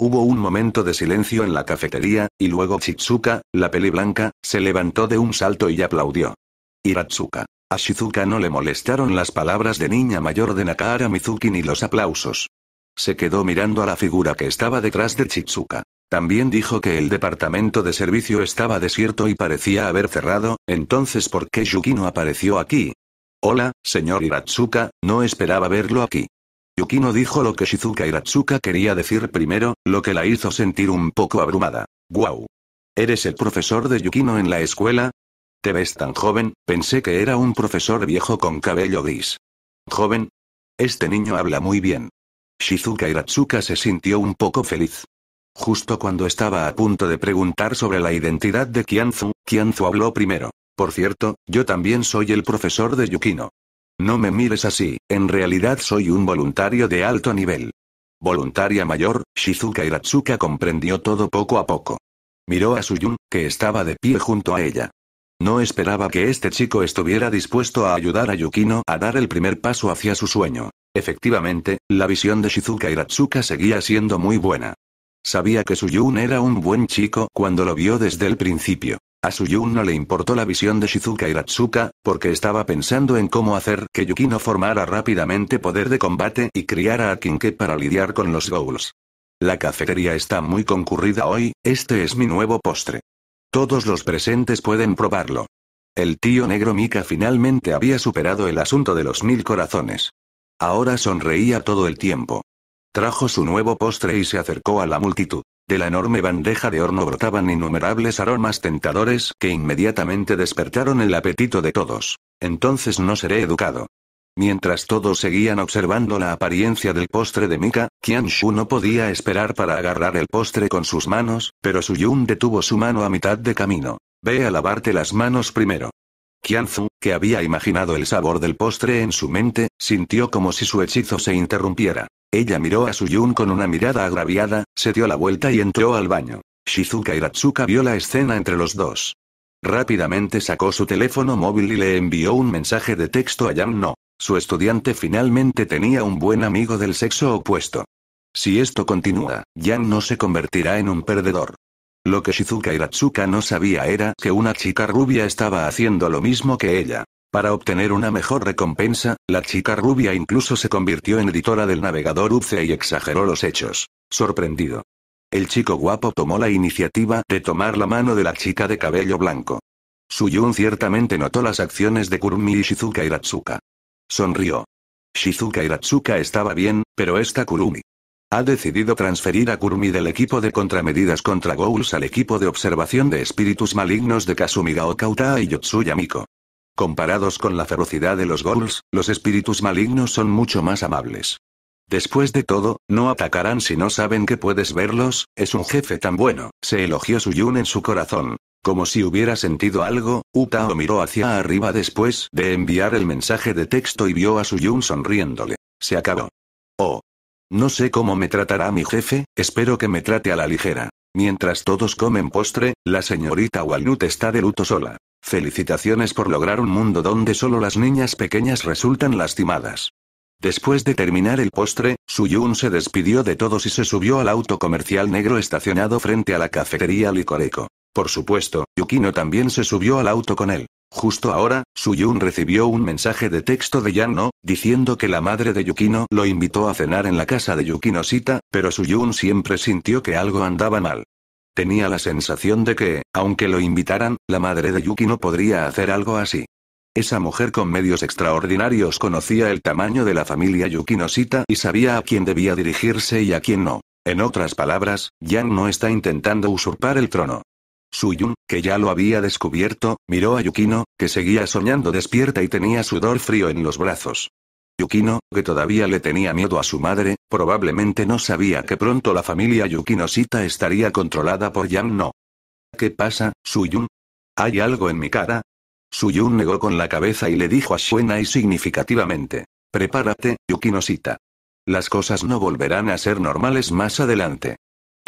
Hubo un momento de silencio en la cafetería, y luego Chitsuka, la peli blanca, se levantó de un salto y aplaudió. Hiratsuka. A Shizuka no le molestaron las palabras de niña mayor de Nakara Mizuki ni los aplausos. Se quedó mirando a la figura que estaba detrás de Chitsuka. También dijo que el departamento de servicio estaba desierto y parecía haber cerrado, entonces ¿por qué Yukino apareció aquí? Hola, señor Hiratsuka, no esperaba verlo aquí. Yukino dijo lo que Shizuka Hiratsuka quería decir primero, lo que la hizo sentir un poco abrumada. ¡Guau! ¿Eres el profesor de Yukino en la escuela? Te ves tan joven, pensé que era un profesor viejo con cabello gris. ¿Joven? Este niño habla muy bien. Shizuka Hiratsuka se sintió un poco feliz. Justo cuando estaba a punto de preguntar sobre la identidad de Kianzu, Kianzu habló primero. Por cierto, yo también soy el profesor de Yukino. No me mires así, en realidad soy un voluntario de alto nivel. Voluntaria mayor, Shizuka Hiratsuka comprendió todo poco a poco. Miró a Suyun, que estaba de pie junto a ella. No esperaba que este chico estuviera dispuesto a ayudar a Yukino a dar el primer paso hacia su sueño. Efectivamente, la visión de Shizuka Hiratsuka seguía siendo muy buena. Sabía que Suyun era un buen chico cuando lo vio desde el principio. A Suyun no le importó la visión de Shizuka y Ratsuka, porque estaba pensando en cómo hacer que Yukino formara rápidamente poder de combate y criara a Kinke para lidiar con los ghouls. La cafetería está muy concurrida hoy, este es mi nuevo postre. Todos los presentes pueden probarlo. El tío negro Mika finalmente había superado el asunto de los mil corazones. Ahora sonreía todo el tiempo. Trajo su nuevo postre y se acercó a la multitud. De la enorme bandeja de horno brotaban innumerables aromas tentadores que inmediatamente despertaron el apetito de todos. Entonces no seré educado. Mientras todos seguían observando la apariencia del postre de Mika, Qian Shu no podía esperar para agarrar el postre con sus manos, pero Su Yun detuvo su mano a mitad de camino. Ve a lavarte las manos primero. Kianzu, que había imaginado el sabor del postre en su mente, sintió como si su hechizo se interrumpiera. Ella miró a Suyun con una mirada agraviada, se dio la vuelta y entró al baño. Shizuka Iratsuka vio la escena entre los dos. Rápidamente sacó su teléfono móvil y le envió un mensaje de texto a Yang No. Su estudiante finalmente tenía un buen amigo del sexo opuesto. Si esto continúa, Yang no se convertirá en un perdedor. Lo que Shizuka Iratsuka no sabía era que una chica rubia estaba haciendo lo mismo que ella. Para obtener una mejor recompensa, la chica rubia incluso se convirtió en editora del navegador UCE y exageró los hechos. Sorprendido. El chico guapo tomó la iniciativa de tomar la mano de la chica de cabello blanco. Suyun ciertamente notó las acciones de Kurumi y Shizuka Iratsuka. Sonrió. Shizuka Iratsuka estaba bien, pero esta Kurumi. Ha decidido transferir a Kurumi del equipo de contramedidas contra Ghouls al equipo de observación de espíritus malignos de Kasumiga Okauta y Yotsuya Miko. Comparados con la ferocidad de los Ghouls, los espíritus malignos son mucho más amables. Después de todo, no atacarán si no saben que puedes verlos, es un jefe tan bueno, se elogió Suyun en su corazón. Como si hubiera sentido algo, Utao miró hacia arriba después de enviar el mensaje de texto y vio a Suyun sonriéndole. Se acabó. Oh, no sé cómo me tratará mi jefe, espero que me trate a la ligera. Mientras todos comen postre, la señorita Walnut está de luto sola. Felicitaciones por lograr un mundo donde solo las niñas pequeñas resultan lastimadas. Después de terminar el postre, Suyun se despidió de todos y se subió al auto comercial negro estacionado frente a la cafetería Licoreco. Por supuesto, Yukino también se subió al auto con él. Justo ahora, Suyun recibió un mensaje de texto de No, diciendo que la madre de Yukino lo invitó a cenar en la casa de Yukino Sita, pero Suyun siempre sintió que algo andaba mal. Tenía la sensación de que, aunque lo invitaran, la madre de Yukino podría hacer algo así. Esa mujer con medios extraordinarios conocía el tamaño de la familia Yukino y sabía a quién debía dirigirse y a quién no. En otras palabras, Yang no está intentando usurpar el trono. Suyun, que ya lo había descubierto, miró a Yukino, que seguía soñando despierta y tenía sudor frío en los brazos. Yukino, que todavía le tenía miedo a su madre, probablemente no sabía que pronto la familia Yukinosita estaría controlada por Yang No. ¿Qué pasa, Suyun? ¿Hay algo en mi cara? Suyun negó con la cabeza y le dijo a y significativamente. Prepárate, Yukinosita. Las cosas no volverán a ser normales más adelante.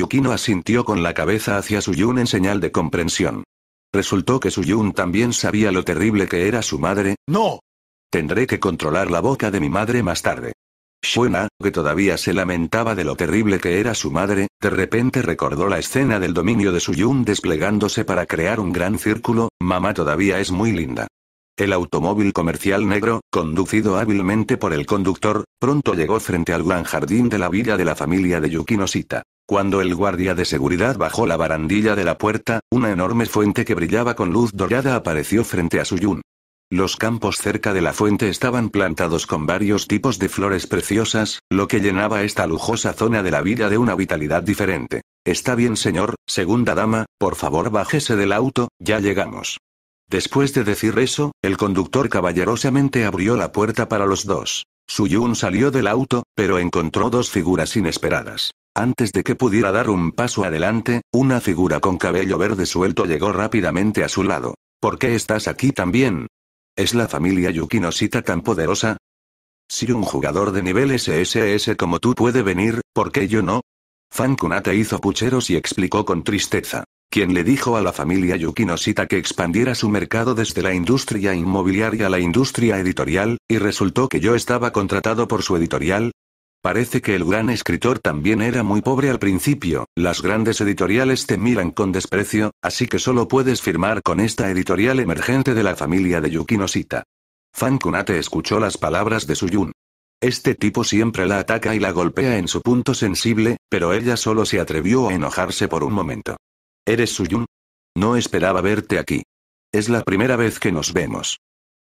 Yukino asintió con la cabeza hacia Suyun en señal de comprensión. Resultó que Suyun también sabía lo terrible que era su madre. ¡No! Tendré que controlar la boca de mi madre más tarde. Shuena, que todavía se lamentaba de lo terrible que era su madre, de repente recordó la escena del dominio de Suyun desplegándose para crear un gran círculo, mamá todavía es muy linda. El automóvil comercial negro, conducido hábilmente por el conductor, pronto llegó frente al gran jardín de la villa de la familia de Yukino Sita. Cuando el guardia de seguridad bajó la barandilla de la puerta, una enorme fuente que brillaba con luz dorada apareció frente a Suyun. Los campos cerca de la fuente estaban plantados con varios tipos de flores preciosas, lo que llenaba esta lujosa zona de la vida de una vitalidad diferente. Está bien señor, segunda dama, por favor bájese del auto, ya llegamos. Después de decir eso, el conductor caballerosamente abrió la puerta para los dos. Suyun salió del auto, pero encontró dos figuras inesperadas. Antes de que pudiera dar un paso adelante, una figura con cabello verde suelto llegó rápidamente a su lado. ¿Por qué estás aquí también? ¿Es la familia Yukinosita tan poderosa? Si un jugador de nivel SSS como tú puede venir, ¿por qué yo no? Fan hizo pucheros y explicó con tristeza. Quien le dijo a la familia Yukinosita que expandiera su mercado desde la industria inmobiliaria a la industria editorial, y resultó que yo estaba contratado por su editorial, Parece que el gran escritor también era muy pobre al principio, las grandes editoriales te miran con desprecio, así que solo puedes firmar con esta editorial emergente de la familia de Yukinosita. Fan Kunate escuchó las palabras de Suyun. Este tipo siempre la ataca y la golpea en su punto sensible, pero ella solo se atrevió a enojarse por un momento. ¿Eres Suyun? No esperaba verte aquí. Es la primera vez que nos vemos.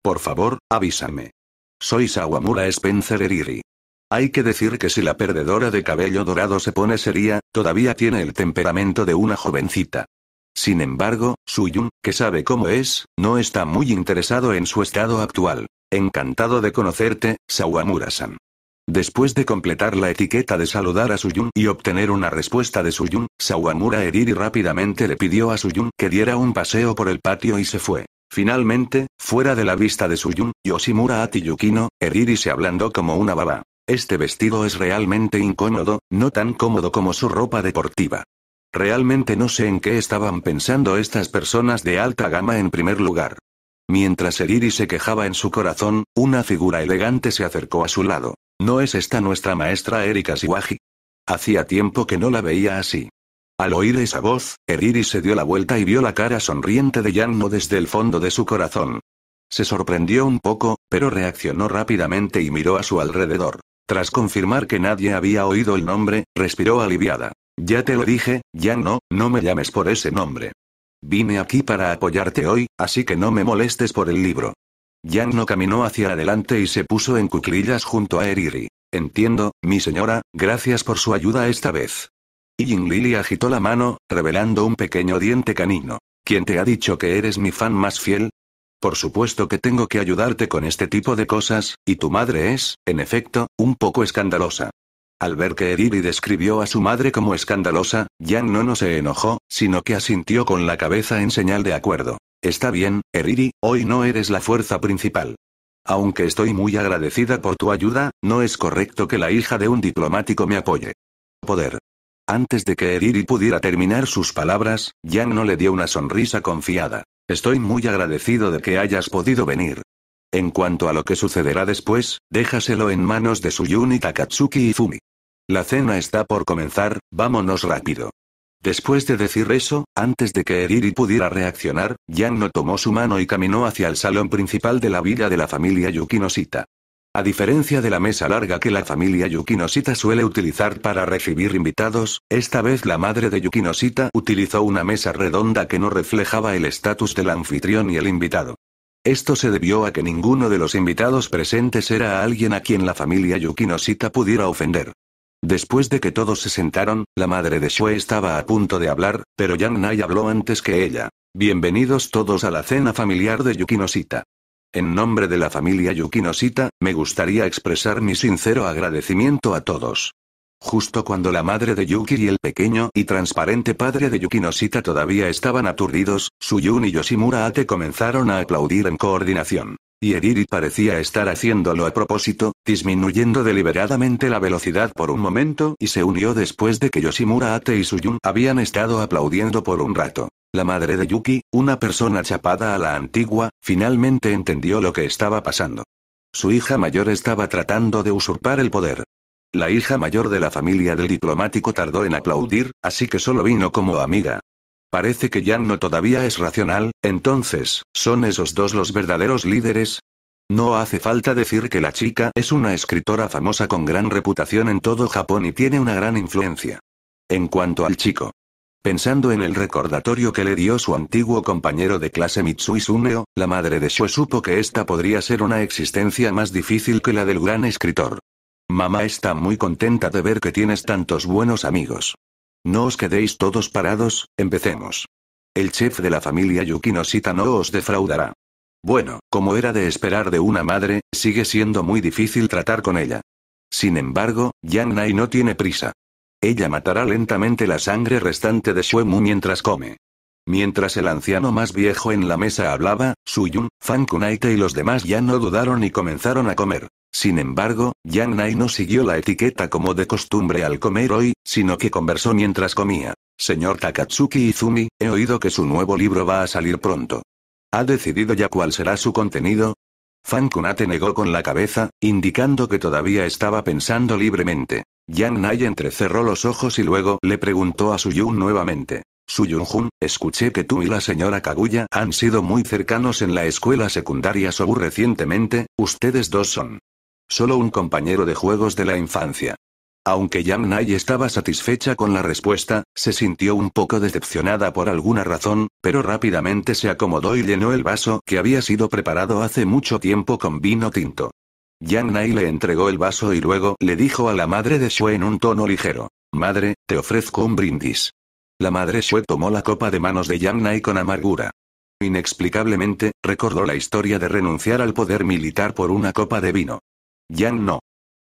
Por favor, avísame. Soy Sawamura Spencer Eriri. Hay que decir que si la perdedora de cabello dorado se pone seria, todavía tiene el temperamento de una jovencita. Sin embargo, Suyun, que sabe cómo es, no está muy interesado en su estado actual. Encantado de conocerte, Sawamura-san. Después de completar la etiqueta de saludar a Suyun y obtener una respuesta de Suyun, Sawamura Eriri rápidamente le pidió a Suyun que diera un paseo por el patio y se fue. Finalmente, fuera de la vista de Suyun, Yoshimura Atiyukino, Eriri se hablando como una baba. Este vestido es realmente incómodo, no tan cómodo como su ropa deportiva. Realmente no sé en qué estaban pensando estas personas de alta gama en primer lugar. Mientras Eriri se quejaba en su corazón, una figura elegante se acercó a su lado. ¿No es esta nuestra maestra Erika Siwaji? Hacía tiempo que no la veía así. Al oír esa voz, Eriri se dio la vuelta y vio la cara sonriente de Yanmo desde el fondo de su corazón. Se sorprendió un poco, pero reaccionó rápidamente y miró a su alrededor. Tras confirmar que nadie había oído el nombre, respiró aliviada. Ya te lo dije, Yang no, no me llames por ese nombre. Vine aquí para apoyarte hoy, así que no me molestes por el libro. Yang no caminó hacia adelante y se puso en cuclillas junto a Eriri. Entiendo, mi señora, gracias por su ayuda esta vez. Ying Lily agitó la mano, revelando un pequeño diente canino. ¿Quién te ha dicho que eres mi fan más fiel? Por supuesto que tengo que ayudarte con este tipo de cosas, y tu madre es, en efecto, un poco escandalosa. Al ver que Eriri describió a su madre como escandalosa, yang no no se enojó, sino que asintió con la cabeza en señal de acuerdo. Está bien, Eriri, hoy no eres la fuerza principal. Aunque estoy muy agradecida por tu ayuda, no es correcto que la hija de un diplomático me apoye. Poder. Antes de que Eriri pudiera terminar sus palabras, Jan no le dio una sonrisa confiada. Estoy muy agradecido de que hayas podido venir. En cuanto a lo que sucederá después, déjaselo en manos de Suyuni Takatsuki y Fumi. La cena está por comenzar, vámonos rápido. Después de decir eso, antes de que Eriri pudiera reaccionar, no tomó su mano y caminó hacia el salón principal de la villa de la familia Yukinosita. A diferencia de la mesa larga que la familia Yukinosita suele utilizar para recibir invitados, esta vez la madre de Yukinosita utilizó una mesa redonda que no reflejaba el estatus del anfitrión y el invitado. Esto se debió a que ninguno de los invitados presentes era alguien a quien la familia Yukinosita pudiera ofender. Después de que todos se sentaron, la madre de Shue estaba a punto de hablar, pero Yang Nai habló antes que ella. Bienvenidos todos a la cena familiar de Yukinosita. En nombre de la familia Yukinosita, me gustaría expresar mi sincero agradecimiento a todos. Justo cuando la madre de Yuki y el pequeño y transparente padre de Yukinosita todavía estaban aturdidos, Suyun y Yoshimura Ate comenzaron a aplaudir en coordinación. Y Eriri parecía estar haciéndolo a propósito, disminuyendo deliberadamente la velocidad por un momento y se unió después de que Yoshimura Ate y Suyun habían estado aplaudiendo por un rato. La madre de Yuki, una persona chapada a la antigua, finalmente entendió lo que estaba pasando. Su hija mayor estaba tratando de usurpar el poder. La hija mayor de la familia del diplomático tardó en aplaudir, así que solo vino como amiga. Parece que Jan no todavía es racional, entonces, ¿son esos dos los verdaderos líderes? No hace falta decir que la chica es una escritora famosa con gran reputación en todo Japón y tiene una gran influencia. En cuanto al chico, Pensando en el recordatorio que le dio su antiguo compañero de clase Mitsui Suneo, la madre de Sho supo que esta podría ser una existencia más difícil que la del gran escritor. Mamá está muy contenta de ver que tienes tantos buenos amigos. No os quedéis todos parados, empecemos. El chef de la familia Yukinoshita no os defraudará. Bueno, como era de esperar de una madre, sigue siendo muy difícil tratar con ella. Sin embargo, Yang Nai no tiene prisa. Ella matará lentamente la sangre restante de Shuemu mientras come. Mientras el anciano más viejo en la mesa hablaba, Suyun, Fan y los demás ya no dudaron y comenzaron a comer. Sin embargo, Yang Nai no siguió la etiqueta como de costumbre al comer hoy, sino que conversó mientras comía. Señor Takatsuki Izumi, he oído que su nuevo libro va a salir pronto. ¿Ha decidido ya cuál será su contenido? Fan Kunate negó con la cabeza, indicando que todavía estaba pensando libremente. Yang Nai entrecerró los ojos y luego le preguntó a Yun nuevamente. Yun jun escuché que tú y la señora Kaguya han sido muy cercanos en la escuela secundaria Sobu recientemente, ustedes dos son. Solo un compañero de juegos de la infancia. Aunque Yang Nai estaba satisfecha con la respuesta, se sintió un poco decepcionada por alguna razón, pero rápidamente se acomodó y llenó el vaso que había sido preparado hace mucho tiempo con vino tinto. Yang Nai le entregó el vaso y luego le dijo a la madre de Shue en un tono ligero. Madre, te ofrezco un brindis. La madre Shue tomó la copa de manos de Yang Nai con amargura. Inexplicablemente, recordó la historia de renunciar al poder militar por una copa de vino. Yang no.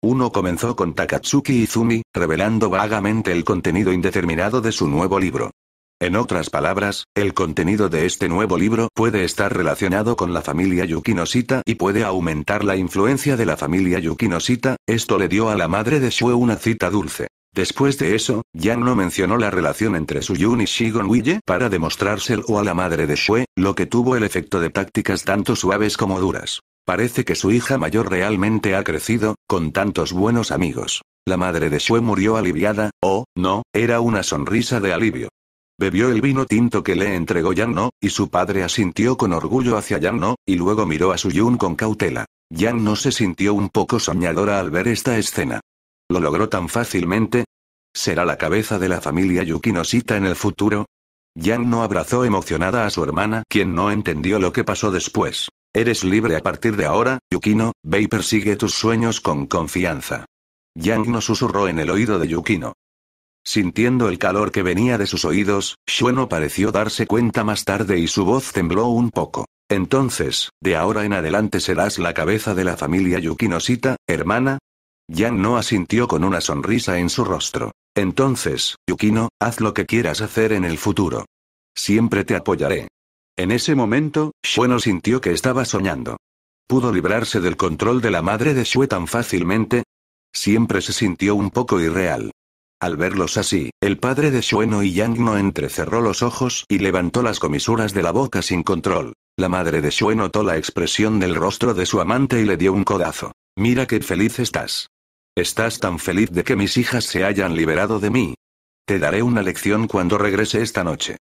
Uno comenzó con Takatsuki Izumi, revelando vagamente el contenido indeterminado de su nuevo libro. En otras palabras, el contenido de este nuevo libro puede estar relacionado con la familia Yukinosita y puede aumentar la influencia de la familia Yukinosita, esto le dio a la madre de Shue una cita dulce. Después de eso, Yang no mencionó la relación entre su Suyun y Shigon para demostrárselo a la madre de Shue, lo que tuvo el efecto de tácticas tanto suaves como duras. Parece que su hija mayor realmente ha crecido, con tantos buenos amigos. La madre de Shue murió aliviada, o, no, era una sonrisa de alivio. Bebió el vino tinto que le entregó Yang No, y su padre asintió con orgullo hacia Yang No, y luego miró a su Yun con cautela. Yang No se sintió un poco soñadora al ver esta escena. ¿Lo logró tan fácilmente? ¿Será la cabeza de la familia Sita en el futuro? Yang No abrazó emocionada a su hermana, quien no entendió lo que pasó después. Eres libre a partir de ahora, Yukino, ve y persigue tus sueños con confianza. Yang No susurró en el oído de Yukino. Sintiendo el calor que venía de sus oídos, Shueno pareció darse cuenta más tarde y su voz tembló un poco. Entonces, de ahora en adelante serás la cabeza de la familia Yukinosita, hermana. Yang no asintió con una sonrisa en su rostro. Entonces, Yukino, haz lo que quieras hacer en el futuro. Siempre te apoyaré. En ese momento, Shueno sintió que estaba soñando. ¿Pudo librarse del control de la madre de Shue tan fácilmente? Siempre se sintió un poco irreal. Al verlos así, el padre de no y Yang no entrecerró los ojos y levantó las comisuras de la boca sin control. La madre de Shue notó la expresión del rostro de su amante y le dio un codazo. Mira qué feliz estás. Estás tan feliz de que mis hijas se hayan liberado de mí. Te daré una lección cuando regrese esta noche.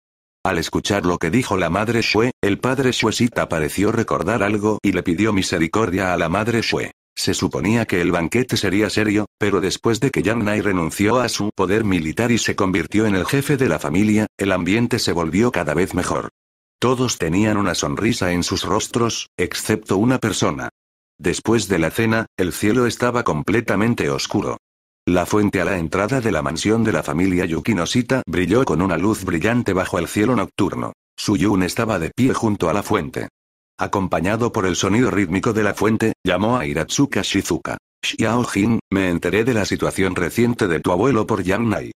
Al escuchar lo que dijo la madre Shue, el padre Shuesita pareció recordar algo y le pidió misericordia a la madre Shue. Se suponía que el banquete sería serio, pero después de que Yang Nai renunció a su poder militar y se convirtió en el jefe de la familia, el ambiente se volvió cada vez mejor. Todos tenían una sonrisa en sus rostros, excepto una persona. Después de la cena, el cielo estaba completamente oscuro. La fuente a la entrada de la mansión de la familia Yukinosita brilló con una luz brillante bajo el cielo nocturno. Su Yun estaba de pie junto a la fuente. Acompañado por el sonido rítmico de la fuente, llamó a Hiratsuka Shizuka. Xiao Jin, me enteré de la situación reciente de tu abuelo por Yang Nai.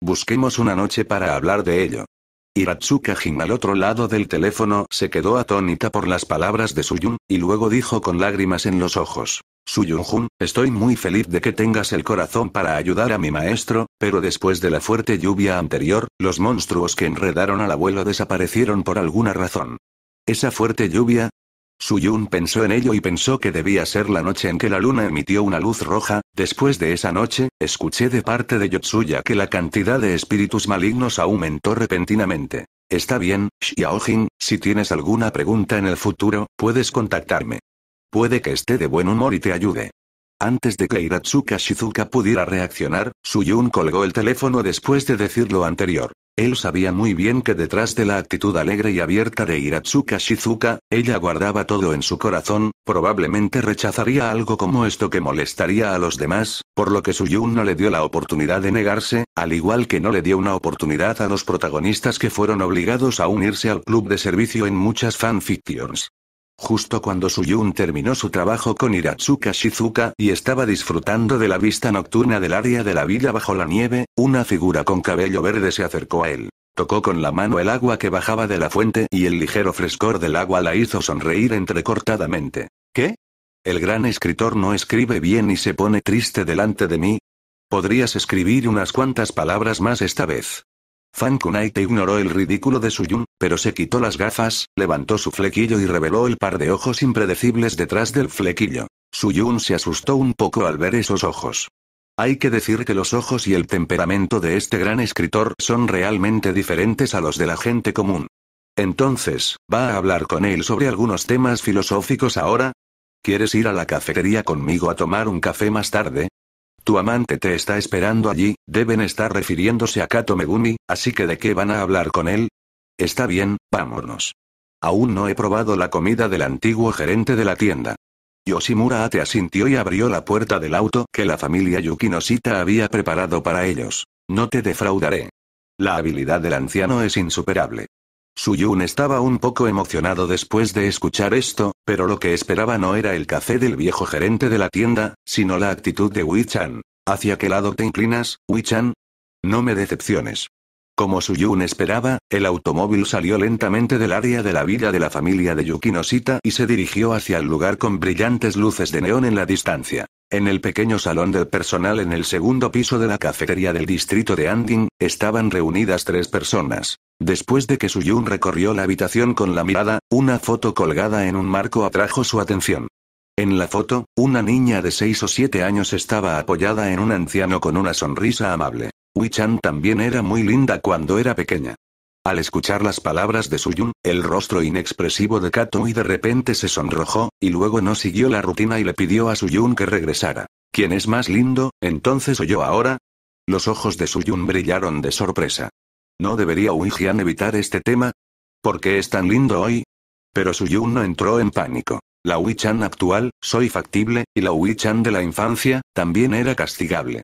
Busquemos una noche para hablar de ello. Hiratsuka Jin al otro lado del teléfono se quedó atónita por las palabras de Suyun, y luego dijo con lágrimas en los ojos. Suyun-jun, estoy muy feliz de que tengas el corazón para ayudar a mi maestro, pero después de la fuerte lluvia anterior, los monstruos que enredaron al abuelo desaparecieron por alguna razón. Esa fuerte lluvia. Suyun pensó en ello y pensó que debía ser la noche en que la luna emitió una luz roja. Después de esa noche, escuché de parte de Yotsuya que la cantidad de espíritus malignos aumentó repentinamente. Está bien, Xiaojin, si tienes alguna pregunta en el futuro, puedes contactarme. Puede que esté de buen humor y te ayude. Antes de que Hiratsuka Shizuka pudiera reaccionar, Suyun colgó el teléfono después de decir lo anterior. Él sabía muy bien que detrás de la actitud alegre y abierta de Hiratsuka Shizuka, ella guardaba todo en su corazón, probablemente rechazaría algo como esto que molestaría a los demás, por lo que Suyun no le dio la oportunidad de negarse, al igual que no le dio una oportunidad a los protagonistas que fueron obligados a unirse al club de servicio en muchas fanfictions. Justo cuando Suyun terminó su trabajo con Hiratsuka Shizuka y estaba disfrutando de la vista nocturna del área de la villa bajo la nieve, una figura con cabello verde se acercó a él. Tocó con la mano el agua que bajaba de la fuente y el ligero frescor del agua la hizo sonreír entrecortadamente. ¿Qué? ¿El gran escritor no escribe bien y se pone triste delante de mí? Podrías escribir unas cuantas palabras más esta vez. Fan te ignoró el ridículo de Su Yun, pero se quitó las gafas, levantó su flequillo y reveló el par de ojos impredecibles detrás del flequillo. Suyun se asustó un poco al ver esos ojos. Hay que decir que los ojos y el temperamento de este gran escritor son realmente diferentes a los de la gente común. Entonces, ¿va a hablar con él sobre algunos temas filosóficos ahora? ¿Quieres ir a la cafetería conmigo a tomar un café más tarde? Tu amante te está esperando allí, deben estar refiriéndose a Kato Megumi, así que ¿de qué van a hablar con él? Está bien, vámonos. Aún no he probado la comida del antiguo gerente de la tienda. Yoshimura Ate asintió y abrió la puerta del auto que la familia Yukinosita había preparado para ellos. No te defraudaré. La habilidad del anciano es insuperable. Suyun estaba un poco emocionado después de escuchar esto, pero lo que esperaba no era el café del viejo gerente de la tienda, sino la actitud de Wichan. ¿Hacia qué lado te inclinas, Wichan? No me decepciones. Como Suyun esperaba, el automóvil salió lentamente del área de la villa de la familia de Yukinosita y se dirigió hacia el lugar con brillantes luces de neón en la distancia. En el pequeño salón del personal en el segundo piso de la cafetería del distrito de Anding, estaban reunidas tres personas. Después de que Suyun recorrió la habitación con la mirada, una foto colgada en un marco atrajo su atención. En la foto, una niña de 6 o siete años estaba apoyada en un anciano con una sonrisa amable. Wichan también era muy linda cuando era pequeña. Al escuchar las palabras de Suyun, el rostro inexpresivo de Katui de repente se sonrojó, y luego no siguió la rutina y le pidió a Suyun que regresara. ¿Quién es más lindo, entonces o yo ahora? Los ojos de Suyun brillaron de sorpresa. ¿No debería Wijian evitar este tema? ¿Por qué es tan lindo hoy? Pero Suyun no entró en pánico. La Wichan actual, soy factible, y la Wichan de la infancia, también era castigable.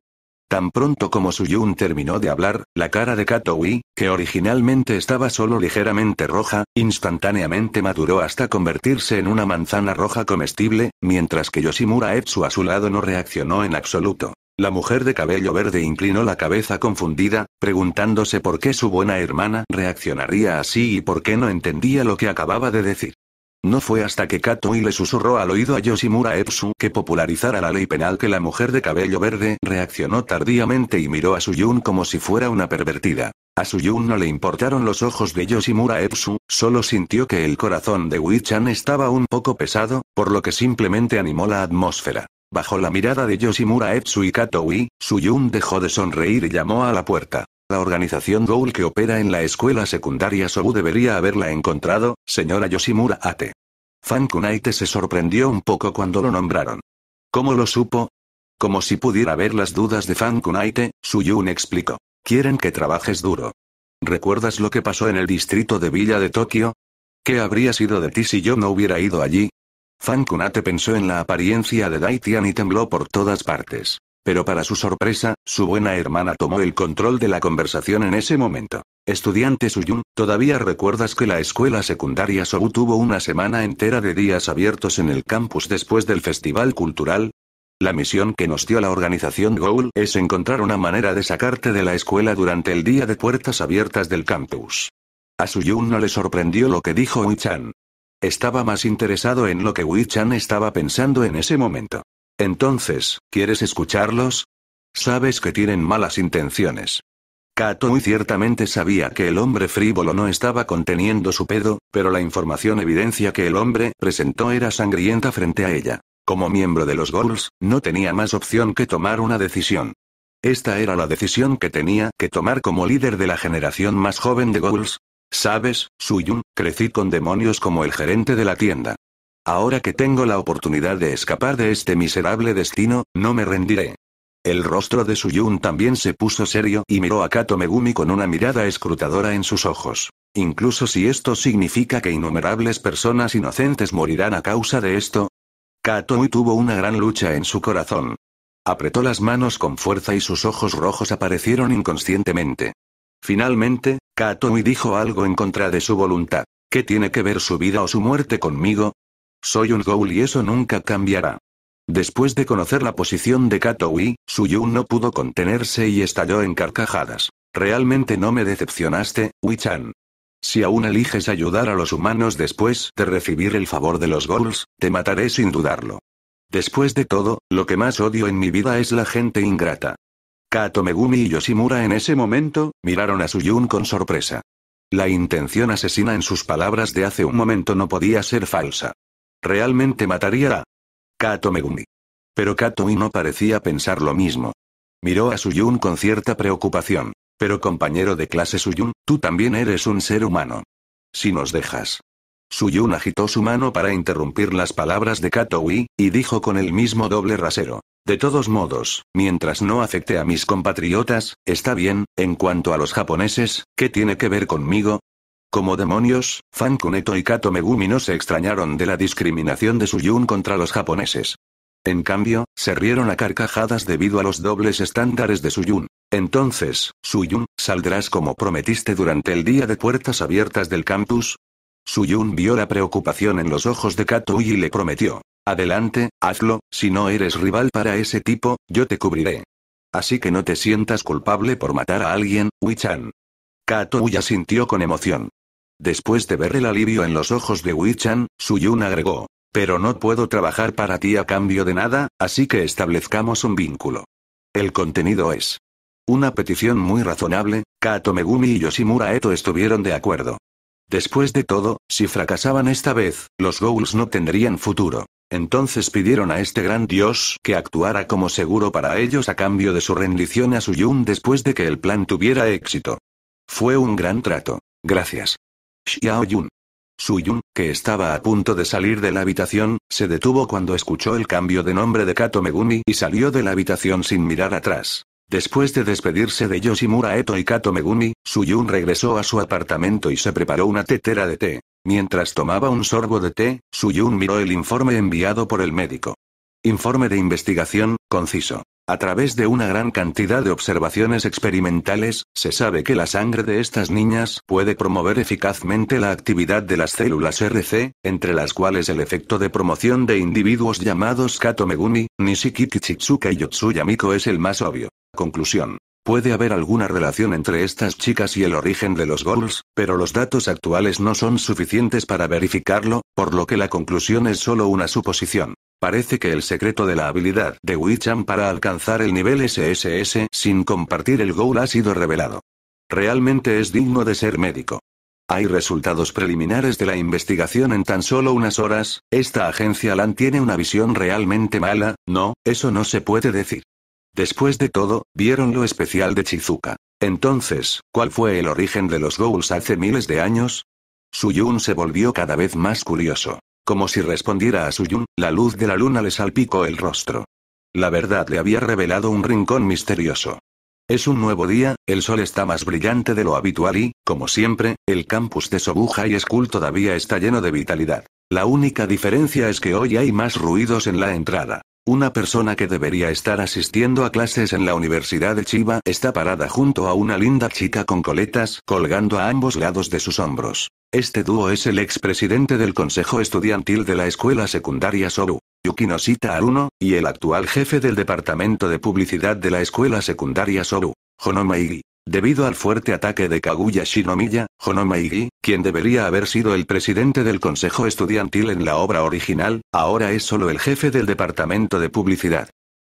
Tan pronto como Suyun terminó de hablar, la cara de Katowi, que originalmente estaba solo ligeramente roja, instantáneamente maduró hasta convertirse en una manzana roja comestible, mientras que Yoshimura Etsu a su lado no reaccionó en absoluto. La mujer de cabello verde inclinó la cabeza confundida, preguntándose por qué su buena hermana reaccionaría así y por qué no entendía lo que acababa de decir. No fue hasta que Katoi le susurró al oído a Yoshimura Epsu que popularizara la ley penal que la mujer de cabello verde reaccionó tardíamente y miró a Suyun como si fuera una pervertida. A Suyun no le importaron los ojos de Yoshimura Epsu, solo sintió que el corazón de Wichan estaba un poco pesado, por lo que simplemente animó la atmósfera. Bajo la mirada de Yoshimura Epsu y Katoi, Suyun dejó de sonreír y llamó a la puerta. La organización Goul que opera en la escuela secundaria Sobu debería haberla encontrado, señora Yoshimura Ate. Fan Kunaite se sorprendió un poco cuando lo nombraron. ¿Cómo lo supo? Como si pudiera ver las dudas de Fan Kunaite, Suyun explicó. Quieren que trabajes duro. ¿Recuerdas lo que pasó en el distrito de Villa de Tokio? ¿Qué habría sido de ti si yo no hubiera ido allí? Fan Kunate pensó en la apariencia de Daitian y tembló por todas partes. Pero para su sorpresa, su buena hermana tomó el control de la conversación en ese momento. Estudiante Suyun, ¿todavía recuerdas que la escuela secundaria Sobu tuvo una semana entera de días abiertos en el campus después del festival cultural? La misión que nos dio la organización GOUL es encontrar una manera de sacarte de la escuela durante el día de puertas abiertas del campus. A Suyun no le sorprendió lo que dijo Hui-chan. Estaba más interesado en lo que Hui-chan estaba pensando en ese momento. Entonces, ¿quieres escucharlos? Sabes que tienen malas intenciones. Kato ciertamente sabía que el hombre frívolo no estaba conteniendo su pedo, pero la información evidencia que el hombre presentó era sangrienta frente a ella. Como miembro de los Ghouls, no tenía más opción que tomar una decisión. Esta era la decisión que tenía que tomar como líder de la generación más joven de Ghouls. Sabes, Suyun, crecí con demonios como el gerente de la tienda. Ahora que tengo la oportunidad de escapar de este miserable destino, no me rendiré. El rostro de Suyun también se puso serio y miró a Kato Megumi con una mirada escrutadora en sus ojos. Incluso si esto significa que innumerables personas inocentes morirán a causa de esto. Kato tuvo una gran lucha en su corazón. Apretó las manos con fuerza y sus ojos rojos aparecieron inconscientemente. Finalmente, Kato dijo algo en contra de su voluntad. ¿Qué tiene que ver su vida o su muerte conmigo? Soy un ghoul y eso nunca cambiará. Después de conocer la posición de Kato Katowi, Yun no pudo contenerse y estalló en carcajadas. Realmente no me decepcionaste, Ui-chan. Si aún eliges ayudar a los humanos después de recibir el favor de los ghouls, te mataré sin dudarlo. Después de todo, lo que más odio en mi vida es la gente ingrata. Kato Megumi y Yoshimura en ese momento, miraron a Yun con sorpresa. La intención asesina en sus palabras de hace un momento no podía ser falsa. Realmente mataría a Kato Megumi. Pero Katui no parecía pensar lo mismo. Miró a Suyun con cierta preocupación. Pero compañero de clase Suyun, tú también eres un ser humano. Si nos dejas. Suyun agitó su mano para interrumpir las palabras de Katowi, y dijo con el mismo doble rasero. De todos modos, mientras no afecte a mis compatriotas, está bien, en cuanto a los japoneses, ¿qué tiene que ver conmigo? Como demonios, Fan Kuneto y Kato Megumi no se extrañaron de la discriminación de Suyun contra los japoneses. En cambio, se rieron a carcajadas debido a los dobles estándares de Suyun. Entonces, Suyun, ¿saldrás como prometiste durante el día de puertas abiertas del campus? Suyun vio la preocupación en los ojos de Kato y le prometió. Adelante, hazlo, si no eres rival para ese tipo, yo te cubriré. Así que no te sientas culpable por matar a alguien, Wichan. Kato Uya sintió con emoción. Después de ver el alivio en los ojos de Wichan, Suyun agregó. Pero no puedo trabajar para ti a cambio de nada, así que establezcamos un vínculo. El contenido es. Una petición muy razonable, Kato Megumi y Yoshimura Eto estuvieron de acuerdo. Después de todo, si fracasaban esta vez, los Ghouls no tendrían futuro. Entonces pidieron a este gran dios que actuara como seguro para ellos a cambio de su rendición a Suyun después de que el plan tuviera éxito. Fue un gran trato. Gracias. Xiao Yun. Su Yun, que estaba a punto de salir de la habitación, se detuvo cuando escuchó el cambio de nombre de Kato Megumi y salió de la habitación sin mirar atrás. Después de despedirse de Yoshimura Eto y Kato Megumi, Suyun regresó a su apartamento y se preparó una tetera de té. Mientras tomaba un sorbo de té, Yun miró el informe enviado por el médico. Informe de investigación, conciso. A través de una gran cantidad de observaciones experimentales, se sabe que la sangre de estas niñas puede promover eficazmente la actividad de las células RC, entre las cuales el efecto de promoción de individuos llamados Kato Megumi, Nishiki y Yotsuya Miko es el más obvio. Conclusión. Puede haber alguna relación entre estas chicas y el origen de los goals, pero los datos actuales no son suficientes para verificarlo, por lo que la conclusión es solo una suposición. Parece que el secreto de la habilidad de Wichan para alcanzar el nivel SSS sin compartir el goal ha sido revelado. Realmente es digno de ser médico. Hay resultados preliminares de la investigación en tan solo unas horas, esta agencia LAN tiene una visión realmente mala, no, eso no se puede decir. Después de todo, vieron lo especial de Chizuka. Entonces, ¿cuál fue el origen de los goals hace miles de años? Suyun se volvió cada vez más curioso. Como si respondiera a su yun, la luz de la luna le salpicó el rostro. La verdad le había revelado un rincón misterioso. Es un nuevo día, el sol está más brillante de lo habitual y, como siempre, el campus de Sobuja y School todavía está lleno de vitalidad. La única diferencia es que hoy hay más ruidos en la entrada. Una persona que debería estar asistiendo a clases en la Universidad de Chiba está parada junto a una linda chica con coletas colgando a ambos lados de sus hombros. Este dúo es el expresidente del Consejo Estudiantil de la Escuela Secundaria Soru, yukinosita Aruno, y el actual jefe del Departamento de Publicidad de la Escuela Secundaria Soru, Honomaigi. Debido al fuerte ataque de Kaguya Shinomiya, Honomaigi, quien debería haber sido el presidente del consejo estudiantil en la obra original, ahora es solo el jefe del departamento de publicidad.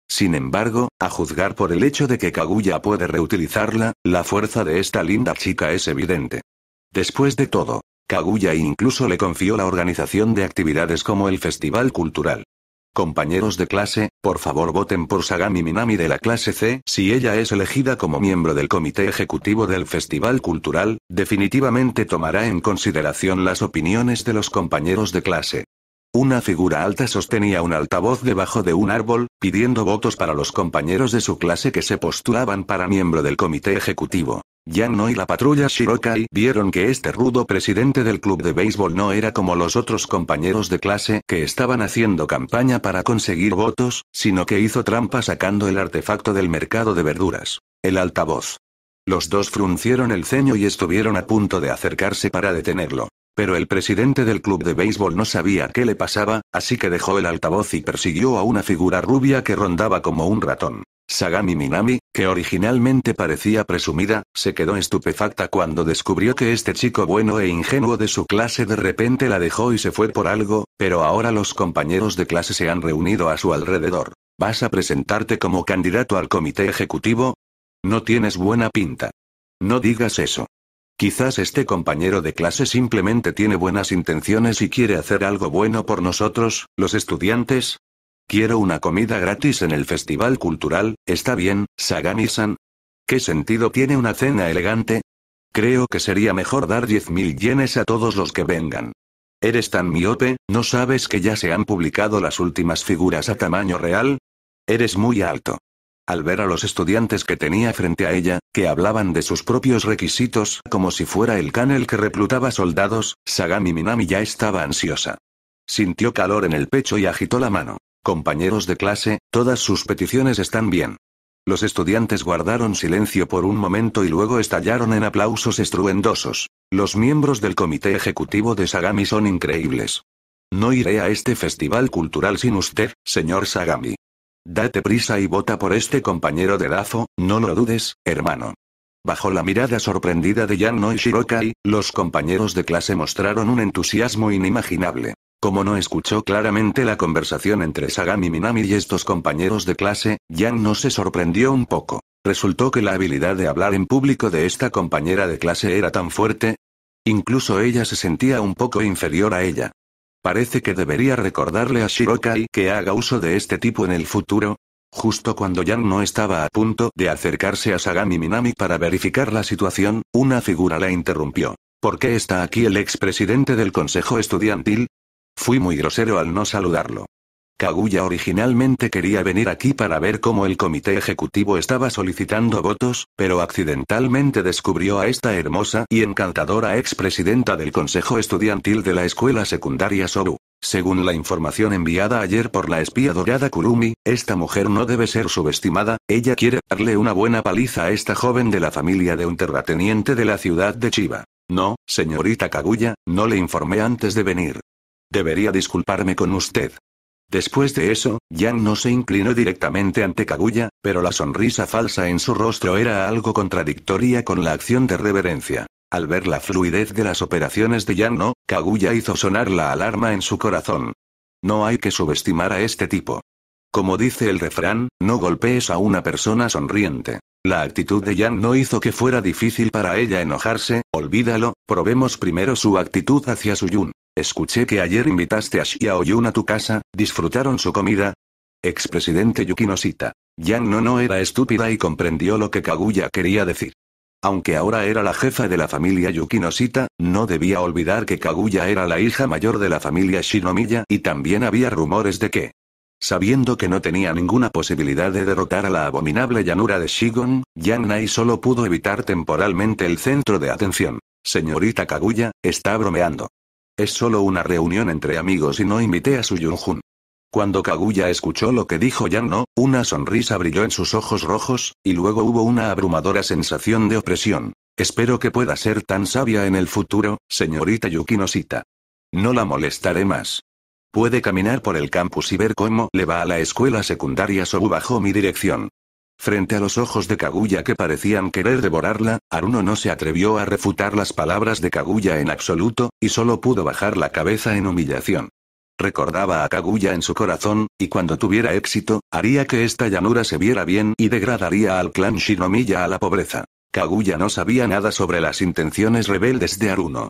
Sin embargo, a juzgar por el hecho de que Kaguya puede reutilizarla, la fuerza de esta linda chica es evidente. Después de todo, Kaguya incluso le confió la organización de actividades como el Festival Cultural. Compañeros de clase, por favor voten por Sagami Minami de la clase C, si ella es elegida como miembro del comité ejecutivo del Festival Cultural, definitivamente tomará en consideración las opiniones de los compañeros de clase. Una figura alta sostenía un altavoz debajo de un árbol, pidiendo votos para los compañeros de su clase que se postulaban para miembro del comité ejecutivo no y la patrulla Shirokai vieron que este rudo presidente del club de béisbol no era como los otros compañeros de clase que estaban haciendo campaña para conseguir votos, sino que hizo trampa sacando el artefacto del mercado de verduras, el altavoz. Los dos fruncieron el ceño y estuvieron a punto de acercarse para detenerlo. Pero el presidente del club de béisbol no sabía qué le pasaba, así que dejó el altavoz y persiguió a una figura rubia que rondaba como un ratón. Sagami Minami, que originalmente parecía presumida, se quedó estupefacta cuando descubrió que este chico bueno e ingenuo de su clase de repente la dejó y se fue por algo, pero ahora los compañeros de clase se han reunido a su alrededor. ¿Vas a presentarte como candidato al comité ejecutivo? No tienes buena pinta. No digas eso. Quizás este compañero de clase simplemente tiene buenas intenciones y quiere hacer algo bueno por nosotros, los estudiantes, Quiero una comida gratis en el Festival Cultural, está bien, Sagami-san. ¿Qué sentido tiene una cena elegante? Creo que sería mejor dar 10.000 yenes a todos los que vengan. ¿Eres tan miope, no sabes que ya se han publicado las últimas figuras a tamaño real? Eres muy alto. Al ver a los estudiantes que tenía frente a ella, que hablaban de sus propios requisitos como si fuera el el que reclutaba soldados, Sagami Minami ya estaba ansiosa. Sintió calor en el pecho y agitó la mano. Compañeros de clase, todas sus peticiones están bien. Los estudiantes guardaron silencio por un momento y luego estallaron en aplausos estruendosos. Los miembros del comité ejecutivo de Sagami son increíbles. No iré a este festival cultural sin usted, señor Sagami. Date prisa y vota por este compañero de Dafo, no lo dudes, hermano. Bajo la mirada sorprendida de Yano y Shirokai, los compañeros de clase mostraron un entusiasmo inimaginable. Como no escuchó claramente la conversación entre Sagami Minami y estos compañeros de clase, Yang no se sorprendió un poco. Resultó que la habilidad de hablar en público de esta compañera de clase era tan fuerte. Incluso ella se sentía un poco inferior a ella. Parece que debería recordarle a Shirokai que haga uso de este tipo en el futuro. Justo cuando Yang no estaba a punto de acercarse a Sagami Minami para verificar la situación, una figura la interrumpió. ¿Por qué está aquí el expresidente del consejo estudiantil? Fui muy grosero al no saludarlo. Kaguya originalmente quería venir aquí para ver cómo el comité ejecutivo estaba solicitando votos, pero accidentalmente descubrió a esta hermosa y encantadora expresidenta del Consejo Estudiantil de la Escuela Secundaria Soru. Según la información enviada ayer por la espía dorada Kurumi, esta mujer no debe ser subestimada, ella quiere darle una buena paliza a esta joven de la familia de un terrateniente de la ciudad de Chiba. No, señorita Kaguya, no le informé antes de venir. Debería disculparme con usted. Después de eso, Yang no se inclinó directamente ante Kaguya, pero la sonrisa falsa en su rostro era algo contradictoria con la acción de reverencia. Al ver la fluidez de las operaciones de Yang no, Kaguya hizo sonar la alarma en su corazón. No hay que subestimar a este tipo. Como dice el refrán, no golpees a una persona sonriente. La actitud de Yang no hizo que fuera difícil para ella enojarse, olvídalo, probemos primero su actitud hacia Suyun. Escuché que ayer invitaste a Xiaoyun a tu casa, ¿disfrutaron su comida? Expresidente Yukinosita. Yang no no era estúpida y comprendió lo que Kaguya quería decir. Aunque ahora era la jefa de la familia Yukinosita, no debía olvidar que Kaguya era la hija mayor de la familia Shinomiya y también había rumores de que, sabiendo que no tenía ninguna posibilidad de derrotar a la abominable llanura de Shigon, Yang Nai solo pudo evitar temporalmente el centro de atención. Señorita Kaguya, está bromeando. Es solo una reunión entre amigos y no imité a su Yunjun. Cuando Kaguya escuchó lo que dijo Yanno, una sonrisa brilló en sus ojos rojos, y luego hubo una abrumadora sensación de opresión. Espero que pueda ser tan sabia en el futuro, señorita Yukinosita. No la molestaré más. Puede caminar por el campus y ver cómo le va a la escuela secundaria Sobu bajo mi dirección. Frente a los ojos de Kaguya que parecían querer devorarla, Aruno no se atrevió a refutar las palabras de Kaguya en absoluto, y solo pudo bajar la cabeza en humillación. Recordaba a Kaguya en su corazón, y cuando tuviera éxito, haría que esta llanura se viera bien y degradaría al clan Shinomiya a la pobreza. Kaguya no sabía nada sobre las intenciones rebeldes de Aruno.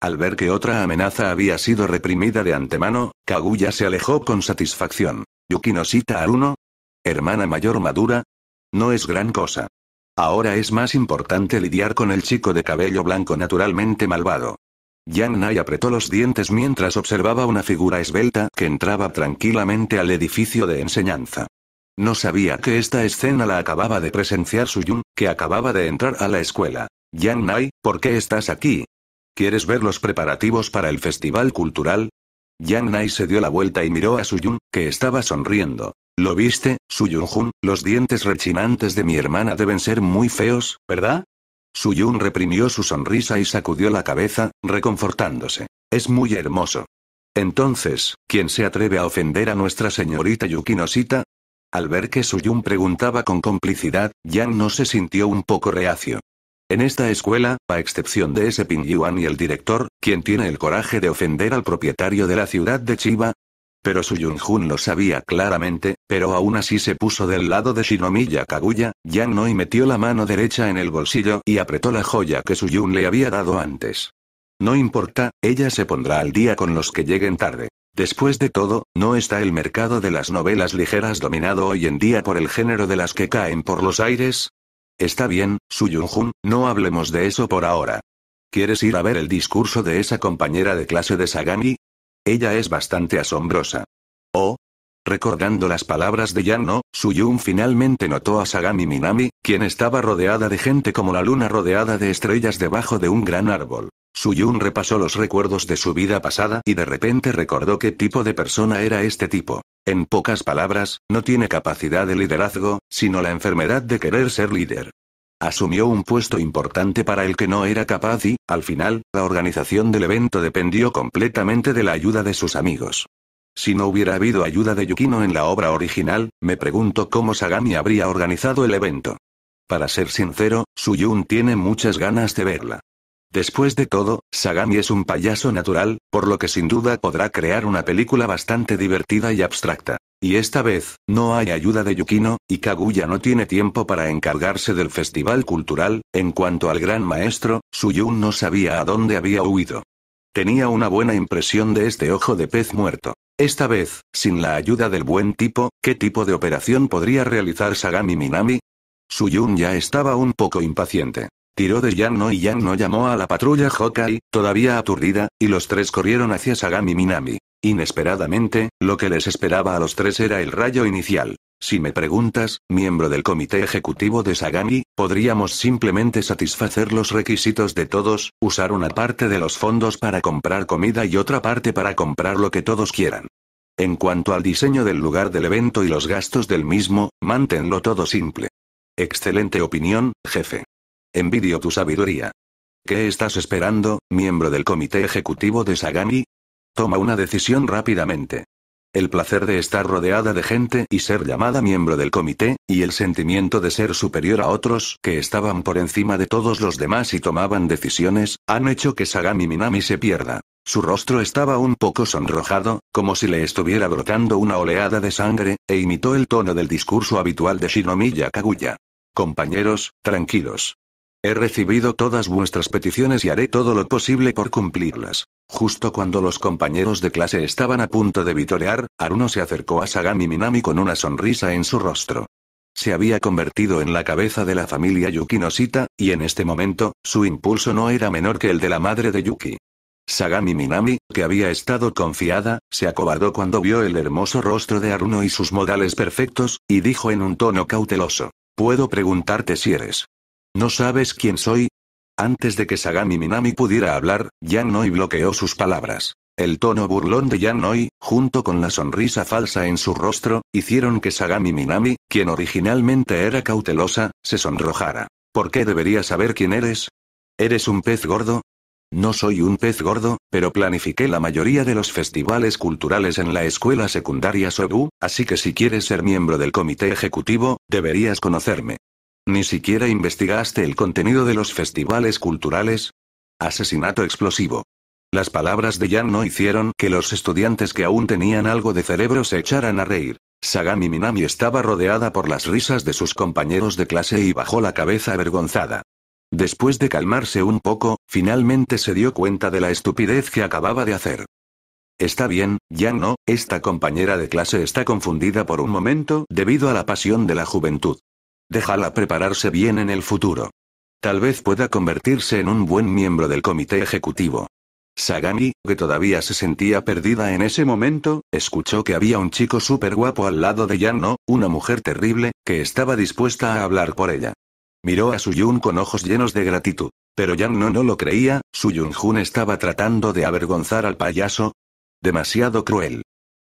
Al ver que otra amenaza había sido reprimida de antemano, Kaguya se alejó con satisfacción. Yukinoshita Aruno, hermana mayor madura, no es gran cosa. Ahora es más importante lidiar con el chico de cabello blanco naturalmente malvado. Yang Nai apretó los dientes mientras observaba una figura esbelta que entraba tranquilamente al edificio de enseñanza. No sabía que esta escena la acababa de presenciar Su Yun, que acababa de entrar a la escuela. Yang Nai, ¿por qué estás aquí? ¿Quieres ver los preparativos para el festival cultural? Yang Nai se dio la vuelta y miró a Su Yun, que estaba sonriendo. ¿Lo viste, suyun Los dientes rechinantes de mi hermana deben ser muy feos, ¿verdad? Suyun reprimió su sonrisa y sacudió la cabeza, reconfortándose. Es muy hermoso. Entonces, ¿quién se atreve a ofender a nuestra señorita Yukinosita? Al ver que Suyun preguntaba con complicidad, Yang no se sintió un poco reacio. En esta escuela, a excepción de ese Pingyuan Yuan y el director, quien tiene el coraje de ofender al propietario de la ciudad de Chiba, pero su yun lo sabía claramente, pero aún así se puso del lado de Shinomiya Kaguya, Yang Noi metió la mano derecha en el bolsillo y apretó la joya que su Yun le había dado antes. No importa, ella se pondrá al día con los que lleguen tarde. Después de todo, no está el mercado de las novelas ligeras dominado hoy en día por el género de las que caen por los aires. Está bien, su yun no hablemos de eso por ahora. ¿Quieres ir a ver el discurso de esa compañera de clase de Sagami? Ella es bastante asombrosa. Oh. Recordando las palabras de Yano, Suyun finalmente notó a Sagami Minami, quien estaba rodeada de gente como la luna rodeada de estrellas debajo de un gran árbol. Suyun repasó los recuerdos de su vida pasada y de repente recordó qué tipo de persona era este tipo. En pocas palabras, no tiene capacidad de liderazgo, sino la enfermedad de querer ser líder. Asumió un puesto importante para el que no era capaz y, al final, la organización del evento dependió completamente de la ayuda de sus amigos. Si no hubiera habido ayuda de Yukino en la obra original, me pregunto cómo Sagami habría organizado el evento. Para ser sincero, Suyun tiene muchas ganas de verla. Después de todo, Sagami es un payaso natural, por lo que sin duda podrá crear una película bastante divertida y abstracta. Y esta vez, no hay ayuda de Yukino, y Kaguya no tiene tiempo para encargarse del festival cultural, en cuanto al gran maestro, Suyun no sabía a dónde había huido. Tenía una buena impresión de este ojo de pez muerto. Esta vez, sin la ayuda del buen tipo, ¿qué tipo de operación podría realizar Sagami Minami? Suyun ya estaba un poco impaciente. Tiró de no y no llamó a la patrulla Hokai, todavía aturdida, y los tres corrieron hacia Sagami Minami. Inesperadamente, lo que les esperaba a los tres era el rayo inicial. Si me preguntas, miembro del comité ejecutivo de Sagami, podríamos simplemente satisfacer los requisitos de todos, usar una parte de los fondos para comprar comida y otra parte para comprar lo que todos quieran. En cuanto al diseño del lugar del evento y los gastos del mismo, manténlo todo simple. Excelente opinión, jefe. Envidio tu sabiduría. ¿Qué estás esperando, miembro del comité ejecutivo de Sagami? Toma una decisión rápidamente. El placer de estar rodeada de gente y ser llamada miembro del comité, y el sentimiento de ser superior a otros que estaban por encima de todos los demás y tomaban decisiones, han hecho que Sagami Minami se pierda. Su rostro estaba un poco sonrojado, como si le estuviera brotando una oleada de sangre, e imitó el tono del discurso habitual de Shinomiya Kaguya. Compañeros, tranquilos. He recibido todas vuestras peticiones y haré todo lo posible por cumplirlas. Justo cuando los compañeros de clase estaban a punto de vitorear, Aruno se acercó a Sagami Minami con una sonrisa en su rostro. Se había convertido en la cabeza de la familia Yuki y en este momento, su impulso no era menor que el de la madre de Yuki. Sagami Minami, que había estado confiada, se acobardó cuando vio el hermoso rostro de Aruno y sus modales perfectos, y dijo en un tono cauteloso, ¿Puedo preguntarte si eres ¿No sabes quién soy? Antes de que Sagami Minami pudiera hablar, Yan Noi bloqueó sus palabras. El tono burlón de Yan Noi, junto con la sonrisa falsa en su rostro, hicieron que Sagami Minami, quien originalmente era cautelosa, se sonrojara. ¿Por qué debería saber quién eres? ¿Eres un pez gordo? No soy un pez gordo, pero planifiqué la mayoría de los festivales culturales en la escuela secundaria Sobu, así que si quieres ser miembro del comité ejecutivo, deberías conocerme. Ni siquiera investigaste el contenido de los festivales culturales. Asesinato explosivo. Las palabras de Yan no hicieron que los estudiantes que aún tenían algo de cerebro se echaran a reír. Sagami Minami estaba rodeada por las risas de sus compañeros de clase y bajó la cabeza avergonzada. Después de calmarse un poco, finalmente se dio cuenta de la estupidez que acababa de hacer. Está bien, yan no, esta compañera de clase está confundida por un momento debido a la pasión de la juventud. Déjala prepararse bien en el futuro. Tal vez pueda convertirse en un buen miembro del comité ejecutivo. Sagami, que todavía se sentía perdida en ese momento, escuchó que había un chico súper guapo al lado de no, una mujer terrible, que estaba dispuesta a hablar por ella. Miró a Suyun con ojos llenos de gratitud. Pero Yanno no lo creía, Suyun Jun estaba tratando de avergonzar al payaso. Demasiado cruel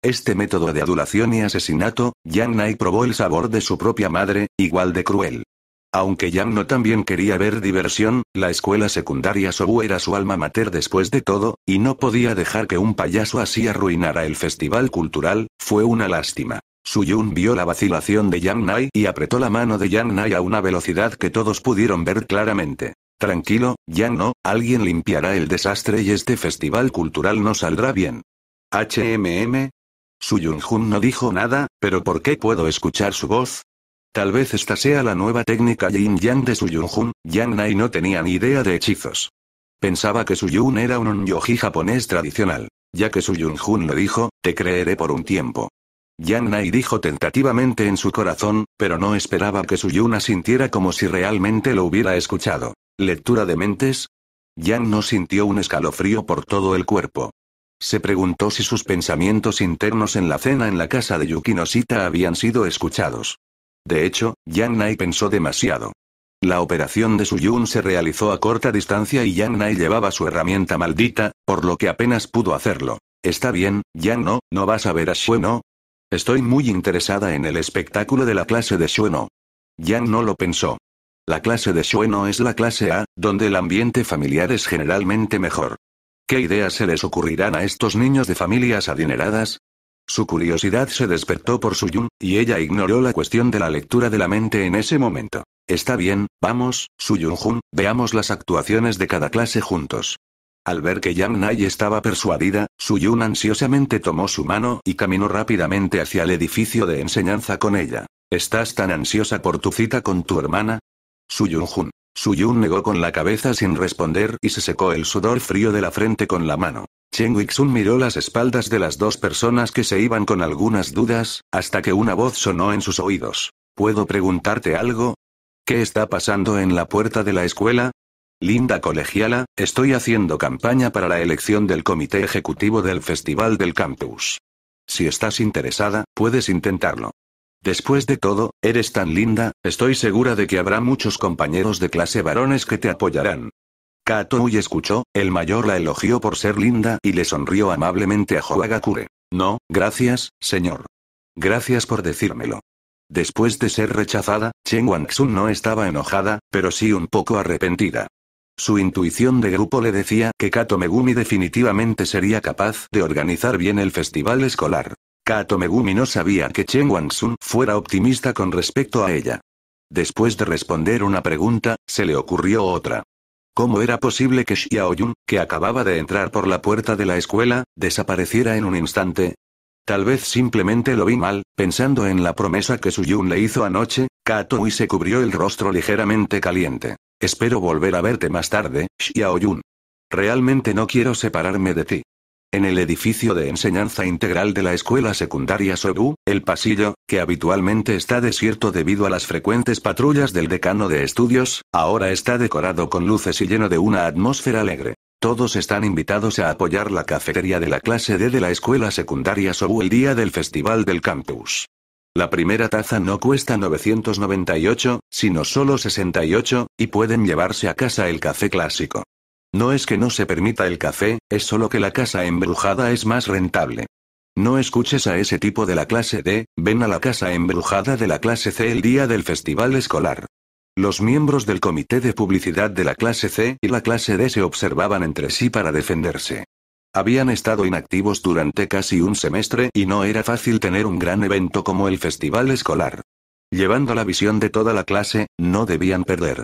este método de adulación y asesinato, Yang Nai probó el sabor de su propia madre, igual de cruel. Aunque Yang No también quería ver diversión, la escuela secundaria Sobu era su alma mater después de todo, y no podía dejar que un payaso así arruinara el festival cultural, fue una lástima. Su Yun vio la vacilación de Yang Nai y apretó la mano de Yang Nai a una velocidad que todos pudieron ver claramente. Tranquilo, Yang No, alguien limpiará el desastre y este festival cultural no saldrá bien. HMM, su yun no dijo nada, pero ¿por qué puedo escuchar su voz? Tal vez esta sea la nueva técnica yin-yang de su yun Yang Nai no tenía ni idea de hechizos. Pensaba que su Yun era un yoji japonés tradicional. Ya que su Yun-jun lo dijo, te creeré por un tiempo. Yang Nai dijo tentativamente en su corazón, pero no esperaba que su Yun sintiera como si realmente lo hubiera escuchado. ¿Lectura de mentes? Yang no sintió un escalofrío por todo el cuerpo. Se preguntó si sus pensamientos internos en la cena en la casa de Yukinosita habían sido escuchados. De hecho, Yang Nai pensó demasiado. La operación de Yun se realizó a corta distancia y Yang Nai llevaba su herramienta maldita, por lo que apenas pudo hacerlo. Está bien, Yang no, no vas a ver a Shueno. Estoy muy interesada en el espectáculo de la clase de Shueno. Yang no lo pensó. La clase de Shueno es la clase A, donde el ambiente familiar es generalmente mejor. ¿Qué ideas se les ocurrirán a estos niños de familias adineradas? Su curiosidad se despertó por Suyun, y ella ignoró la cuestión de la lectura de la mente en ese momento. Está bien, vamos, Yun jun veamos las actuaciones de cada clase juntos. Al ver que Yang Nai estaba persuadida, Suyun ansiosamente tomó su mano y caminó rápidamente hacia el edificio de enseñanza con ella. ¿Estás tan ansiosa por tu cita con tu hermana? Yun jun Suyun negó con la cabeza sin responder y se secó el sudor frío de la frente con la mano. Chen Wixun miró las espaldas de las dos personas que se iban con algunas dudas, hasta que una voz sonó en sus oídos. ¿Puedo preguntarte algo? ¿Qué está pasando en la puerta de la escuela? Linda colegiala, estoy haciendo campaña para la elección del comité ejecutivo del Festival del Campus. Si estás interesada, puedes intentarlo. Después de todo, eres tan linda, estoy segura de que habrá muchos compañeros de clase varones que te apoyarán. Uy escuchó, el mayor la elogió por ser linda y le sonrió amablemente a Joagakure. No, gracias, señor. Gracias por decírmelo. Después de ser rechazada, Chen Sun no estaba enojada, pero sí un poco arrepentida. Su intuición de grupo le decía que Kato Megumi definitivamente sería capaz de organizar bien el festival escolar. Kato Megumi no sabía que Chen wang fuera optimista con respecto a ella. Después de responder una pregunta, se le ocurrió otra. ¿Cómo era posible que Xiaoyun, que acababa de entrar por la puerta de la escuela, desapareciera en un instante? Tal vez simplemente lo vi mal, pensando en la promesa que Yun le hizo anoche, y se cubrió el rostro ligeramente caliente. Espero volver a verte más tarde, Xiaoyun. Realmente no quiero separarme de ti. En el edificio de enseñanza integral de la escuela secundaria Sobu, el pasillo, que habitualmente está desierto debido a las frecuentes patrullas del decano de estudios, ahora está decorado con luces y lleno de una atmósfera alegre. Todos están invitados a apoyar la cafetería de la clase D de la escuela secundaria Sobu el día del festival del campus. La primera taza no cuesta 998, sino solo 68, y pueden llevarse a casa el café clásico. No es que no se permita el café, es solo que la casa embrujada es más rentable. No escuches a ese tipo de la clase D, ven a la casa embrujada de la clase C el día del festival escolar. Los miembros del comité de publicidad de la clase C y la clase D se observaban entre sí para defenderse. Habían estado inactivos durante casi un semestre y no era fácil tener un gran evento como el festival escolar. Llevando la visión de toda la clase, no debían perder.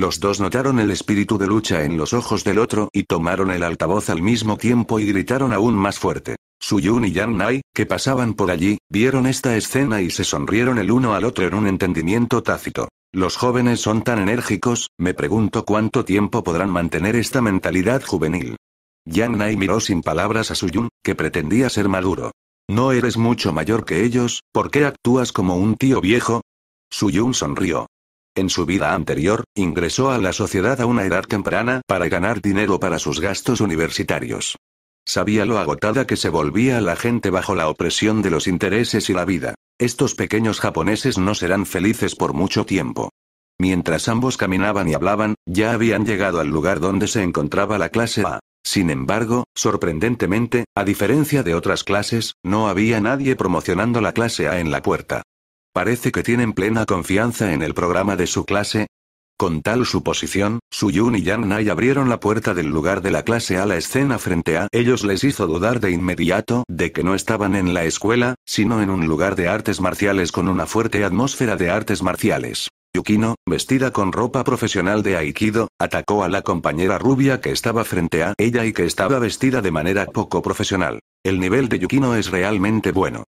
Los dos notaron el espíritu de lucha en los ojos del otro y tomaron el altavoz al mismo tiempo y gritaron aún más fuerte. Su Yun y Yang Nai, que pasaban por allí, vieron esta escena y se sonrieron el uno al otro en un entendimiento tácito. Los jóvenes son tan enérgicos, me pregunto cuánto tiempo podrán mantener esta mentalidad juvenil. Yang Nai miró sin palabras a Su Yun, que pretendía ser maduro. No eres mucho mayor que ellos, ¿por qué actúas como un tío viejo? Yun sonrió. En su vida anterior, ingresó a la sociedad a una edad temprana para ganar dinero para sus gastos universitarios. Sabía lo agotada que se volvía la gente bajo la opresión de los intereses y la vida. Estos pequeños japoneses no serán felices por mucho tiempo. Mientras ambos caminaban y hablaban, ya habían llegado al lugar donde se encontraba la clase A. Sin embargo, sorprendentemente, a diferencia de otras clases, no había nadie promocionando la clase A en la puerta. Parece que tienen plena confianza en el programa de su clase. Con tal suposición, Su Yun y Yang Nai abrieron la puerta del lugar de la clase a la escena frente a ellos les hizo dudar de inmediato de que no estaban en la escuela, sino en un lugar de artes marciales con una fuerte atmósfera de artes marciales. Yukino, vestida con ropa profesional de Aikido, atacó a la compañera rubia que estaba frente a ella y que estaba vestida de manera poco profesional. El nivel de Yukino es realmente bueno.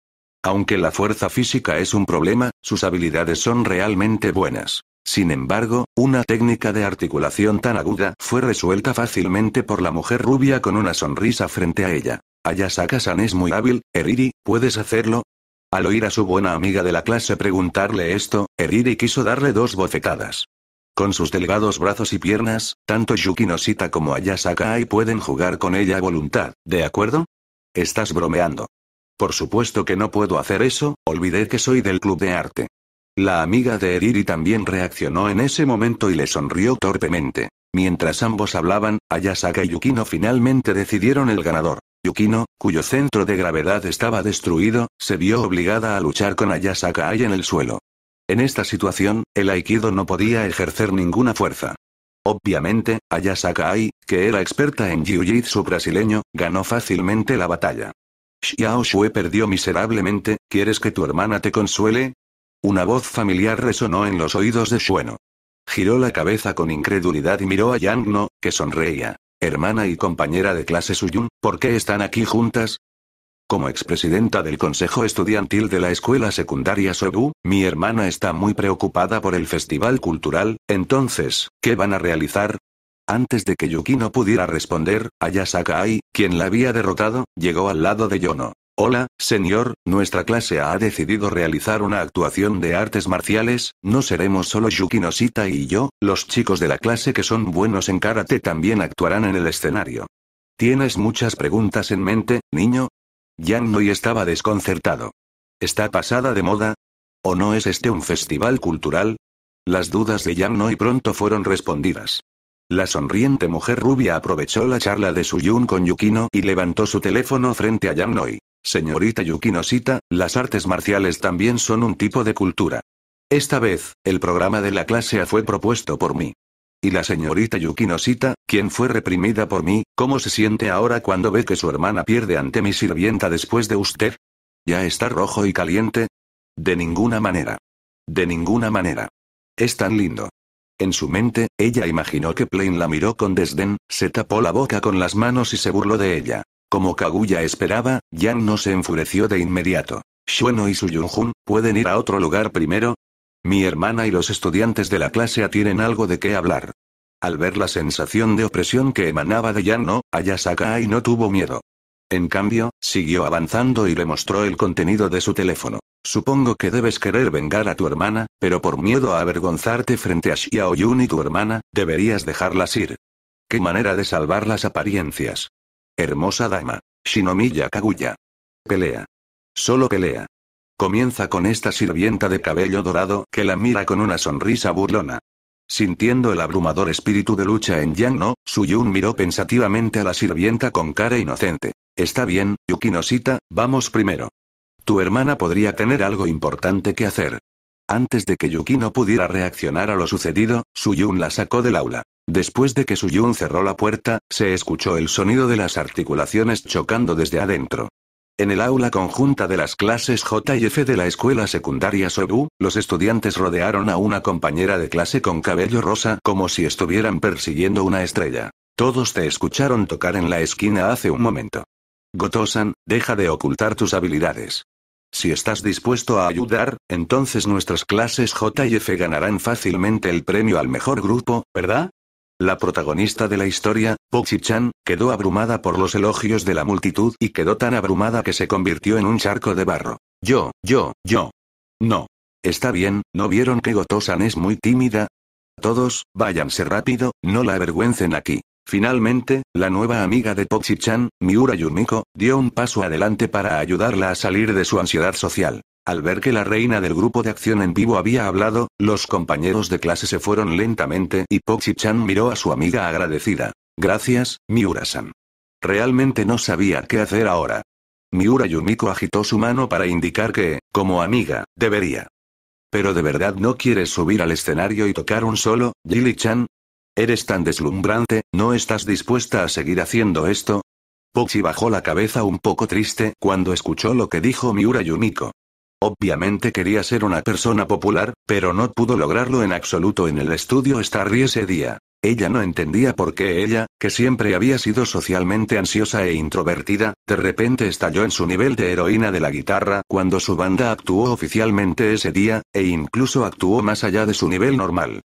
Aunque la fuerza física es un problema, sus habilidades son realmente buenas. Sin embargo, una técnica de articulación tan aguda fue resuelta fácilmente por la mujer rubia con una sonrisa frente a ella. Ayasaka-san es muy hábil, Eriri, ¿puedes hacerlo? Al oír a su buena amiga de la clase preguntarle esto, Eriri quiso darle dos bofetadas. Con sus delgados brazos y piernas, tanto Nosita como Ayasaka-ai pueden jugar con ella a voluntad, ¿de acuerdo? Estás bromeando. Por supuesto que no puedo hacer eso, olvidé que soy del club de arte. La amiga de Eriri también reaccionó en ese momento y le sonrió torpemente. Mientras ambos hablaban, Ayasaka y Yukino finalmente decidieron el ganador. Yukino, cuyo centro de gravedad estaba destruido, se vio obligada a luchar con Ayasaka Ai en el suelo. En esta situación, el aikido no podía ejercer ninguna fuerza. Obviamente, Ayasaka Ai, que era experta en jiu-jitsu brasileño, ganó fácilmente la batalla. Xiao perdió miserablemente, ¿quieres que tu hermana te consuele? Una voz familiar resonó en los oídos de Xueno. Giró la cabeza con incredulidad y miró a Yang No, que sonreía. Hermana y compañera de clase Suyun, ¿por qué están aquí juntas? Como expresidenta del consejo estudiantil de la escuela secundaria soebu mi hermana está muy preocupada por el festival cultural, entonces, ¿qué van a realizar? Antes de que Yukino pudiera responder, Ayasaka Ai, quien la había derrotado, llegó al lado de Yono. Hola, señor, nuestra clase ha decidido realizar una actuación de artes marciales, no seremos solo Yukino Sita y yo, los chicos de la clase que son buenos en karate también actuarán en el escenario. ¿Tienes muchas preguntas en mente, niño? Yang Noi estaba desconcertado. ¿Está pasada de moda? ¿O no es este un festival cultural? Las dudas de Yang Noi pronto fueron respondidas. La sonriente mujer rubia aprovechó la charla de su yun con Yukino y levantó su teléfono frente a Noi. Señorita Yukinosita, las artes marciales también son un tipo de cultura. Esta vez, el programa de la clase A fue propuesto por mí. Y la señorita Yukinosita, quien fue reprimida por mí, ¿cómo se siente ahora cuando ve que su hermana pierde ante mi sirvienta después de usted? ¿Ya está rojo y caliente? De ninguna manera. De ninguna manera. Es tan lindo. En su mente, ella imaginó que Plain la miró con desdén, se tapó la boca con las manos y se burló de ella. Como Kaguya esperaba, Yang no se enfureció de inmediato. Shueno y su Suyunjun, ¿pueden ir a otro lugar primero? Mi hermana y los estudiantes de la clase A tienen algo de qué hablar. Al ver la sensación de opresión que emanaba de Yang no, Ayasaka no tuvo miedo. En cambio, siguió avanzando y le mostró el contenido de su teléfono. Supongo que debes querer vengar a tu hermana, pero por miedo a avergonzarte frente a Xiaoyun y tu hermana, deberías dejarlas ir. Qué manera de salvar las apariencias. Hermosa dama. Shinomiya Kaguya. Pelea. Solo pelea. Comienza con esta sirvienta de cabello dorado que la mira con una sonrisa burlona. Sintiendo el abrumador espíritu de lucha en Yang No, Suyun miró pensativamente a la sirvienta con cara inocente. Está bien, Yukinosita, vamos primero. Tu hermana podría tener algo importante que hacer. Antes de que Yuki no pudiera reaccionar a lo sucedido, Suyun la sacó del aula. Después de que Suyun cerró la puerta, se escuchó el sonido de las articulaciones chocando desde adentro. En el aula conjunta de las clases J y F de la escuela secundaria Sobu, los estudiantes rodearon a una compañera de clase con cabello rosa como si estuvieran persiguiendo una estrella. Todos te escucharon tocar en la esquina hace un momento. Gotosan, deja de ocultar tus habilidades. Si estás dispuesto a ayudar, entonces nuestras clases J y F ganarán fácilmente el premio al mejor grupo, ¿verdad? La protagonista de la historia, Pochi-chan, quedó abrumada por los elogios de la multitud y quedó tan abrumada que se convirtió en un charco de barro. Yo, yo, yo. No. Está bien, ¿no vieron que Gotosan es muy tímida? Todos, váyanse rápido, no la avergüencen aquí. Finalmente, la nueva amiga de Pochi-chan, Miura Yumiko, dio un paso adelante para ayudarla a salir de su ansiedad social. Al ver que la reina del grupo de acción en vivo había hablado, los compañeros de clase se fueron lentamente y Pochi-chan miró a su amiga agradecida. Gracias, Miura-san. Realmente no sabía qué hacer ahora. Miura Yumiko agitó su mano para indicar que, como amiga, debería. Pero de verdad no quieres subir al escenario y tocar un solo, jilly chan Eres tan deslumbrante, ¿no estás dispuesta a seguir haciendo esto? Pochi bajó la cabeza un poco triste cuando escuchó lo que dijo Miura Yumiko. Obviamente quería ser una persona popular, pero no pudo lograrlo en absoluto en el estudio Starry ese día. Ella no entendía por qué ella, que siempre había sido socialmente ansiosa e introvertida, de repente estalló en su nivel de heroína de la guitarra cuando su banda actuó oficialmente ese día, e incluso actuó más allá de su nivel normal.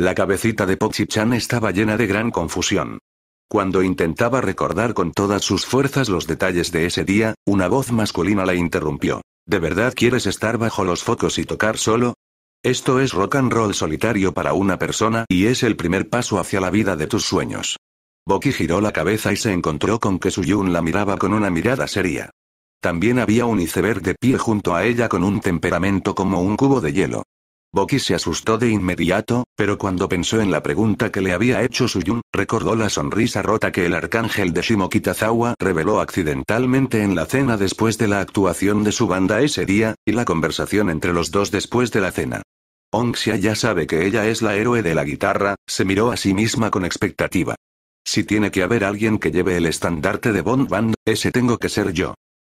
La cabecita de Pochi-chan estaba llena de gran confusión. Cuando intentaba recordar con todas sus fuerzas los detalles de ese día, una voz masculina la interrumpió. ¿De verdad quieres estar bajo los focos y tocar solo? Esto es rock and roll solitario para una persona y es el primer paso hacia la vida de tus sueños. Boki giró la cabeza y se encontró con que Suyun la miraba con una mirada seria. También había un iceberg de pie junto a ella con un temperamento como un cubo de hielo. Boki se asustó de inmediato, pero cuando pensó en la pregunta que le había hecho Suyun, recordó la sonrisa rota que el arcángel de Shimokitazawa reveló accidentalmente en la cena después de la actuación de su banda ese día, y la conversación entre los dos después de la cena. Onxia ya sabe que ella es la héroe de la guitarra, se miró a sí misma con expectativa. Si tiene que haber alguien que lleve el estandarte de Bond Band, ese tengo que ser yo.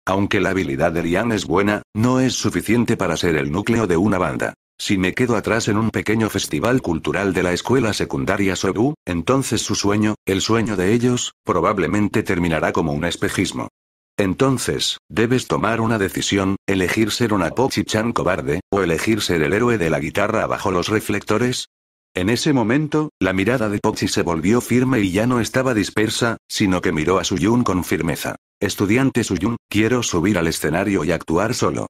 Aunque la habilidad de Lian es buena, no es suficiente para ser el núcleo de una banda. Si me quedo atrás en un pequeño festival cultural de la escuela secundaria Sobu, entonces su sueño, el sueño de ellos, probablemente terminará como un espejismo. Entonces, debes tomar una decisión, elegir ser una Pochi-chan cobarde, o elegir ser el héroe de la guitarra bajo los reflectores. En ese momento, la mirada de Pochi se volvió firme y ya no estaba dispersa, sino que miró a Suyun con firmeza. Estudiante Suyun, quiero subir al escenario y actuar solo.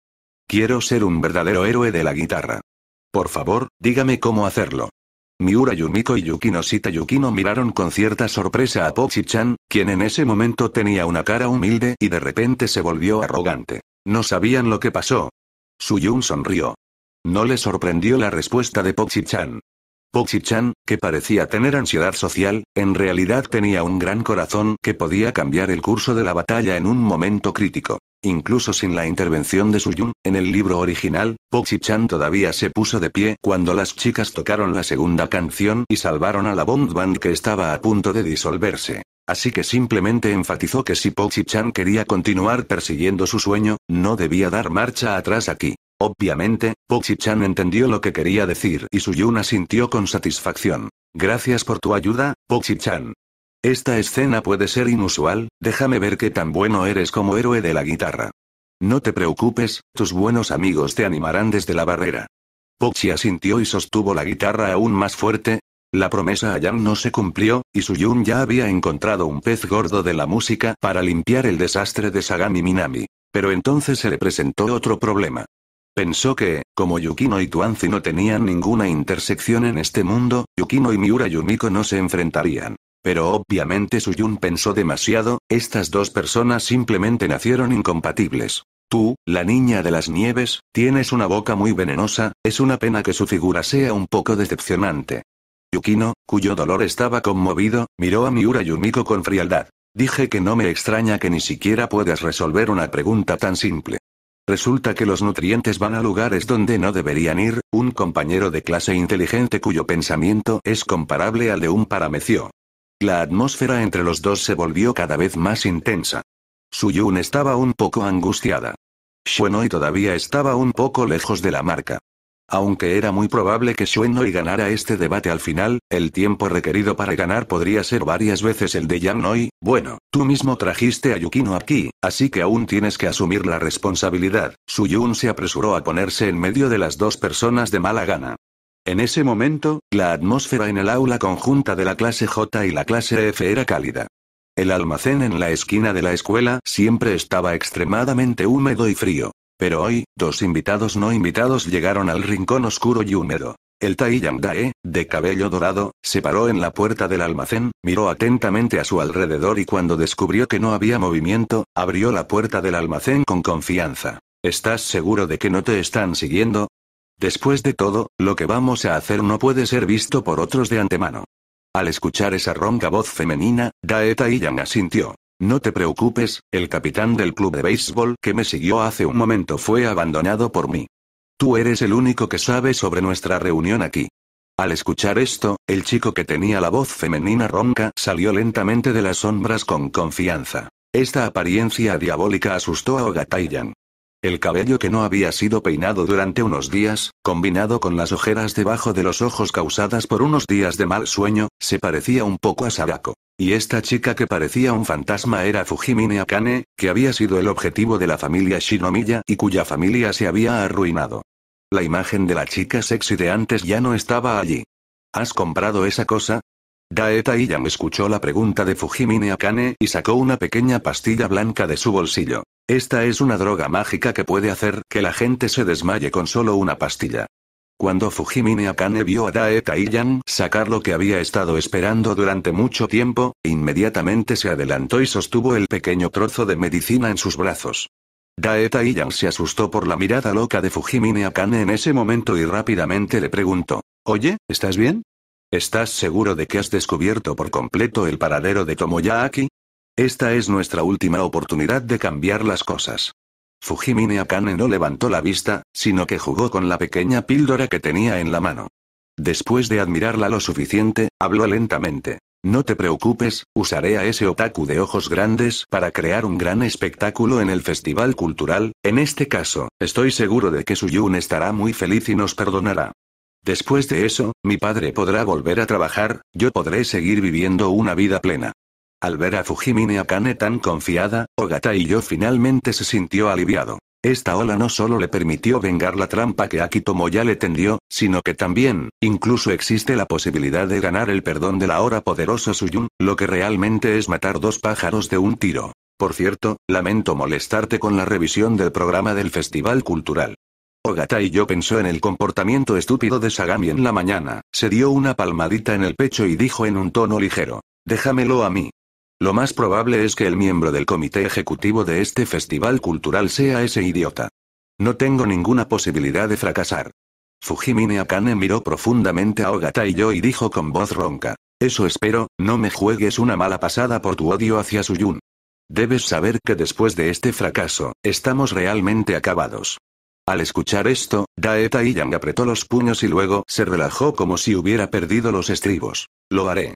Quiero ser un verdadero héroe de la guitarra. Por favor, dígame cómo hacerlo. Miura Yumiko y Yukino Sita Yukino miraron con cierta sorpresa a Pochi-chan, quien en ese momento tenía una cara humilde y de repente se volvió arrogante. No sabían lo que pasó. Suyun sonrió. No le sorprendió la respuesta de Pochi-chan. Pochi-chan, que parecía tener ansiedad social, en realidad tenía un gran corazón que podía cambiar el curso de la batalla en un momento crítico. Incluso sin la intervención de Su Suyun, en el libro original, poxi chan todavía se puso de pie cuando las chicas tocaron la segunda canción y salvaron a la Bond Band que estaba a punto de disolverse. Así que simplemente enfatizó que si Pochi-chan quería continuar persiguiendo su sueño, no debía dar marcha atrás aquí. Obviamente, Pochi-chan entendió lo que quería decir y Su Yun asintió con satisfacción. Gracias por tu ayuda, Pochi-chan. Esta escena puede ser inusual, déjame ver qué tan bueno eres como héroe de la guitarra. No te preocupes, tus buenos amigos te animarán desde la barrera. Pochi asintió y sostuvo la guitarra aún más fuerte. La promesa a Yang no se cumplió, y Suyun ya había encontrado un pez gordo de la música para limpiar el desastre de Sagami Minami. Pero entonces se le presentó otro problema. Pensó que, como Yukino y Tuanzi no tenían ninguna intersección en este mundo, Yukino y Miura Yumiko no se enfrentarían. Pero obviamente Suyun pensó demasiado, estas dos personas simplemente nacieron incompatibles. Tú, la niña de las nieves, tienes una boca muy venenosa, es una pena que su figura sea un poco decepcionante. Yukino, cuyo dolor estaba conmovido, miró a Miura Yumiko con frialdad. Dije que no me extraña que ni siquiera puedas resolver una pregunta tan simple. Resulta que los nutrientes van a lugares donde no deberían ir, un compañero de clase inteligente cuyo pensamiento es comparable al de un paramecio la atmósfera entre los dos se volvió cada vez más intensa. Suyun estaba un poco angustiada. Shuenoi todavía estaba un poco lejos de la marca. Aunque era muy probable que Shuenoi ganara este debate al final, el tiempo requerido para ganar podría ser varias veces el de Noi, Bueno, tú mismo trajiste a Yukino aquí, así que aún tienes que asumir la responsabilidad. Suyun se apresuró a ponerse en medio de las dos personas de mala gana. En ese momento, la atmósfera en el aula conjunta de la clase J y la clase F era cálida. El almacén en la esquina de la escuela siempre estaba extremadamente húmedo y frío. Pero hoy, dos invitados no invitados llegaron al rincón oscuro y húmedo. El Tai Dae, de cabello dorado, se paró en la puerta del almacén, miró atentamente a su alrededor y cuando descubrió que no había movimiento, abrió la puerta del almacén con confianza. ¿Estás seguro de que no te están siguiendo? Después de todo, lo que vamos a hacer no puede ser visto por otros de antemano. Al escuchar esa ronca voz femenina, Daeta Yang asintió. No te preocupes, el capitán del club de béisbol que me siguió hace un momento fue abandonado por mí. Tú eres el único que sabe sobre nuestra reunión aquí. Al escuchar esto, el chico que tenía la voz femenina ronca salió lentamente de las sombras con confianza. Esta apariencia diabólica asustó a Ogataiyan. El cabello que no había sido peinado durante unos días, combinado con las ojeras debajo de los ojos causadas por unos días de mal sueño, se parecía un poco a Sadako. Y esta chica que parecía un fantasma era Fujimine Akane, que había sido el objetivo de la familia Shinomiya y cuya familia se había arruinado. La imagen de la chica sexy de antes ya no estaba allí. ¿Has comprado esa cosa? Daeta Iyam escuchó la pregunta de Fujimine Akane y sacó una pequeña pastilla blanca de su bolsillo. Esta es una droga mágica que puede hacer que la gente se desmaye con solo una pastilla. Cuando Fujimine Akane vio a Daeta Iyan sacar lo que había estado esperando durante mucho tiempo, inmediatamente se adelantó y sostuvo el pequeño trozo de medicina en sus brazos. Daeta Iyan se asustó por la mirada loca de Fujimine Akane en ese momento y rápidamente le preguntó, Oye, ¿estás bien? ¿Estás seguro de que has descubierto por completo el paradero de Tomoyaki? Esta es nuestra última oportunidad de cambiar las cosas. Fujimine Akane no levantó la vista, sino que jugó con la pequeña píldora que tenía en la mano. Después de admirarla lo suficiente, habló lentamente. No te preocupes, usaré a ese otaku de ojos grandes para crear un gran espectáculo en el festival cultural, en este caso, estoy seguro de que Suyun estará muy feliz y nos perdonará. Después de eso, mi padre podrá volver a trabajar, yo podré seguir viviendo una vida plena. Al ver a Fujimine Akane tan confiada, Ogata y yo finalmente se sintió aliviado. Esta ola no solo le permitió vengar la trampa que Akitomo ya le tendió, sino que también, incluso existe la posibilidad de ganar el perdón de la ahora poderoso Suyun, lo que realmente es matar dos pájaros de un tiro. Por cierto, lamento molestarte con la revisión del programa del Festival Cultural. Ogata y yo pensó en el comportamiento estúpido de Sagami en la mañana, se dio una palmadita en el pecho y dijo en un tono ligero, déjamelo a mí. Lo más probable es que el miembro del comité ejecutivo de este festival cultural sea ese idiota. No tengo ninguna posibilidad de fracasar. Fujimine Akane miró profundamente a Ogata y yo y dijo con voz ronca. Eso espero, no me juegues una mala pasada por tu odio hacia Suyun. Debes saber que después de este fracaso, estamos realmente acabados. Al escuchar esto, Daeta Yang apretó los puños y luego se relajó como si hubiera perdido los estribos. Lo haré.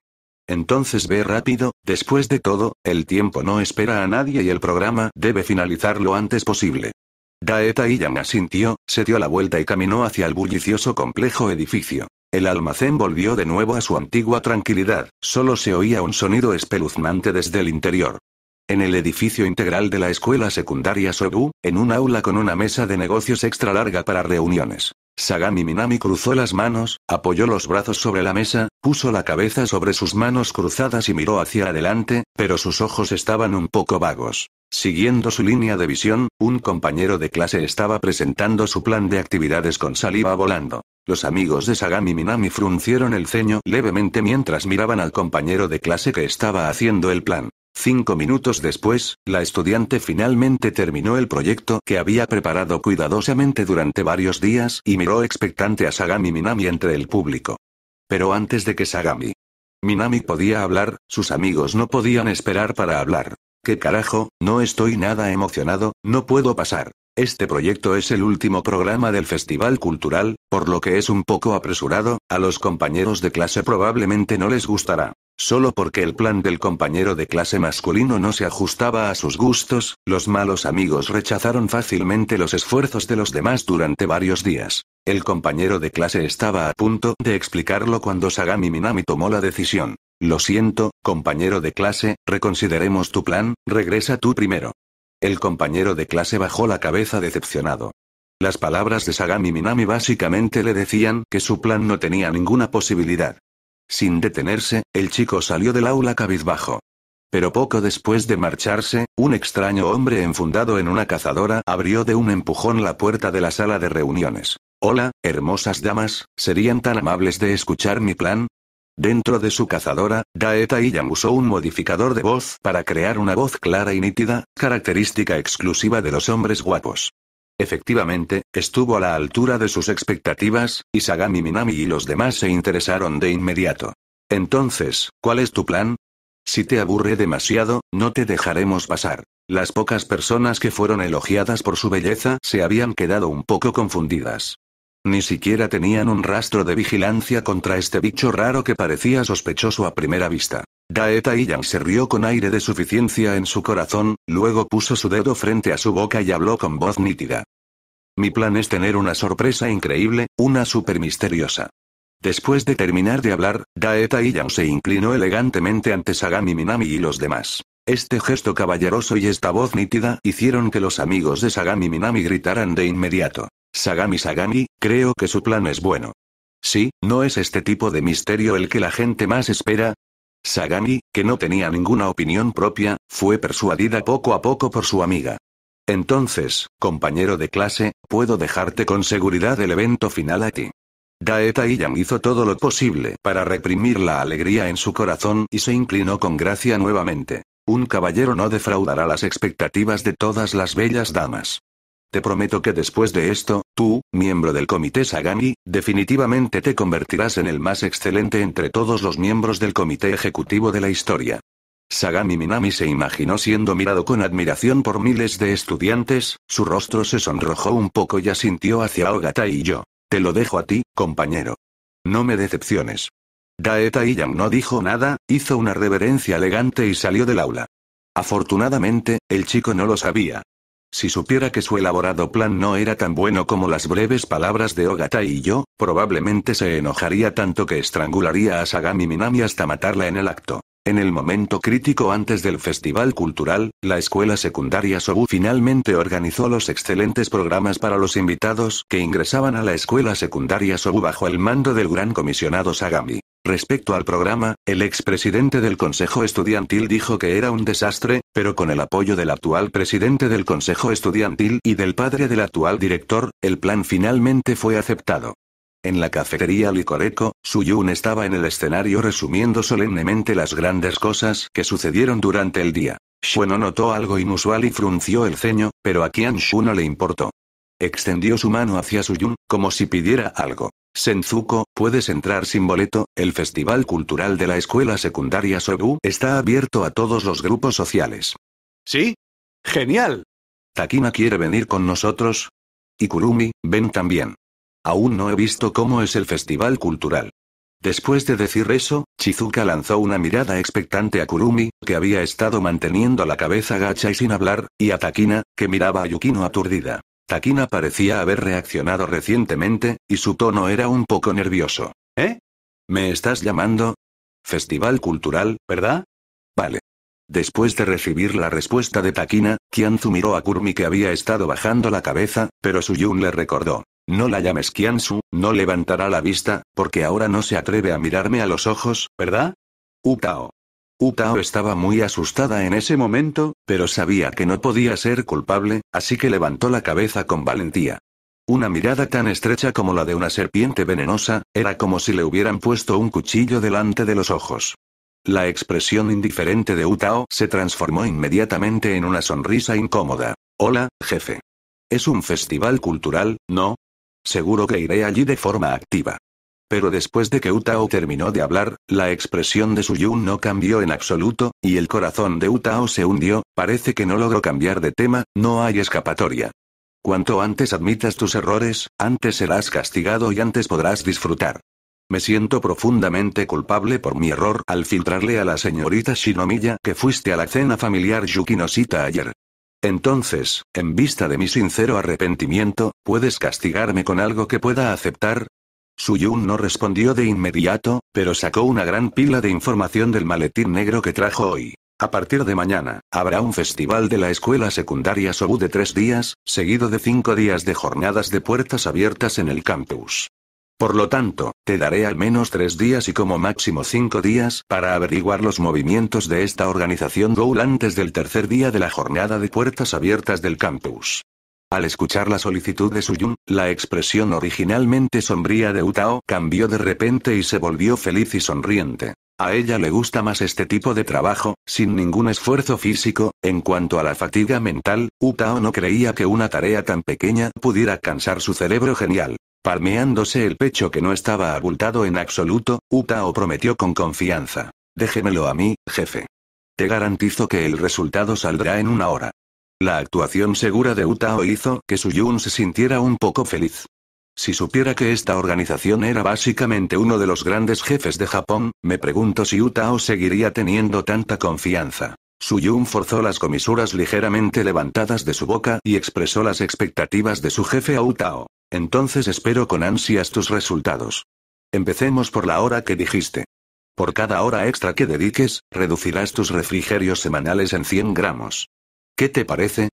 Entonces ve rápido, después de todo, el tiempo no espera a nadie y el programa debe finalizar lo antes posible. Daeta Yang asintió, se dio la vuelta y caminó hacia el bullicioso complejo edificio. El almacén volvió de nuevo a su antigua tranquilidad, solo se oía un sonido espeluznante desde el interior. En el edificio integral de la escuela secundaria Sobu, en un aula con una mesa de negocios extra larga para reuniones. Sagami Minami cruzó las manos, apoyó los brazos sobre la mesa, puso la cabeza sobre sus manos cruzadas y miró hacia adelante, pero sus ojos estaban un poco vagos. Siguiendo su línea de visión, un compañero de clase estaba presentando su plan de actividades con saliva volando. Los amigos de Sagami Minami fruncieron el ceño levemente mientras miraban al compañero de clase que estaba haciendo el plan. Cinco minutos después, la estudiante finalmente terminó el proyecto que había preparado cuidadosamente durante varios días y miró expectante a Sagami Minami entre el público. Pero antes de que Sagami Minami podía hablar, sus amigos no podían esperar para hablar. ¿Qué carajo? No estoy nada emocionado, no puedo pasar. Este proyecto es el último programa del Festival Cultural, por lo que es un poco apresurado, a los compañeros de clase probablemente no les gustará. Solo porque el plan del compañero de clase masculino no se ajustaba a sus gustos, los malos amigos rechazaron fácilmente los esfuerzos de los demás durante varios días. El compañero de clase estaba a punto de explicarlo cuando Sagami Minami tomó la decisión. Lo siento, compañero de clase, reconsideremos tu plan, regresa tú primero. El compañero de clase bajó la cabeza decepcionado. Las palabras de Sagami Minami básicamente le decían que su plan no tenía ninguna posibilidad. Sin detenerse, el chico salió del aula cabizbajo. Pero poco después de marcharse, un extraño hombre enfundado en una cazadora abrió de un empujón la puerta de la sala de reuniones. Hola, hermosas damas, ¿serían tan amables de escuchar mi plan? Dentro de su cazadora, Daeta Illam usó un modificador de voz para crear una voz clara y nítida, característica exclusiva de los hombres guapos. Efectivamente, estuvo a la altura de sus expectativas, y Sagami Minami y los demás se interesaron de inmediato. Entonces, ¿cuál es tu plan? Si te aburre demasiado, no te dejaremos pasar. Las pocas personas que fueron elogiadas por su belleza se habían quedado un poco confundidas. Ni siquiera tenían un rastro de vigilancia contra este bicho raro que parecía sospechoso a primera vista. Gaeta yang se rió con aire de suficiencia en su corazón, luego puso su dedo frente a su boca y habló con voz nítida. Mi plan es tener una sorpresa increíble, una súper misteriosa. Después de terminar de hablar, Gaeta yang se inclinó elegantemente ante Sagami Minami y los demás. Este gesto caballeroso y esta voz nítida hicieron que los amigos de Sagami Minami gritaran de inmediato. Sagami Sagami, creo que su plan es bueno. Sí, no es este tipo de misterio el que la gente más espera, Sagami, que no tenía ninguna opinión propia, fue persuadida poco a poco por su amiga. Entonces, compañero de clase, puedo dejarte con seguridad el evento final a ti. Daeta Iyam hizo todo lo posible para reprimir la alegría en su corazón y se inclinó con gracia nuevamente. Un caballero no defraudará las expectativas de todas las bellas damas. Te prometo que después de esto, Tú, miembro del Comité Sagami, definitivamente te convertirás en el más excelente entre todos los miembros del Comité Ejecutivo de la historia. Sagami Minami se imaginó siendo mirado con admiración por miles de estudiantes, su rostro se sonrojó un poco y asintió hacia Ogata y yo. Te lo dejo a ti, compañero. No me decepciones. Daeta Iyam no dijo nada, hizo una reverencia elegante y salió del aula. Afortunadamente, el chico no lo sabía, si supiera que su elaborado plan no era tan bueno como las breves palabras de Ogata y yo, probablemente se enojaría tanto que estrangularía a Sagami Minami hasta matarla en el acto. En el momento crítico antes del Festival Cultural, la escuela secundaria Sobu finalmente organizó los excelentes programas para los invitados que ingresaban a la escuela secundaria Sobu bajo el mando del gran comisionado Sagami. Respecto al programa, el expresidente del Consejo Estudiantil dijo que era un desastre, pero con el apoyo del actual presidente del Consejo Estudiantil y del padre del actual director, el plan finalmente fue aceptado. En la cafetería Licoreco, Suyun estaba en el escenario resumiendo solemnemente las grandes cosas que sucedieron durante el día. Shueno notó algo inusual y frunció el ceño, pero a Qian Shu no le importó. Extendió su mano hacia Suyun, como si pidiera algo. Senzuko, puedes entrar sin boleto, el Festival Cultural de la Escuela Secundaria Sobu está abierto a todos los grupos sociales. ¿Sí? ¡Genial! Takina quiere venir con nosotros. Y Kurumi, ven también. Aún no he visto cómo es el Festival Cultural. Después de decir eso, Chizuka lanzó una mirada expectante a Kurumi, que había estado manteniendo la cabeza gacha y sin hablar, y a Takina, que miraba a Yukino aturdida. Taquina parecía haber reaccionado recientemente, y su tono era un poco nervioso. ¿Eh? ¿Me estás llamando? Festival cultural, ¿verdad? Vale. Después de recibir la respuesta de Taquina, Kianzu miró a Kurmi que había estado bajando la cabeza, pero Suyun le recordó. No la llames Kianzu, no levantará la vista, porque ahora no se atreve a mirarme a los ojos, ¿verdad? Utao. Utao estaba muy asustada en ese momento, pero sabía que no podía ser culpable, así que levantó la cabeza con valentía. Una mirada tan estrecha como la de una serpiente venenosa, era como si le hubieran puesto un cuchillo delante de los ojos. La expresión indiferente de Utao se transformó inmediatamente en una sonrisa incómoda. Hola, jefe. Es un festival cultural, ¿no? Seguro que iré allí de forma activa. Pero después de que Utao terminó de hablar, la expresión de su yun no cambió en absoluto, y el corazón de Utao se hundió, parece que no logró cambiar de tema, no hay escapatoria. Cuanto antes admitas tus errores, antes serás castigado y antes podrás disfrutar. Me siento profundamente culpable por mi error al filtrarle a la señorita Shinomiya que fuiste a la cena familiar Yukinosita ayer. Entonces, en vista de mi sincero arrepentimiento, ¿puedes castigarme con algo que pueda aceptar? Suyun no respondió de inmediato, pero sacó una gran pila de información del maletín negro que trajo hoy. A partir de mañana, habrá un festival de la escuela secundaria Sobu de tres días, seguido de cinco días de jornadas de puertas abiertas en el campus. Por lo tanto, te daré al menos tres días y como máximo cinco días para averiguar los movimientos de esta organización Goul antes del tercer día de la jornada de puertas abiertas del campus. Al escuchar la solicitud de Su Suyun, la expresión originalmente sombría de Utao cambió de repente y se volvió feliz y sonriente. A ella le gusta más este tipo de trabajo, sin ningún esfuerzo físico, en cuanto a la fatiga mental, Utao no creía que una tarea tan pequeña pudiera cansar su cerebro genial. Palmeándose el pecho que no estaba abultado en absoluto, Utao prometió con confianza. Déjemelo a mí, jefe. Te garantizo que el resultado saldrá en una hora. La actuación segura de Utao hizo que Suyun se sintiera un poco feliz. Si supiera que esta organización era básicamente uno de los grandes jefes de Japón, me pregunto si Utao seguiría teniendo tanta confianza. Suyun forzó las comisuras ligeramente levantadas de su boca y expresó las expectativas de su jefe a Utao. Entonces espero con ansias tus resultados. Empecemos por la hora que dijiste. Por cada hora extra que dediques, reducirás tus refrigerios semanales en 100 gramos. ¿Qué te parece?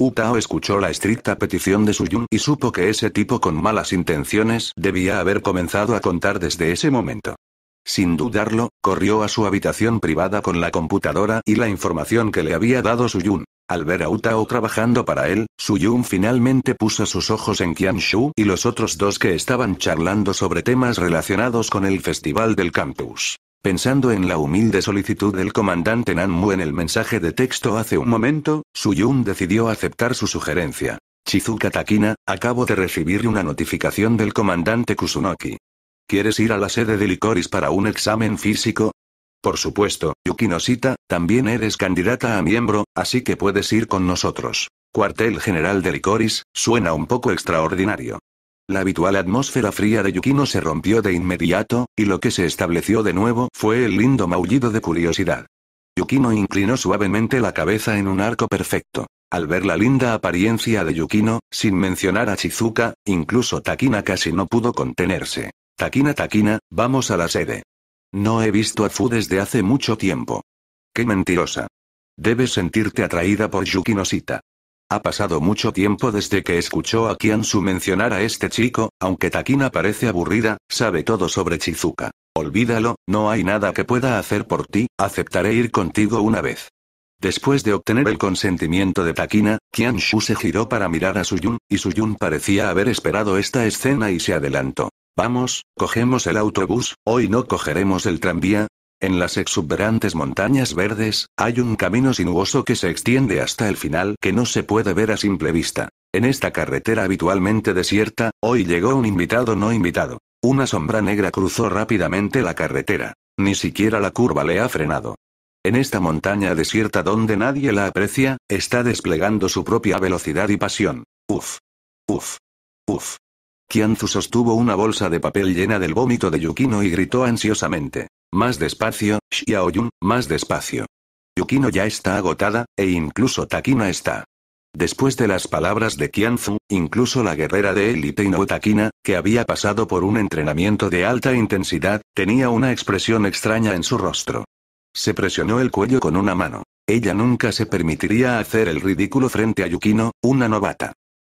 Utao escuchó la estricta petición de Suyun y supo que ese tipo con malas intenciones debía haber comenzado a contar desde ese momento. Sin dudarlo, corrió a su habitación privada con la computadora y la información que le había dado Suyun. Al ver a Utao trabajando para él, Suyun finalmente puso sus ojos en Shu y los otros dos que estaban charlando sobre temas relacionados con el festival del campus. Pensando en la humilde solicitud del comandante Nanmu en el mensaje de texto hace un momento, Suyun decidió aceptar su sugerencia. Chizuka Takina, acabo de recibir una notificación del comandante Kusunoki. ¿Quieres ir a la sede de Licoris para un examen físico? Por supuesto, Yukinosita, también eres candidata a miembro, así que puedes ir con nosotros. Cuartel General de Licoris, suena un poco extraordinario. La habitual atmósfera fría de Yukino se rompió de inmediato, y lo que se estableció de nuevo fue el lindo maullido de curiosidad. Yukino inclinó suavemente la cabeza en un arco perfecto. Al ver la linda apariencia de Yukino, sin mencionar a Chizuka, incluso Takina casi no pudo contenerse. Takina Takina, vamos a la sede. No he visto a Fu desde hace mucho tiempo. Qué mentirosa. Debes sentirte atraída por Yukino Sita. Ha pasado mucho tiempo desde que escuchó a Ki-an-su mencionar a este chico, aunque Takina parece aburrida, sabe todo sobre Chizuka. Olvídalo, no hay nada que pueda hacer por ti, aceptaré ir contigo una vez. Después de obtener el consentimiento de Takina, Kianshu se giró para mirar a Suyun, y Suyun parecía haber esperado esta escena y se adelantó. Vamos, cogemos el autobús, hoy no cogeremos el tranvía, en las exuberantes montañas verdes, hay un camino sinuoso que se extiende hasta el final que no se puede ver a simple vista. En esta carretera habitualmente desierta, hoy llegó un invitado no invitado. Una sombra negra cruzó rápidamente la carretera. Ni siquiera la curva le ha frenado. En esta montaña desierta donde nadie la aprecia, está desplegando su propia velocidad y pasión. Uf. Uf. Uf. Kianzu sostuvo una bolsa de papel llena del vómito de Yukino y gritó ansiosamente. Más despacio, Xiaoyun, más despacio. Yukino ya está agotada, e incluso Takina está. Después de las palabras de Kianzu, incluso la guerrera de élite Takina, que había pasado por un entrenamiento de alta intensidad, tenía una expresión extraña en su rostro. Se presionó el cuello con una mano. Ella nunca se permitiría hacer el ridículo frente a Yukino, una novata.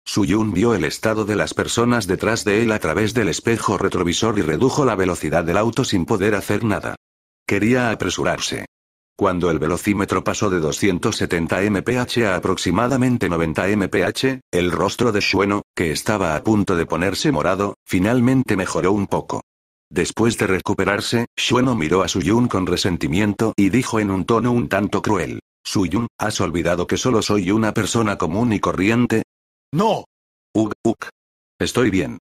Suyun vio el estado de las personas detrás de él a través del espejo retrovisor y redujo la velocidad del auto sin poder hacer nada. Quería apresurarse. Cuando el velocímetro pasó de 270 mph a aproximadamente 90 mph, el rostro de Shueno, que estaba a punto de ponerse morado, finalmente mejoró un poco. Después de recuperarse, Shueno miró a Suyun con resentimiento y dijo en un tono un tanto cruel. Suyun, has olvidado que solo soy una persona común y corriente, ¡No! Ug, ug. Estoy bien.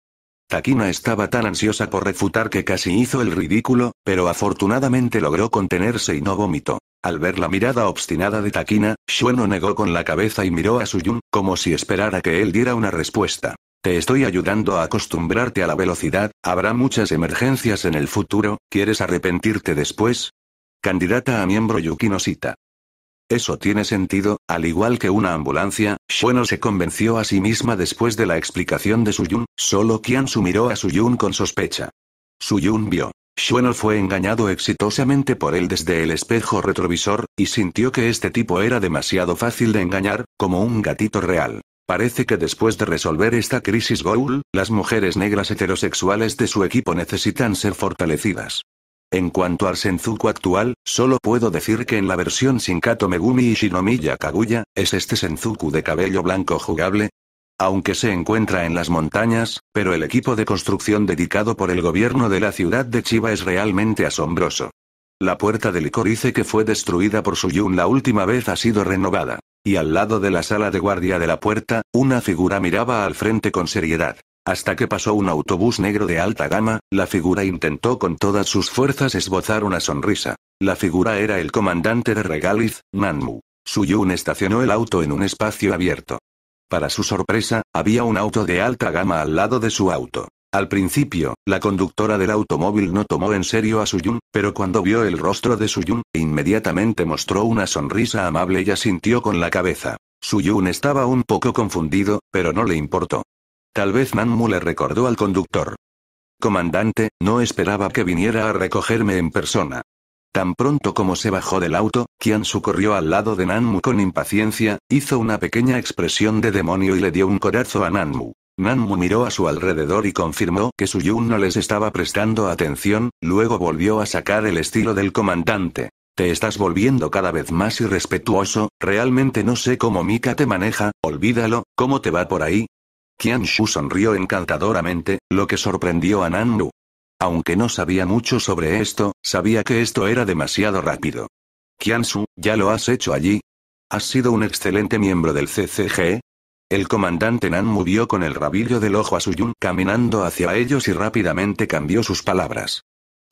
Takina estaba tan ansiosa por refutar que casi hizo el ridículo, pero afortunadamente logró contenerse y no vomitó. Al ver la mirada obstinada de Takina, Shueno negó con la cabeza y miró a su Suyun, como si esperara que él diera una respuesta. Te estoy ayudando a acostumbrarte a la velocidad, habrá muchas emergencias en el futuro, ¿quieres arrepentirte después? Candidata a miembro Yukino eso tiene sentido, al igual que una ambulancia, Shueno se convenció a sí misma después de la explicación de Suyun, solo Kiansu miró a Suyun con sospecha. Suyun vio. Shueno fue engañado exitosamente por él desde el espejo retrovisor, y sintió que este tipo era demasiado fácil de engañar, como un gatito real. Parece que después de resolver esta crisis Goul, las mujeres negras heterosexuales de su equipo necesitan ser fortalecidas. En cuanto al Senzuku actual, solo puedo decir que en la versión sin Kato Megumi y Shinomiya Kaguya, es este Senzuku de cabello blanco jugable, aunque se encuentra en las montañas, pero el equipo de construcción dedicado por el gobierno de la ciudad de Chiba es realmente asombroso. La puerta de licorice que fue destruida por Suyun la última vez ha sido renovada. Y al lado de la sala de guardia de la puerta, una figura miraba al frente con seriedad. Hasta que pasó un autobús negro de alta gama, la figura intentó con todas sus fuerzas esbozar una sonrisa. La figura era el comandante de Regaliz, Nanmu. Suyun estacionó el auto en un espacio abierto. Para su sorpresa, había un auto de alta gama al lado de su auto. Al principio, la conductora del automóvil no tomó en serio a Suyun, pero cuando vio el rostro de Suyun, e inmediatamente mostró una sonrisa amable y asintió con la cabeza. Suyun estaba un poco confundido, pero no le importó. Tal vez Nanmu le recordó al conductor. Comandante, no esperaba que viniera a recogerme en persona. Tan pronto como se bajó del auto, Kiansu corrió al lado de Nanmu con impaciencia, hizo una pequeña expresión de demonio y le dio un corazo a Nanmu. Nanmu miró a su alrededor y confirmó que su yun no les estaba prestando atención, luego volvió a sacar el estilo del comandante. Te estás volviendo cada vez más irrespetuoso, realmente no sé cómo Mika te maneja, olvídalo, ¿cómo te va por ahí? Shu sonrió encantadoramente, lo que sorprendió a Nanmu. Aunque no sabía mucho sobre esto, sabía que esto era demasiado rápido. Shu, ¿ya lo has hecho allí? ¿Has sido un excelente miembro del CCG? El comandante Nanmu vio con el rabillo del ojo a Suyun caminando hacia ellos y rápidamente cambió sus palabras.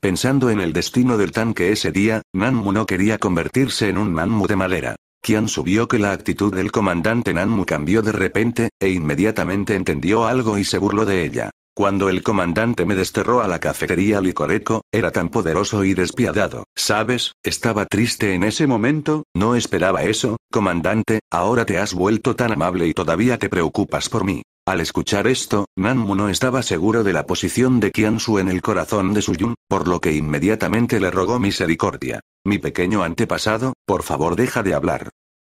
Pensando en el destino del tanque ese día, Nanmu no quería convertirse en un Nanmu de madera. Kian subió que la actitud del comandante Nanmu cambió de repente, e inmediatamente entendió algo y se burló de ella. Cuando el comandante me desterró a la cafetería Licoreco, era tan poderoso y despiadado, ¿sabes? Estaba triste en ese momento, no esperaba eso, comandante, ahora te has vuelto tan amable y todavía te preocupas por mí. Al escuchar esto, Nanmu no estaba seguro de la posición de su en el corazón de Suyun, por lo que inmediatamente le rogó misericordia. Mi pequeño antepasado, por favor deja de hablar.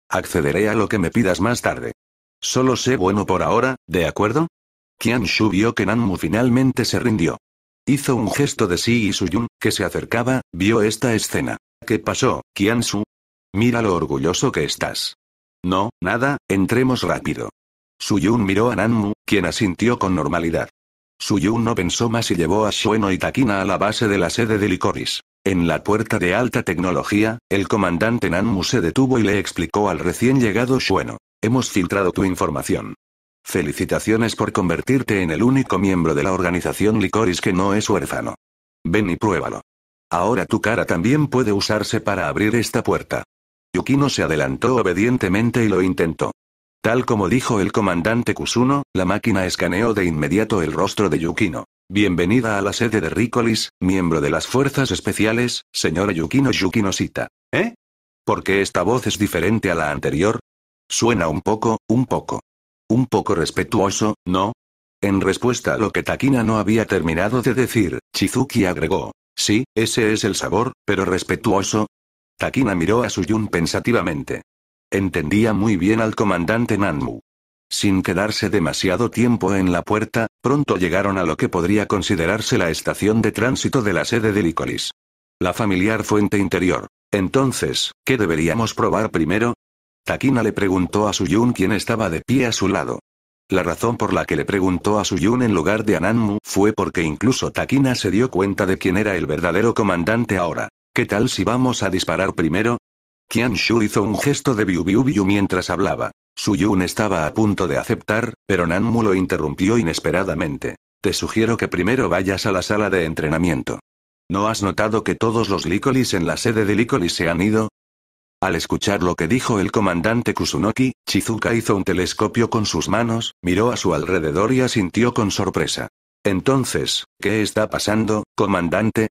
Accederé a lo que me pidas más tarde. Solo sé bueno por ahora, ¿de acuerdo? su vio que Nanmu finalmente se rindió. Hizo un gesto de sí y Suyun, que se acercaba, vio esta escena. ¿Qué pasó, Su? Mira lo orgulloso que estás. No, nada, entremos rápido. Suyun miró a Nanmu, quien asintió con normalidad. Suyun no pensó más y llevó a Shueno y Takina a la base de la sede de Licoris. En la puerta de alta tecnología, el comandante Nanmu se detuvo y le explicó al recién llegado Shueno. Hemos filtrado tu información. Felicitaciones por convertirte en el único miembro de la organización Licoris que no es huérfano. Ven y pruébalo. Ahora tu cara también puede usarse para abrir esta puerta. Yukino se adelantó obedientemente y lo intentó. Tal como dijo el comandante Kusuno, la máquina escaneó de inmediato el rostro de Yukino. Bienvenida a la sede de Ricolis, miembro de las Fuerzas Especiales, señora Yukino Yukinosita. ¿Eh? ¿Por qué esta voz es diferente a la anterior? Suena un poco, un poco. Un poco respetuoso, ¿no? En respuesta a lo que Takina no había terminado de decir, Chizuki agregó. Sí, ese es el sabor, pero respetuoso. Takina miró a Suyun pensativamente. Entendía muy bien al comandante Nanmu. Sin quedarse demasiado tiempo en la puerta, pronto llegaron a lo que podría considerarse la estación de tránsito de la sede de Licolis. La familiar fuente interior. Entonces, ¿qué deberíamos probar primero? Takina le preguntó a Suyun quién estaba de pie a su lado. La razón por la que le preguntó a Suyun en lugar de a Nanmu fue porque incluso Takina se dio cuenta de quién era el verdadero comandante ahora. ¿Qué tal si vamos a disparar primero? Shu hizo un gesto de biu-biu-biu mientras hablaba. Suyun estaba a punto de aceptar, pero Nanmu lo interrumpió inesperadamente. Te sugiero que primero vayas a la sala de entrenamiento. ¿No has notado que todos los Licolis en la sede de Licolis se han ido? Al escuchar lo que dijo el comandante Kusunoki, Chizuka hizo un telescopio con sus manos, miró a su alrededor y asintió con sorpresa. Entonces, ¿qué está pasando, comandante?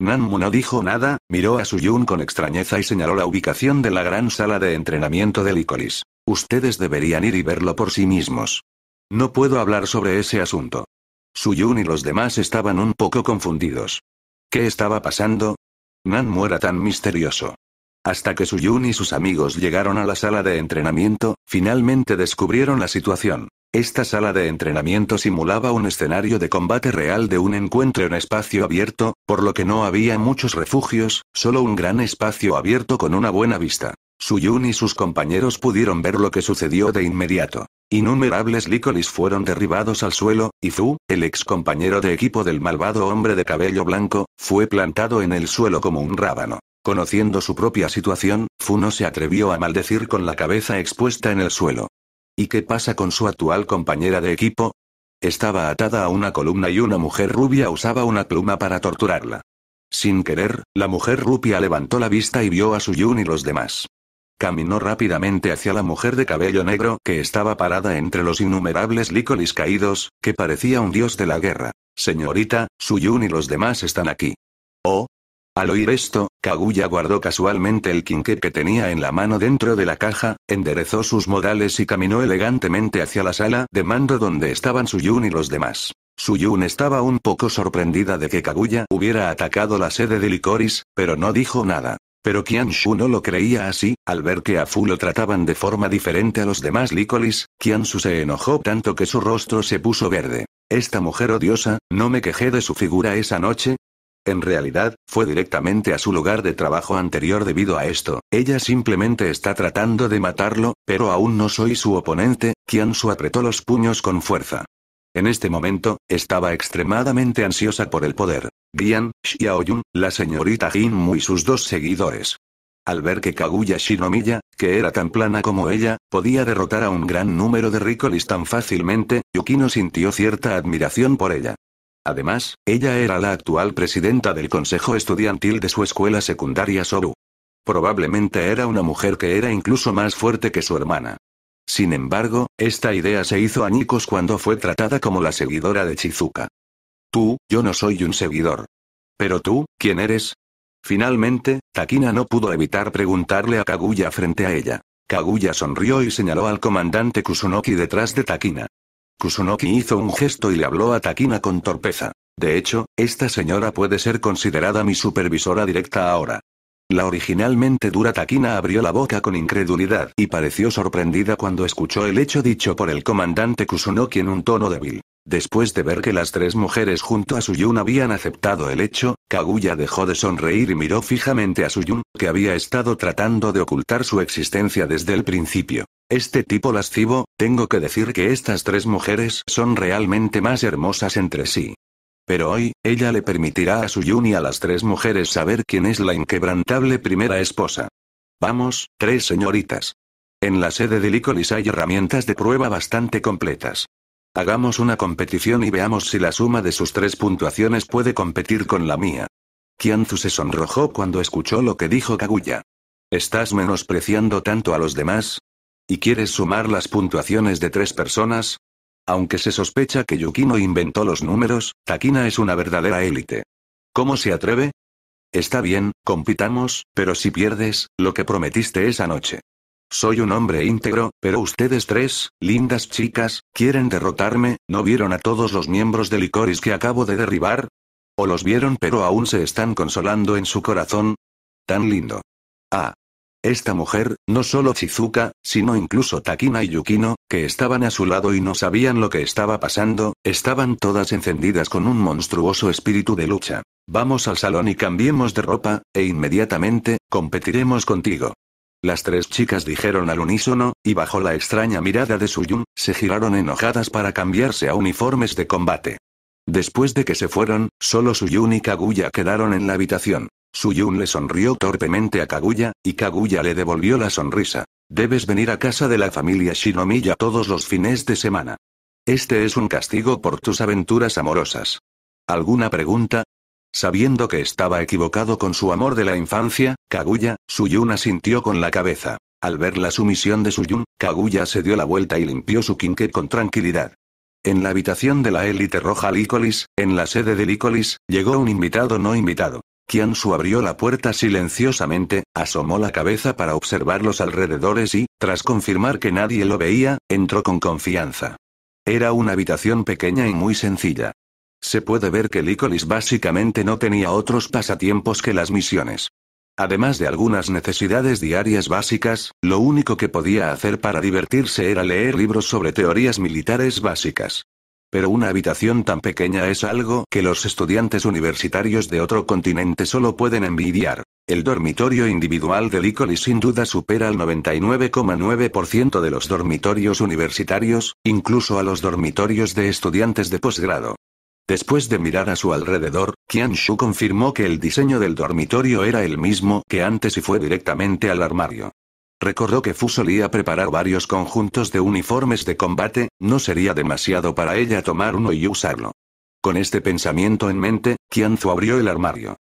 Nanmu no dijo nada, miró a Suyun con extrañeza y señaló la ubicación de la gran sala de entrenamiento de Licoris. Ustedes deberían ir y verlo por sí mismos. No puedo hablar sobre ese asunto. Suyun y los demás estaban un poco confundidos. ¿Qué estaba pasando? Nanmu era tan misterioso. Hasta que Suyun y sus amigos llegaron a la sala de entrenamiento, finalmente descubrieron la situación. Esta sala de entrenamiento simulaba un escenario de combate real de un encuentro en espacio abierto, por lo que no había muchos refugios, solo un gran espacio abierto con una buena vista. Yun y sus compañeros pudieron ver lo que sucedió de inmediato. Innumerables Licolis fueron derribados al suelo, y Zhu, el ex compañero de equipo del malvado hombre de cabello blanco, fue plantado en el suelo como un rábano. Conociendo su propia situación, Funo se atrevió a maldecir con la cabeza expuesta en el suelo. ¿Y qué pasa con su actual compañera de equipo? Estaba atada a una columna y una mujer rubia usaba una pluma para torturarla. Sin querer, la mujer rubia levantó la vista y vio a Suyun y los demás. Caminó rápidamente hacia la mujer de cabello negro que estaba parada entre los innumerables lícolis caídos, que parecía un dios de la guerra. Señorita, Suyun y los demás están aquí. Oh, al oír esto, Kaguya guardó casualmente el quinqué que tenía en la mano dentro de la caja, enderezó sus modales y caminó elegantemente hacia la sala de mando donde estaban Suyun y los demás. Suyun estaba un poco sorprendida de que Kaguya hubiera atacado la sede de Licoris, pero no dijo nada. Pero Kianshu no lo creía así, al ver que a Fu lo trataban de forma diferente a los demás Licoris, Kianshu se enojó tanto que su rostro se puso verde. Esta mujer odiosa, no me quejé de su figura esa noche, en realidad, fue directamente a su lugar de trabajo anterior debido a esto, ella simplemente está tratando de matarlo, pero aún no soy su oponente, su apretó los puños con fuerza. En este momento, estaba extremadamente ansiosa por el poder. Gian, Xiaoyun, la señorita Jinmu y sus dos seguidores. Al ver que Kaguya Shinomiya, que era tan plana como ella, podía derrotar a un gran número de Ricolis tan fácilmente, Yukino sintió cierta admiración por ella. Además, ella era la actual presidenta del consejo estudiantil de su escuela secundaria Soru. Probablemente era una mujer que era incluso más fuerte que su hermana. Sin embargo, esta idea se hizo Nikos cuando fue tratada como la seguidora de Chizuka. Tú, yo no soy un seguidor. Pero tú, ¿quién eres? Finalmente, Takina no pudo evitar preguntarle a Kaguya frente a ella. Kaguya sonrió y señaló al comandante Kusunoki detrás de Takina. Kusunoki hizo un gesto y le habló a Takina con torpeza. De hecho, esta señora puede ser considerada mi supervisora directa ahora. La originalmente dura Takina abrió la boca con incredulidad y pareció sorprendida cuando escuchó el hecho dicho por el comandante Kusunoki en un tono débil. Después de ver que las tres mujeres junto a Suyun habían aceptado el hecho, Kaguya dejó de sonreír y miró fijamente a Suyun, que había estado tratando de ocultar su existencia desde el principio. Este tipo lascivo, tengo que decir que estas tres mujeres son realmente más hermosas entre sí. Pero hoy, ella le permitirá a Suyun y a las tres mujeres saber quién es la inquebrantable primera esposa. Vamos, tres señoritas. En la sede de Licolis hay herramientas de prueba bastante completas. Hagamos una competición y veamos si la suma de sus tres puntuaciones puede competir con la mía. Kianzu se sonrojó cuando escuchó lo que dijo Kaguya. ¿Estás menospreciando tanto a los demás? ¿Y quieres sumar las puntuaciones de tres personas? Aunque se sospecha que Yukino inventó los números, Takina es una verdadera élite. ¿Cómo se atreve? Está bien, compitamos, pero si pierdes, lo que prometiste esa noche. Soy un hombre íntegro, pero ustedes tres, lindas chicas, quieren derrotarme, ¿no vieron a todos los miembros de Licoris que acabo de derribar? ¿O los vieron pero aún se están consolando en su corazón? Tan lindo. Ah. Esta mujer, no solo Chizuka, sino incluso Takina y Yukino, que estaban a su lado y no sabían lo que estaba pasando, estaban todas encendidas con un monstruoso espíritu de lucha. Vamos al salón y cambiemos de ropa, e inmediatamente, competiremos contigo. Las tres chicas dijeron al unísono, y bajo la extraña mirada de Suyun, se giraron enojadas para cambiarse a uniformes de combate. Después de que se fueron, solo Suyun y Kaguya quedaron en la habitación. Suyun le sonrió torpemente a Kaguya, y Kaguya le devolvió la sonrisa. Debes venir a casa de la familia Shinomiya todos los fines de semana. Este es un castigo por tus aventuras amorosas. ¿Alguna pregunta? Sabiendo que estaba equivocado con su amor de la infancia, Kaguya, Suyun asintió con la cabeza. Al ver la sumisión de Suyun, Kaguya se dio la vuelta y limpió su quinque con tranquilidad. En la habitación de la élite roja Licolis, en la sede de Licolis, llegó un invitado no invitado. Kiansu abrió la puerta silenciosamente, asomó la cabeza para observar los alrededores y, tras confirmar que nadie lo veía, entró con confianza. Era una habitación pequeña y muy sencilla. Se puede ver que Licolis básicamente no tenía otros pasatiempos que las misiones. Además de algunas necesidades diarias básicas, lo único que podía hacer para divertirse era leer libros sobre teorías militares básicas. Pero una habitación tan pequeña es algo que los estudiantes universitarios de otro continente solo pueden envidiar. El dormitorio individual de Licolis sin duda supera al 99,9% de los dormitorios universitarios, incluso a los dormitorios de estudiantes de posgrado. Después de mirar a su alrededor, Shu confirmó que el diseño del dormitorio era el mismo que antes y fue directamente al armario. Recordó que Fu solía preparar varios conjuntos de uniformes de combate, no sería demasiado para ella tomar uno y usarlo. Con este pensamiento en mente, Zhu abrió el armario.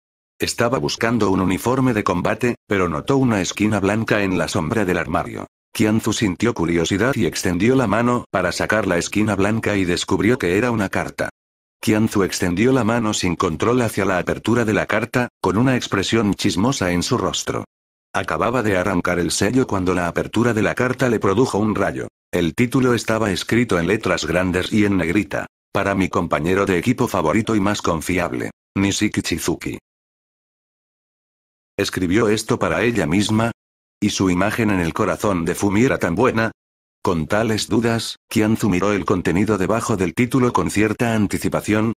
Estaba buscando un uniforme de combate, pero notó una esquina blanca en la sombra del armario. Zhu sintió curiosidad y extendió la mano para sacar la esquina blanca y descubrió que era una carta. Kianzu extendió la mano sin control hacia la apertura de la carta, con una expresión chismosa en su rostro. Acababa de arrancar el sello cuando la apertura de la carta le produjo un rayo. El título estaba escrito en letras grandes y en negrita. Para mi compañero de equipo favorito y más confiable, Nishiki Chizuki. Escribió esto para ella misma. Y su imagen en el corazón de Fumi era tan buena, con tales dudas, Kianzu miró el contenido debajo del título con cierta anticipación,